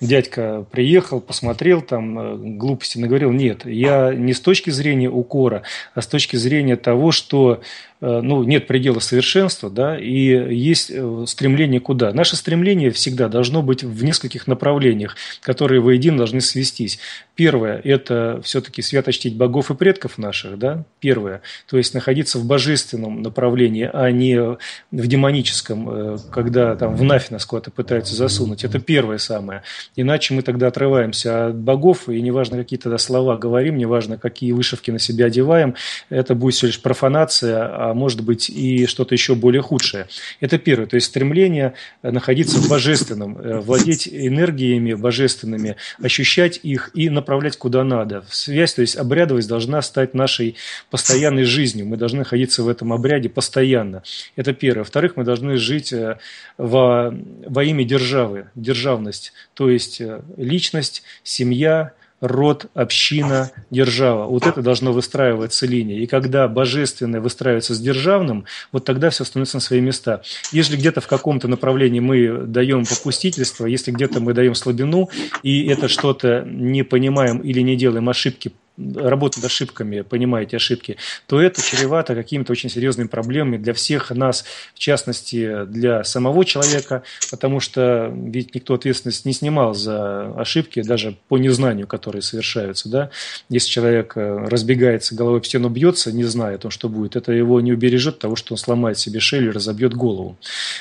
дядька приехал, посмотрел, там э, глупости наговорил. Нет, я не с точки зрения укора, а с точки зрения того, что э, ну, нет предела совершенства, да, и есть э, стремление куда. Наше стремление всегда должно быть в нескольких направлениях, которые воедино должны свестись. Первое – это все-таки свято богов и предков наших, да, первое, то есть находиться в божественном божественном направлении, а не в демоническом, э, когда там в нафиг нас куда-то пытаются засунуть. Это первое самое. Иначе мы тогда отрываемся от богов, и неважно, какие тогда слова говорим, неважно, какие вышивки на себя одеваем, это будет всего лишь профанация, а может быть и что-то еще более худшее. Это первое. То есть стремление э, находиться в божественном, э, владеть энергиями божественными, ощущать их и направлять куда надо. Связь, то есть обрядовость должна стать нашей постоянной жизнью. Мы должны находиться в этом обряде постоянно. Это первое. Во-вторых, мы должны жить э, во, во имя державы, державность, то есть э, личность, семья, род, община, держава. Вот это должно выстраиваться линия. И когда божественное выстраивается с державным, вот тогда все становится на свои места. Если где-то в каком-то направлении мы даем попустительство, если где-то мы даем слабину, и это что-то не понимаем или не делаем ошибки работа над ошибками, понимаете ошибки, то это чревато какими-то очень серьезными проблемами для всех нас, в частности, для самого человека, потому что ведь никто ответственность не снимал за ошибки, даже по незнанию, которые совершаются. Да? Если человек э, разбегается, головой в стену бьется, не зная о том, что будет, это его не убережет того, что он сломает себе шею или разобьет голову.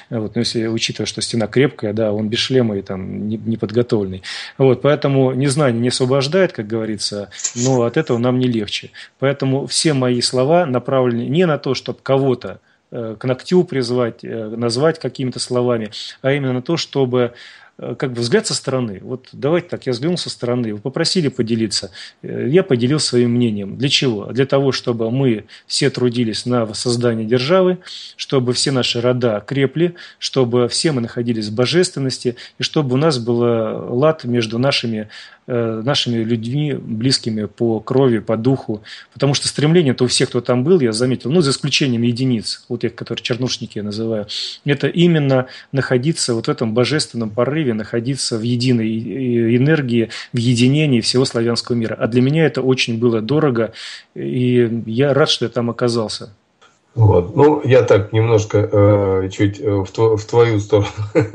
Вот. Но если учитывая, что стена крепкая, да, он без шлема и там неподготовленный. Вот. Поэтому незнание не освобождает, как говорится, но но от этого нам не легче. Поэтому все мои слова направлены не на то, чтобы кого-то э, к ногтю призвать, э, назвать какими-то словами, а именно на то, чтобы э, как бы взгляд со стороны. Вот давайте так, я взглянул со стороны, вы попросили поделиться, я поделился своим мнением. Для чего? Для того, чтобы мы все трудились на воссоздание державы, чтобы все наши рода крепли, чтобы все мы находились в божественности, и чтобы у нас был лад между нашими Э, нашими людьми, близкими по крови, по духу. Потому что стремление-то у всех, кто там был, я заметил, ну, за исключением единиц, вот тех, которые чернушники я называю, это именно находиться вот в этом божественном порыве, находиться в единой э, энергии, в единении всего славянского мира. А для меня это очень было дорого, и я рад, что я там оказался. Вот. Ну, я так немножко э, чуть э, в, тво, в твою сторону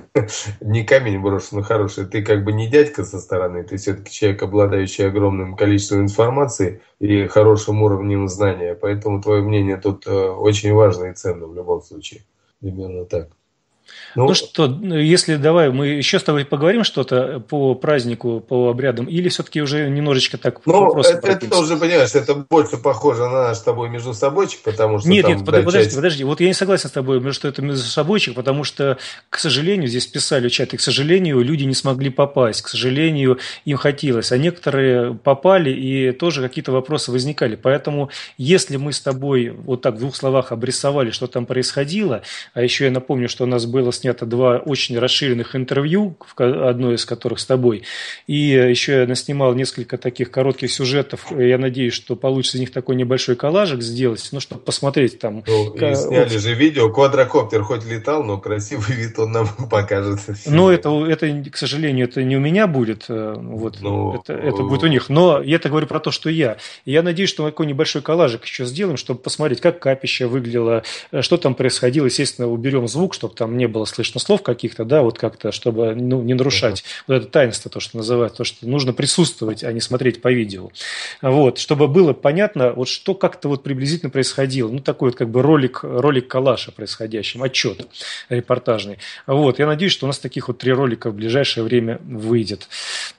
не камень брошу, но хороший. Ты как бы не дядька со стороны, ты все-таки человек, обладающий огромным количеством информации и хорошим уровнем знания. Поэтому твое мнение тут э, очень важно и ценно в любом случае. Именно так. Ну, ну что, ну, если давай мы еще с тобой поговорим что-то по празднику, по обрядам, или все-таки уже немножечко так ну, это, это уже, понимаешь, это больше похоже на наш с тобой между собойчик, потому что Нет, там, нет, подожди, часть... подожди, вот я не согласен с тобой, что это между собойчик, потому что, к сожалению, здесь писали чат, чате, к сожалению, люди не смогли попасть, к сожалению, им хотелось, а некоторые попали и тоже какие-то вопросы возникали, поэтому если мы с тобой вот так в двух словах обрисовали, что там происходило, а еще я напомню, что у нас был было снято два очень расширенных интервью, одно из которых с тобой. И э, еще я наснимал несколько таких коротких сюжетов. Э, я надеюсь, что получится из них такой небольшой коллажик сделать, ну, чтобы посмотреть там. Ну, и сняли же видео. Квадрокоптер хоть летал, но красивый вид он нам покажет. Но ну, это, это, к сожалению, это не у меня будет. Э, вот, ну, это, это будет у них. Но я-то говорю про то, что я. Я надеюсь, что мы такой небольшой коллажик еще сделаем, чтобы посмотреть, как капище выглядело, что там происходило. Естественно, уберем звук, чтобы там не не было слышно слов каких-то, да, вот как-то, чтобы ну, не нарушать вот это таинство, то, что называют, то, что нужно присутствовать, а не смотреть по видео. Вот, чтобы было понятно, вот что как-то вот приблизительно происходило. Ну, такой вот как бы ролик, ролик калаша происходящим, отчет репортажный. Вот, я надеюсь, что у нас таких вот три ролика в ближайшее время выйдет.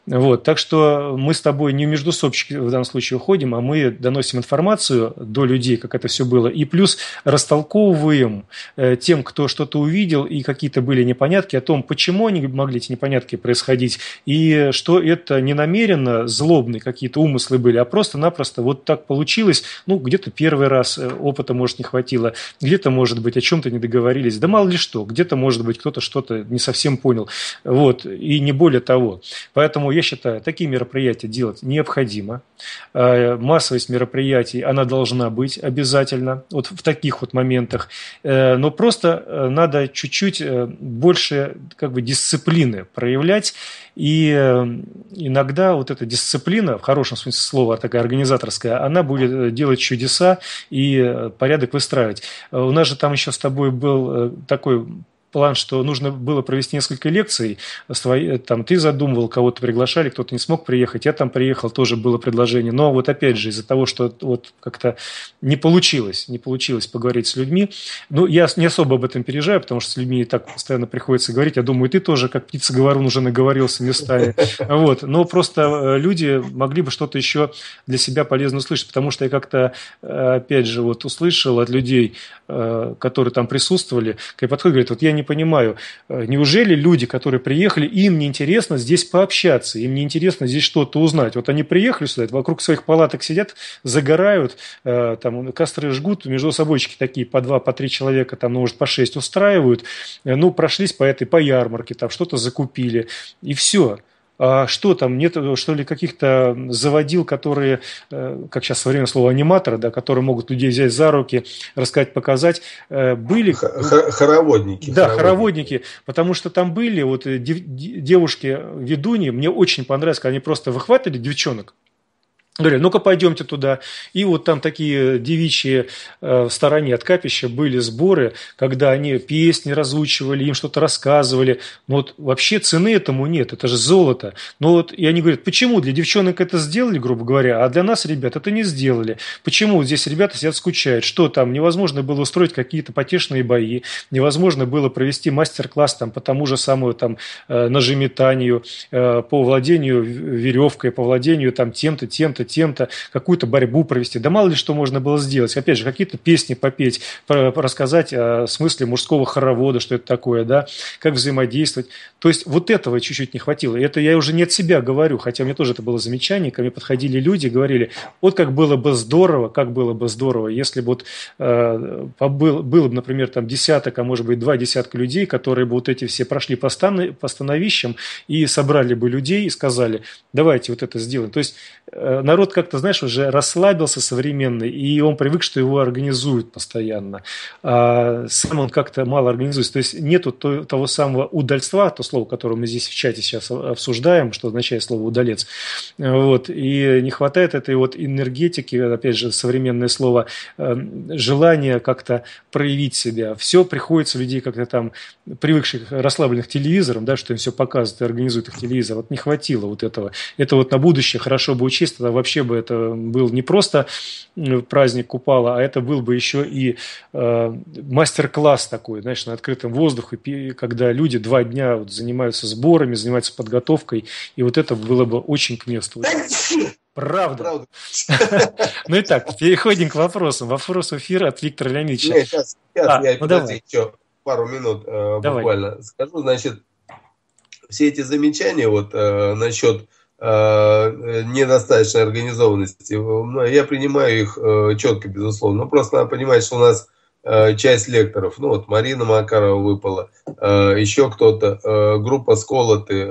Вот, так что мы с тобой не между сопчики в данном случае уходим, а мы доносим информацию до людей, как это все было, и плюс растолковываем э, тем, кто что-то увидел, и какие-то были непонятки о том, почему они могли эти непонятки происходить, и что это не намеренно злобные какие-то умыслы были, а просто-напросто вот так получилось, ну, где-то первый раз э, опыта, может, не хватило, где-то, может быть, о чем-то не договорились, да мало ли что, где-то, может быть, кто-то что-то не совсем понял, вот, и не более того. Поэтому я считаю, такие мероприятия делать необходимо, э, массовость мероприятий, она должна быть обязательно, вот в таких вот моментах, э, но просто надо чуть-чуть чуть э, больше как бы дисциплины проявлять. И э, иногда вот эта дисциплина, в хорошем смысле слова, такая организаторская, она будет э, делать чудеса и порядок выстраивать. У нас же там еще с тобой был такой план, что нужно было провести несколько лекций. Э, там ты задумывал, кого-то приглашали, кто-то не смог приехать. Я там приехал, тоже было предложение. Но вот опять же, из-за того, что вот как-то не получилось, не получилось поговорить с людьми. Ну, я не особо об этом переживаю, потому что с людьми так постоянно приходится говорить. Я думаю, ты тоже, как птица говорун, уже наговорился местами. Вот. Но просто э, люди могли бы что-то еще для себя полезно услышать, потому что я как-то, э, опять же, вот услышал от людей, которые там присутствовали, когда подходят, говорят, вот я не понимаю, э, неужели люди, которые приехали, им неинтересно здесь пообщаться, им неинтересно здесь что-то узнать. Вот они приехали сюда, вокруг своих палаток сидят, загорают, э, там костры жгут, между собойчики такие по два, по три человека, там, ну, может, по шесть устраивают, э, ну, прошлись по этой, по ярмарке, там что-то закупили, и все. А что там, нет э, что ли каких-то заводил, которые, э, как сейчас современное слово, аниматоры, да, которые могут людей взять за руки, рассказать, показать, э, были... Х хороводники. Да, хороводники. хороводники, потому что там были вот девушки-ведуньи, мне очень понравилось, когда они просто выхватывали девчонок, Говорили, ну-ка пойдемте туда. И вот там такие девичьи э, в стороне от капища были сборы, когда они песни разучивали, им что-то рассказывали. Но вот вообще цены этому нет, это же золото. Но вот, и они говорят, почему для девчонок это сделали, грубо говоря, а для нас, ребят, это не сделали. Почему здесь ребята сидят скучают? Что там, невозможно было устроить какие-то потешные бои, невозможно было провести мастер-класс там по тому же самому там э, нажиметанию, э, по владению веревкой, по владению там тем-то, тем-то, тем-то, какую-то борьбу провести. Да мало ли что можно было сделать. Опять же, какие-то песни попеть, рассказать о смысле мужского хоровода, что это такое, да, как взаимодействовать. То есть вот этого чуть-чуть не хватило. И это я уже не от себя говорю, хотя мне тоже это было замечание. Ко мне подходили люди и говорили, вот как было бы здорово, как было бы здорово, если бы вот э, побыл, было бы, например, там десяток, а может быть два десятка людей, которые бы вот эти все прошли по, стан, по становищам и собрали бы людей и сказали, давайте вот это сделаем. То есть Э, народ как-то, знаешь, уже расслабился современный, и он привык, что его организуют постоянно. А сам он как-то мало организуется. То есть нету того самого удальства, то слово, которое мы здесь в чате сейчас обсуждаем, что означает слово удалец. Э, вот. И не хватает этой вот энергетики, опять же, современное слово, э, желания как-то проявить себя. Все приходится людей как-то там, привыкших, расслабленных телевизором, да, что им все показывают и организуют их телевизор. Вот не хватило вот этого. Это вот на будущее хорошо бы учиться чисто, то вообще бы это был не просто праздник Купала, а это был бы еще и э, мастер-класс такой, знаешь, на открытом воздухе, когда люди два дня вот занимаются сборами, занимаются подготовкой, и вот это было бы очень к месту. Правда. ну и так, переходим к вопросам. Вопрос эфира от Виктора Леонидовича. сейчас, сейчас а, ну давай. еще пару минут э, давай. буквально скажу. Значит, все эти замечания вот э, насчет Э, недостаточной организованности. Я принимаю их э, четко, безусловно. Но ну, просто надо понимать, что у нас э, часть лекторов, ну вот Марина Макарова выпала, еще кто-то, группа «Сколоты»,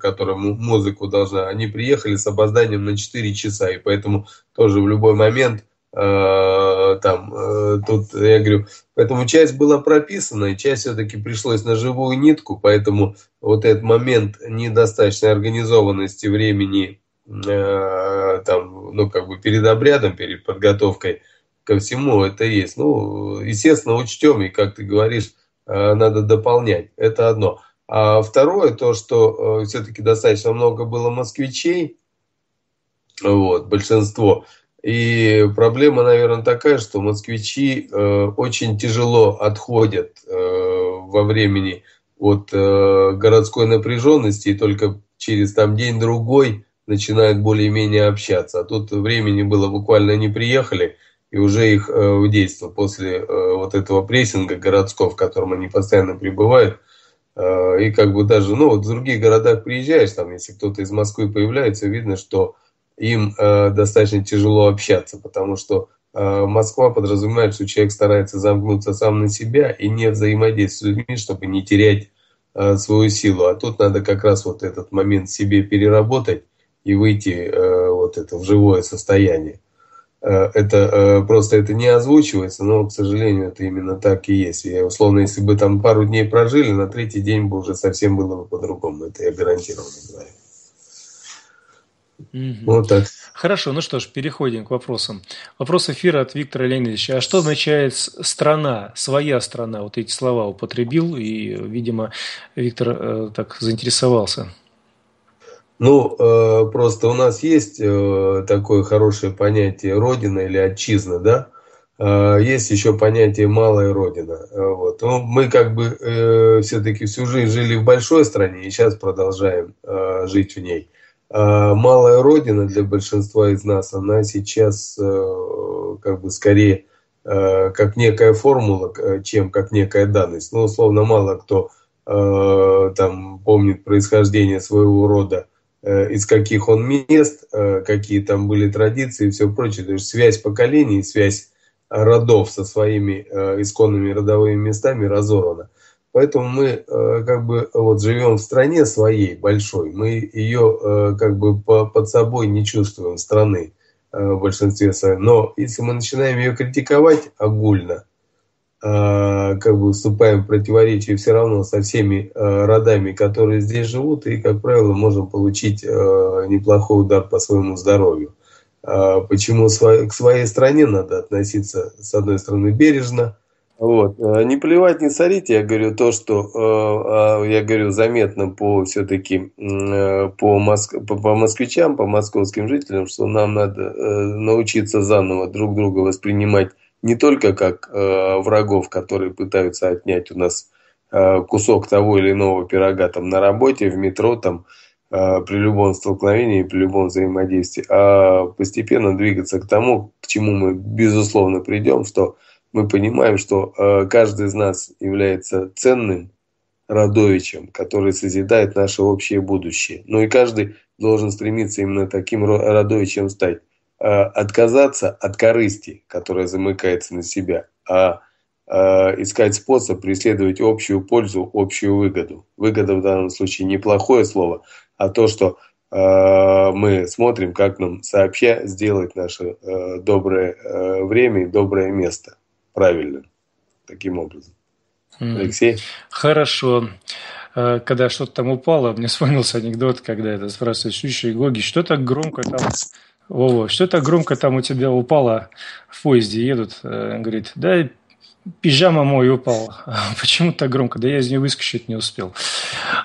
которая музыку должна, они приехали с опозданием на 4 часа, и поэтому тоже в любой момент Э, там, э, тут я говорю, поэтому часть была прописана, и часть все-таки пришлось на живую нитку, поэтому вот этот момент недостаточной организованности времени, э, там, ну, как бы перед обрядом, перед подготовкой ко всему это есть. Ну, естественно, учтем, и, как ты говоришь, надо дополнять, это одно. А второе, то, что все-таки достаточно много было москвичей, вот, большинство, и проблема, наверное, такая, что москвичи э, очень тяжело отходят э, во времени от э, городской напряженности и только через там день-другой начинают более-менее общаться. А тут времени было буквально не приехали, и уже их э, действия после э, вот этого прессинга городского, в котором они постоянно пребывают, э, и как бы даже, ну вот в других городах приезжаешь, там если кто-то из Москвы появляется, видно, что им э, достаточно тяжело общаться, потому что э, Москва подразумевает, что человек старается замкнуться сам на себя и не взаимодействовать с людьми, чтобы не терять э, свою силу. А тут надо как раз вот этот момент себе переработать и выйти э, вот это в живое состояние. Э, это э, просто это не озвучивается, но, к сожалению, это именно так и есть. И, условно, если бы там пару дней прожили, на третий день бы уже совсем было бы по-другому. Это я гарантированно говорю. Угу. Вот так. Хорошо, ну что ж, переходим к вопросам. Вопрос эфира от Виктора Леонидовича. А что означает страна, своя страна? Вот эти слова употребил, и, видимо, Виктор э, так заинтересовался. Ну, э, просто у нас есть э, такое хорошее понятие родина или отчизна, да? Э, есть еще понятие малая родина. Э, вот. Ну, мы как бы э, все-таки всю жизнь жили в большой стране и сейчас продолжаем э, жить в ней. Э, малая родина для большинства из нас, она сейчас э, как бы скорее э, как некая формула, чем как некая данность. Ну, условно, мало кто там помнит происхождение своего рода, из каких он мест, какие там были традиции и все прочее. То есть связь поколений, связь родов со своими исконными родовыми местами разорвана. Поэтому мы э, как бы вот живем в стране своей большой, мы ее э, как бы под собой не чувствуем страны э, в большинстве своем. Но если мы начинаем ее критиковать огульно, как бы вступаем в противоречие все равно со всеми родами, которые здесь живут, и, как правило, можем получить неплохой удар по своему здоровью. Почему к своей стране надо относиться, с одной стороны, бережно, вот. Э, не плевать, не сорить, я говорю, то, что, э, а, я говорю, заметно по все-таки э, по, Моск... по москвичам, по московским жителям, что нам надо научиться заново друг друга воспринимать не только как врагов, которые пытаются отнять у нас кусок того или иного пирога там на работе, в метро, там, при любом столкновении, при любом взаимодействии, а постепенно двигаться к тому, к чему мы, безусловно, придем, что мы понимаем, что э, каждый из нас является ценным родовичем, который созидает наше общее будущее. Но и каждый должен стремиться именно таким родовичем стать. Э, отказаться от корысти, которая замыкается на себя, а э, искать способ преследовать общую пользу, общую выгоду. Выгода в данном случае неплохое слово, а то, что мы смотрим, как нам сообща сделать наше доброе время и доброе место правильно таким образом. Алексей? Хорошо. Э, когда что-то там упало, мне вспомнился анекдот, когда это спрашивают Шиши Гоги, что так громко там... Вова, что так громко там у тебя упало в поезде едут? Э, говорит, да пижама мой упал. А почему так громко? Да я из нее выскочить не успел.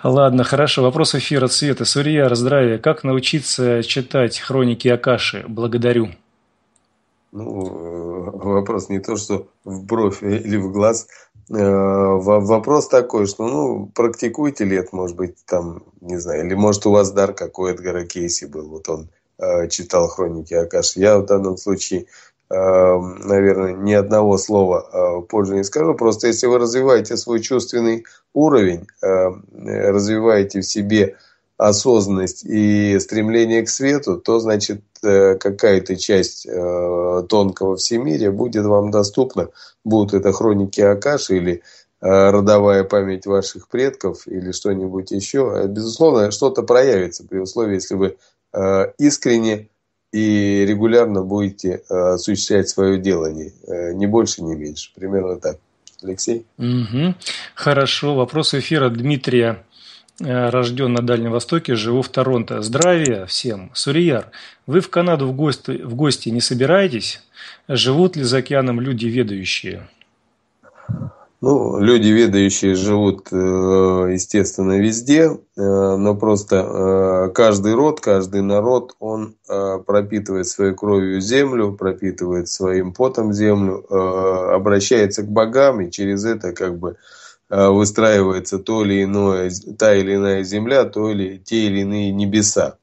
Ладно, хорошо. Вопрос эфира Света. Сурья, здравия. Как научиться читать хроники Акаши? Благодарю. Ну, э, вопрос не то, что в бровь э, или в глаз. Э, вопрос такой, что, ну, практикуйте лет, может быть, там, не знаю, или, может, у вас дар какой от Эдгара Кейси был, вот он э, читал хроники Акаши. Я в данном случае, наверное, ни одного слова позже не скажу. Просто если вы развиваете свой чувственный уровень, развиваете в себе осознанность и стремление к свету, то, значит, э, какая-то часть э, тонкого всемирия будет вам доступна. Будут это хроники Акаши или э, родовая память ваших предков или что-нибудь еще. Безусловно, что-то проявится при условии, если вы искренне и регулярно будете осуществлять свое делание. Не больше, не меньше. Примерно так. Алексей? Угу. Хорошо. Вопрос эфира Дмитрия. Э, рожден на Дальнем Востоке, живу в Торонто. Здравия всем. Сурияр, вы в Канаду в гости, в гости не собираетесь? Живут ли за океаном люди ведающие? Ну, люди ведающие живут, э, естественно, везде, э, но просто каждый род, каждый народ, он пропитывает своей кровью землю, пропитывает своим потом землю, обращается к богам и через это как бы Э, выстраивается то или иное, та или иная земля, то или те или иные небеса.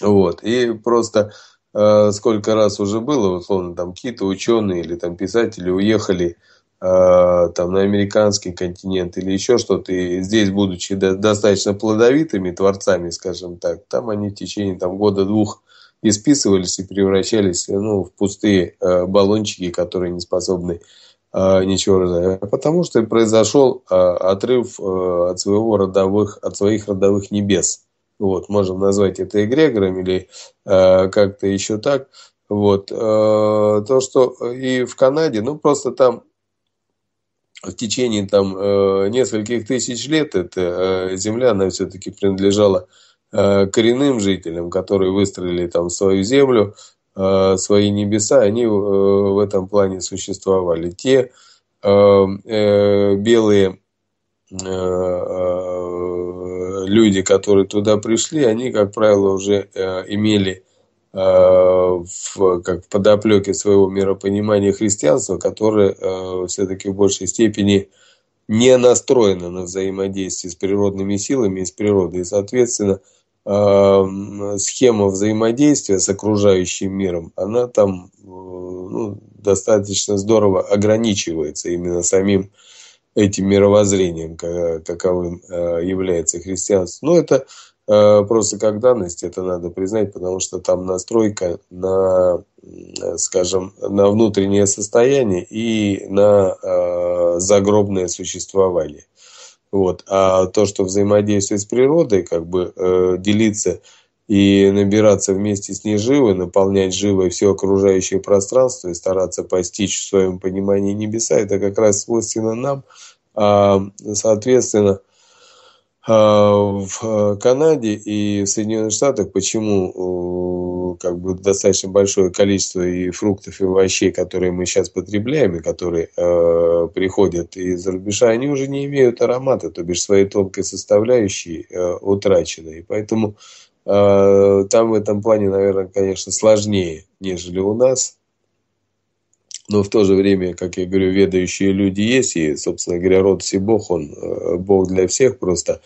Вот. И просто э, сколько раз уже было, условно, там какие-то ученые или там писатели уехали э, там на американский континент или еще что-то, и здесь, будучи до, достаточно плодовитыми творцами, скажем так, там они в течение там года-двух исписывались и превращались ну, в пустые э, баллончики, которые не способны Э, Нечерзая, потому что произошел э, отрыв э, от, своего родовых, от своих родовых небес. Вот, можем назвать это эгрегором или как-то еще так. Вот, то, что и в Канаде, ну, просто там в течение там нескольких тысяч лет эта земля, она все-таки принадлежала коренным жителям, которые выстроили там свою землю, Э, свои небеса, они э, в этом плане существовали. Те э, белые люди, которые туда пришли, они, как правило, уже имели в, как в подоплеке своего миропонимания христианства, которое все-таки в большей степени не настроено на взаимодействие с природными силами и с природой. И, соответственно, Эм, схема взаимодействия с окружающим миром, она там э, ну, достаточно здорово ограничивается именно самим этим мировоззрением, каковым э, является христианство. Но ну, это э, просто как данность, это надо признать, потому что там настройка на, скажем, на внутреннее состояние и на загробное существование. Вот. А то, что взаимодействовать с природой, как бы э, делиться и набираться вместе с ней живы, наполнять живой все окружающее пространство и стараться постичь в своем понимании небеса, это как раз свойственно нам. А, соответственно, э, а, в а, Канаде и в Соединенных Штатах, почему как бы достаточно большое количество и фруктов, и овощей, которые мы сейчас потребляем, и которые э, приходят из-за рубежа, они уже не имеют аромата, то бишь своей тонкой составляющей э, утрачены. И поэтому э, там в этом плане, наверное, конечно, сложнее, нежели у нас. Но в то же время, как я говорю, ведающие люди есть, и, собственно говоря, род все Бог, он э, Бог для всех просто.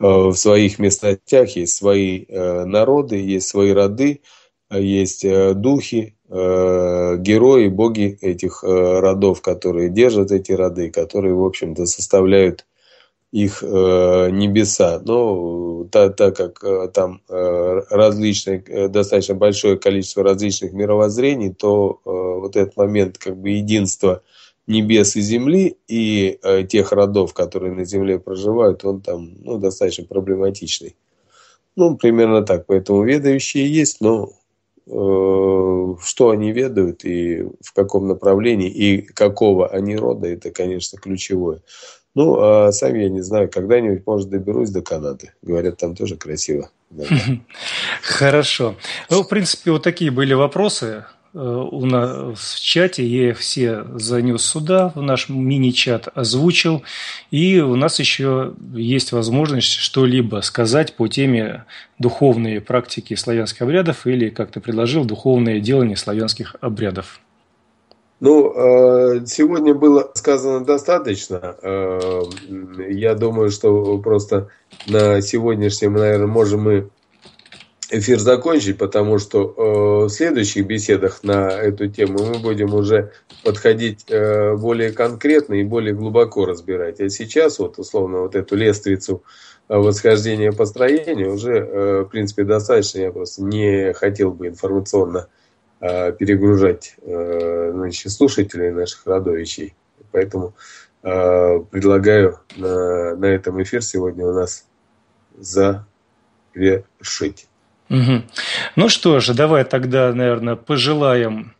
Э, в своих местах есть свои э, народы, есть свои роды, есть духи, герои, боги этих родов, которые держат эти роды, которые, в общем-то, составляют их э, небеса. Но так, так как э, там э, различные, э, достаточно большое количество различных мировоззрений, то э, вот этот момент как бы единства небес и земли и э, тех родов, которые на земле проживают, он там ну, достаточно проблематичный. Ну, примерно так. Поэтому ведающие есть, но э, что они ведают и в каком направлении и какого они рода, это, конечно, ключевое. Ну, а сам я не знаю, когда-нибудь, может, доберусь до Канады. Говорят, там тоже красиво. Хорошо. Ну, в принципе, вот такие были вопросы э, у нас в чате, я их все занес сюда, в наш мини-чат озвучил, и у нас еще есть возможность что-либо сказать по теме духовные практики славянских обрядов или, как ты предложил, духовное делание славянских обрядов. Ну, э, сегодня было сказано достаточно. Э, я думаю, что просто на сегодняшнем, наверное, можем мы эфир закончить, потому что э, в следующих беседах на эту тему мы будем уже подходить более конкретно и более глубоко разбирать. А сейчас вот, условно, вот эту лестницу восхождения построения уже, в принципе, достаточно. Я просто не хотел бы информационно Э, перегружать э, значит, слушателей наших родовичей. Поэтому э, предлагаю на, на этом эфир сегодня у нас завершить. Угу. Ну что же, давай тогда, наверное, пожелаем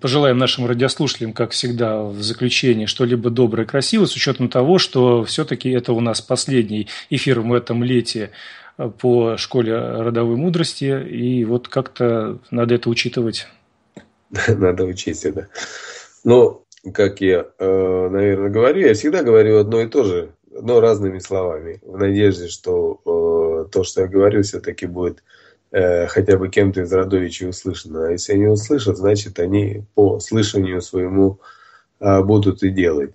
пожелаем нашим радиослушателям, как всегда, в заключении что-либо доброе, красивое, с учетом того, что все-таки это у нас последний эфир в этом лете по школе родовой мудрости, и вот как-то надо это учитывать. Надо учесть это. Но, как я, э, наверное, говорю, я всегда говорю одно и то же, но разными словами, в надежде, что э, то, что я говорю, все-таки будет э, хотя бы кем-то из родовичей услышано. А если они услышат, значит, они по слышанию своему будут и делать.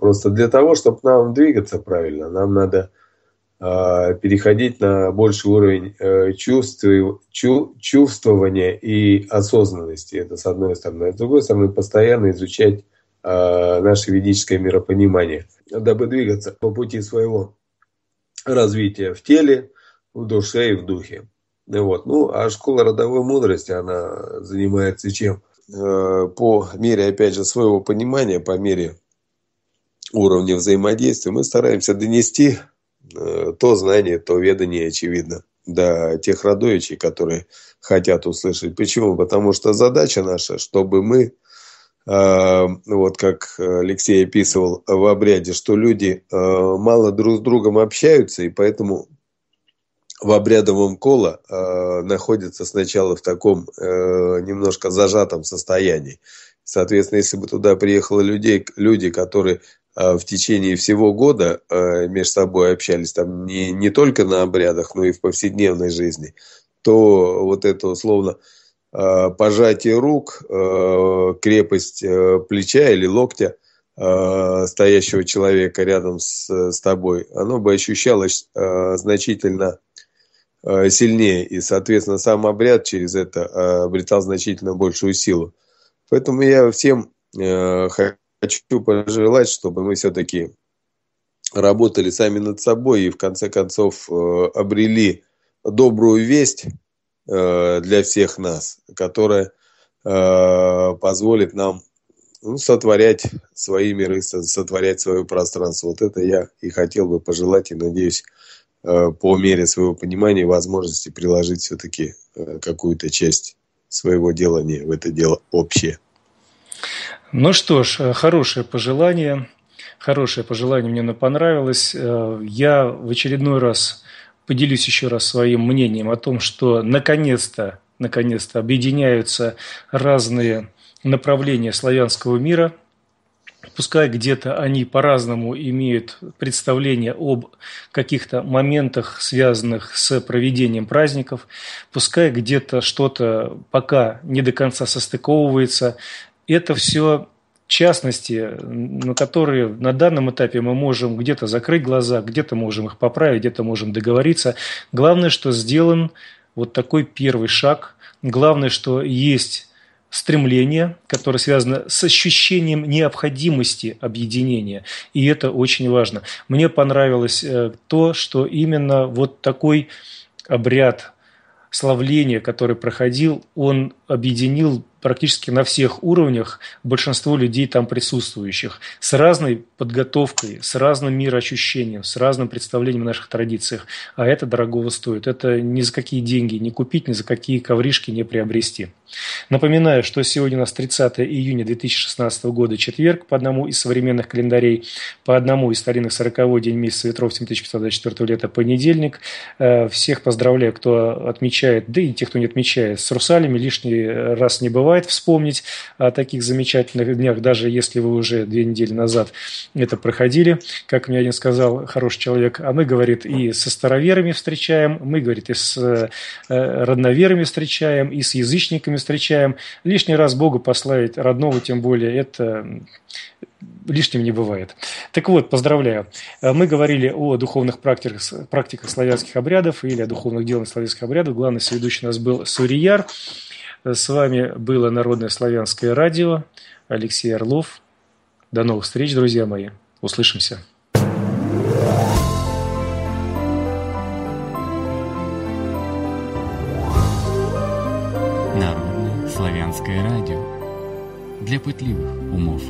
Просто для того, чтобы нам двигаться правильно, нам надо – а, переходить на больший уровень э, чувств, чу, чувствования и осознанности. Это с одной стороны. с другой стороны, постоянно изучать а, наше ведическое миропонимание, дабы двигаться по пути своего развития в теле, в душе и в духе. Вот. Ну, а школа родовой мудрости, она занимается чем? Э, по мере, опять же, своего понимания, по мере уровня взаимодействия, мы стараемся донести то знание, то ведание, очевидно, до тех родовичей, которые хотят услышать. Почему? Потому что задача наша, чтобы мы, а, вот как Алексей описывал в обряде, что люди а, мало друг с другом общаются, и поэтому в обрядовом кола э, находится сначала в таком э, немножко зажатом состоянии. Соответственно, если бы туда приехало людей, люди, которые Э, в течение всего года э, между собой общались, там не, не только на обрядах, но и в повседневной жизни, то вот это условно э, пожатие рук, крепость плеча или локтя стоящего человека рядом с, с тобой, оно бы ощущалось значительно сильнее. И, соответственно, сам обряд через это обретал значительно большую силу. Поэтому я всем хочу хочу пожелать, чтобы мы все-таки работали сами над собой и в конце концов э, обрели добрую весть э, для всех нас, которая э, позволит нам ну, сотворять свои миры, сотворять свое пространство. Вот это я и хотел бы пожелать, и надеюсь, по мере своего понимания и возможности приложить все-таки какую-то часть своего делания в это дело общее. Ну что ж, э, хорошее пожелание. Хорошее пожелание мне оно понравилось. Э, я в очередной раз поделюсь еще раз своим мнением о том, что наконец-то, наконец-то объединяются разные направления славянского мира – Пускай где-то они по-разному имеют представление об каких-то моментах, связанных с проведением праздников, пускай где-то что-то пока не до конца состыковывается, это все частности, на которые на данном этапе мы можем где-то закрыть глаза, где-то можем их поправить, где-то можем договориться. Главное, что сделан вот такой первый шаг. Главное, что есть стремление, которое связано с ощущением необходимости объединения. И это очень важно. Мне понравилось э, то, что именно вот такой обряд славления, который проходил, он объединил практически на всех уровнях большинство людей там присутствующих, с разной подготовкой, с разным мироощущением, с разным представлением о наших традициях. А это дорогого стоит. Это ни за какие деньги не купить, ни за какие ковришки не приобрести. Напоминаю, что сегодня у нас 30 июня 2016 года, четверг, по одному из современных календарей, по одному из старинных 40 день месяца ветров 7524 лета, понедельник. Э, всех поздравляю, кто отмечает, да и тех, кто не отмечает, с русалями лишний раз не бывает бывает вспомнить о таких замечательных днях, даже если вы уже две недели назад это проходили. Как мне один сказал хороший человек, а мы, говорит, и со староверами встречаем, мы, говорит, и с э, э, родноверами встречаем, и с язычниками встречаем. Лишний раз Богу пославить родного, тем более, это лишним не бывает. Так вот, поздравляю. Э, мы говорили о духовных практиках, практиках славянских обрядов или о духовных делах славянских обрядов. Главный соведущий у нас был Сурияр. С вами было Народное славянское радио. Алексей Орлов. До новых встреч, друзья мои. Услышимся. Народное славянское радио. Для пытливых умов.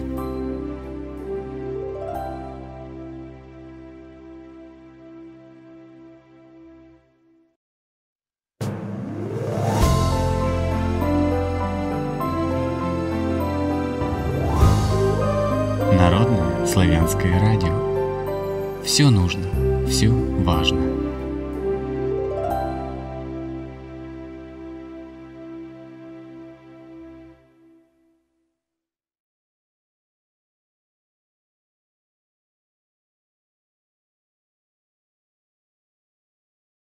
Латвийское радио. Все нужно, все важно.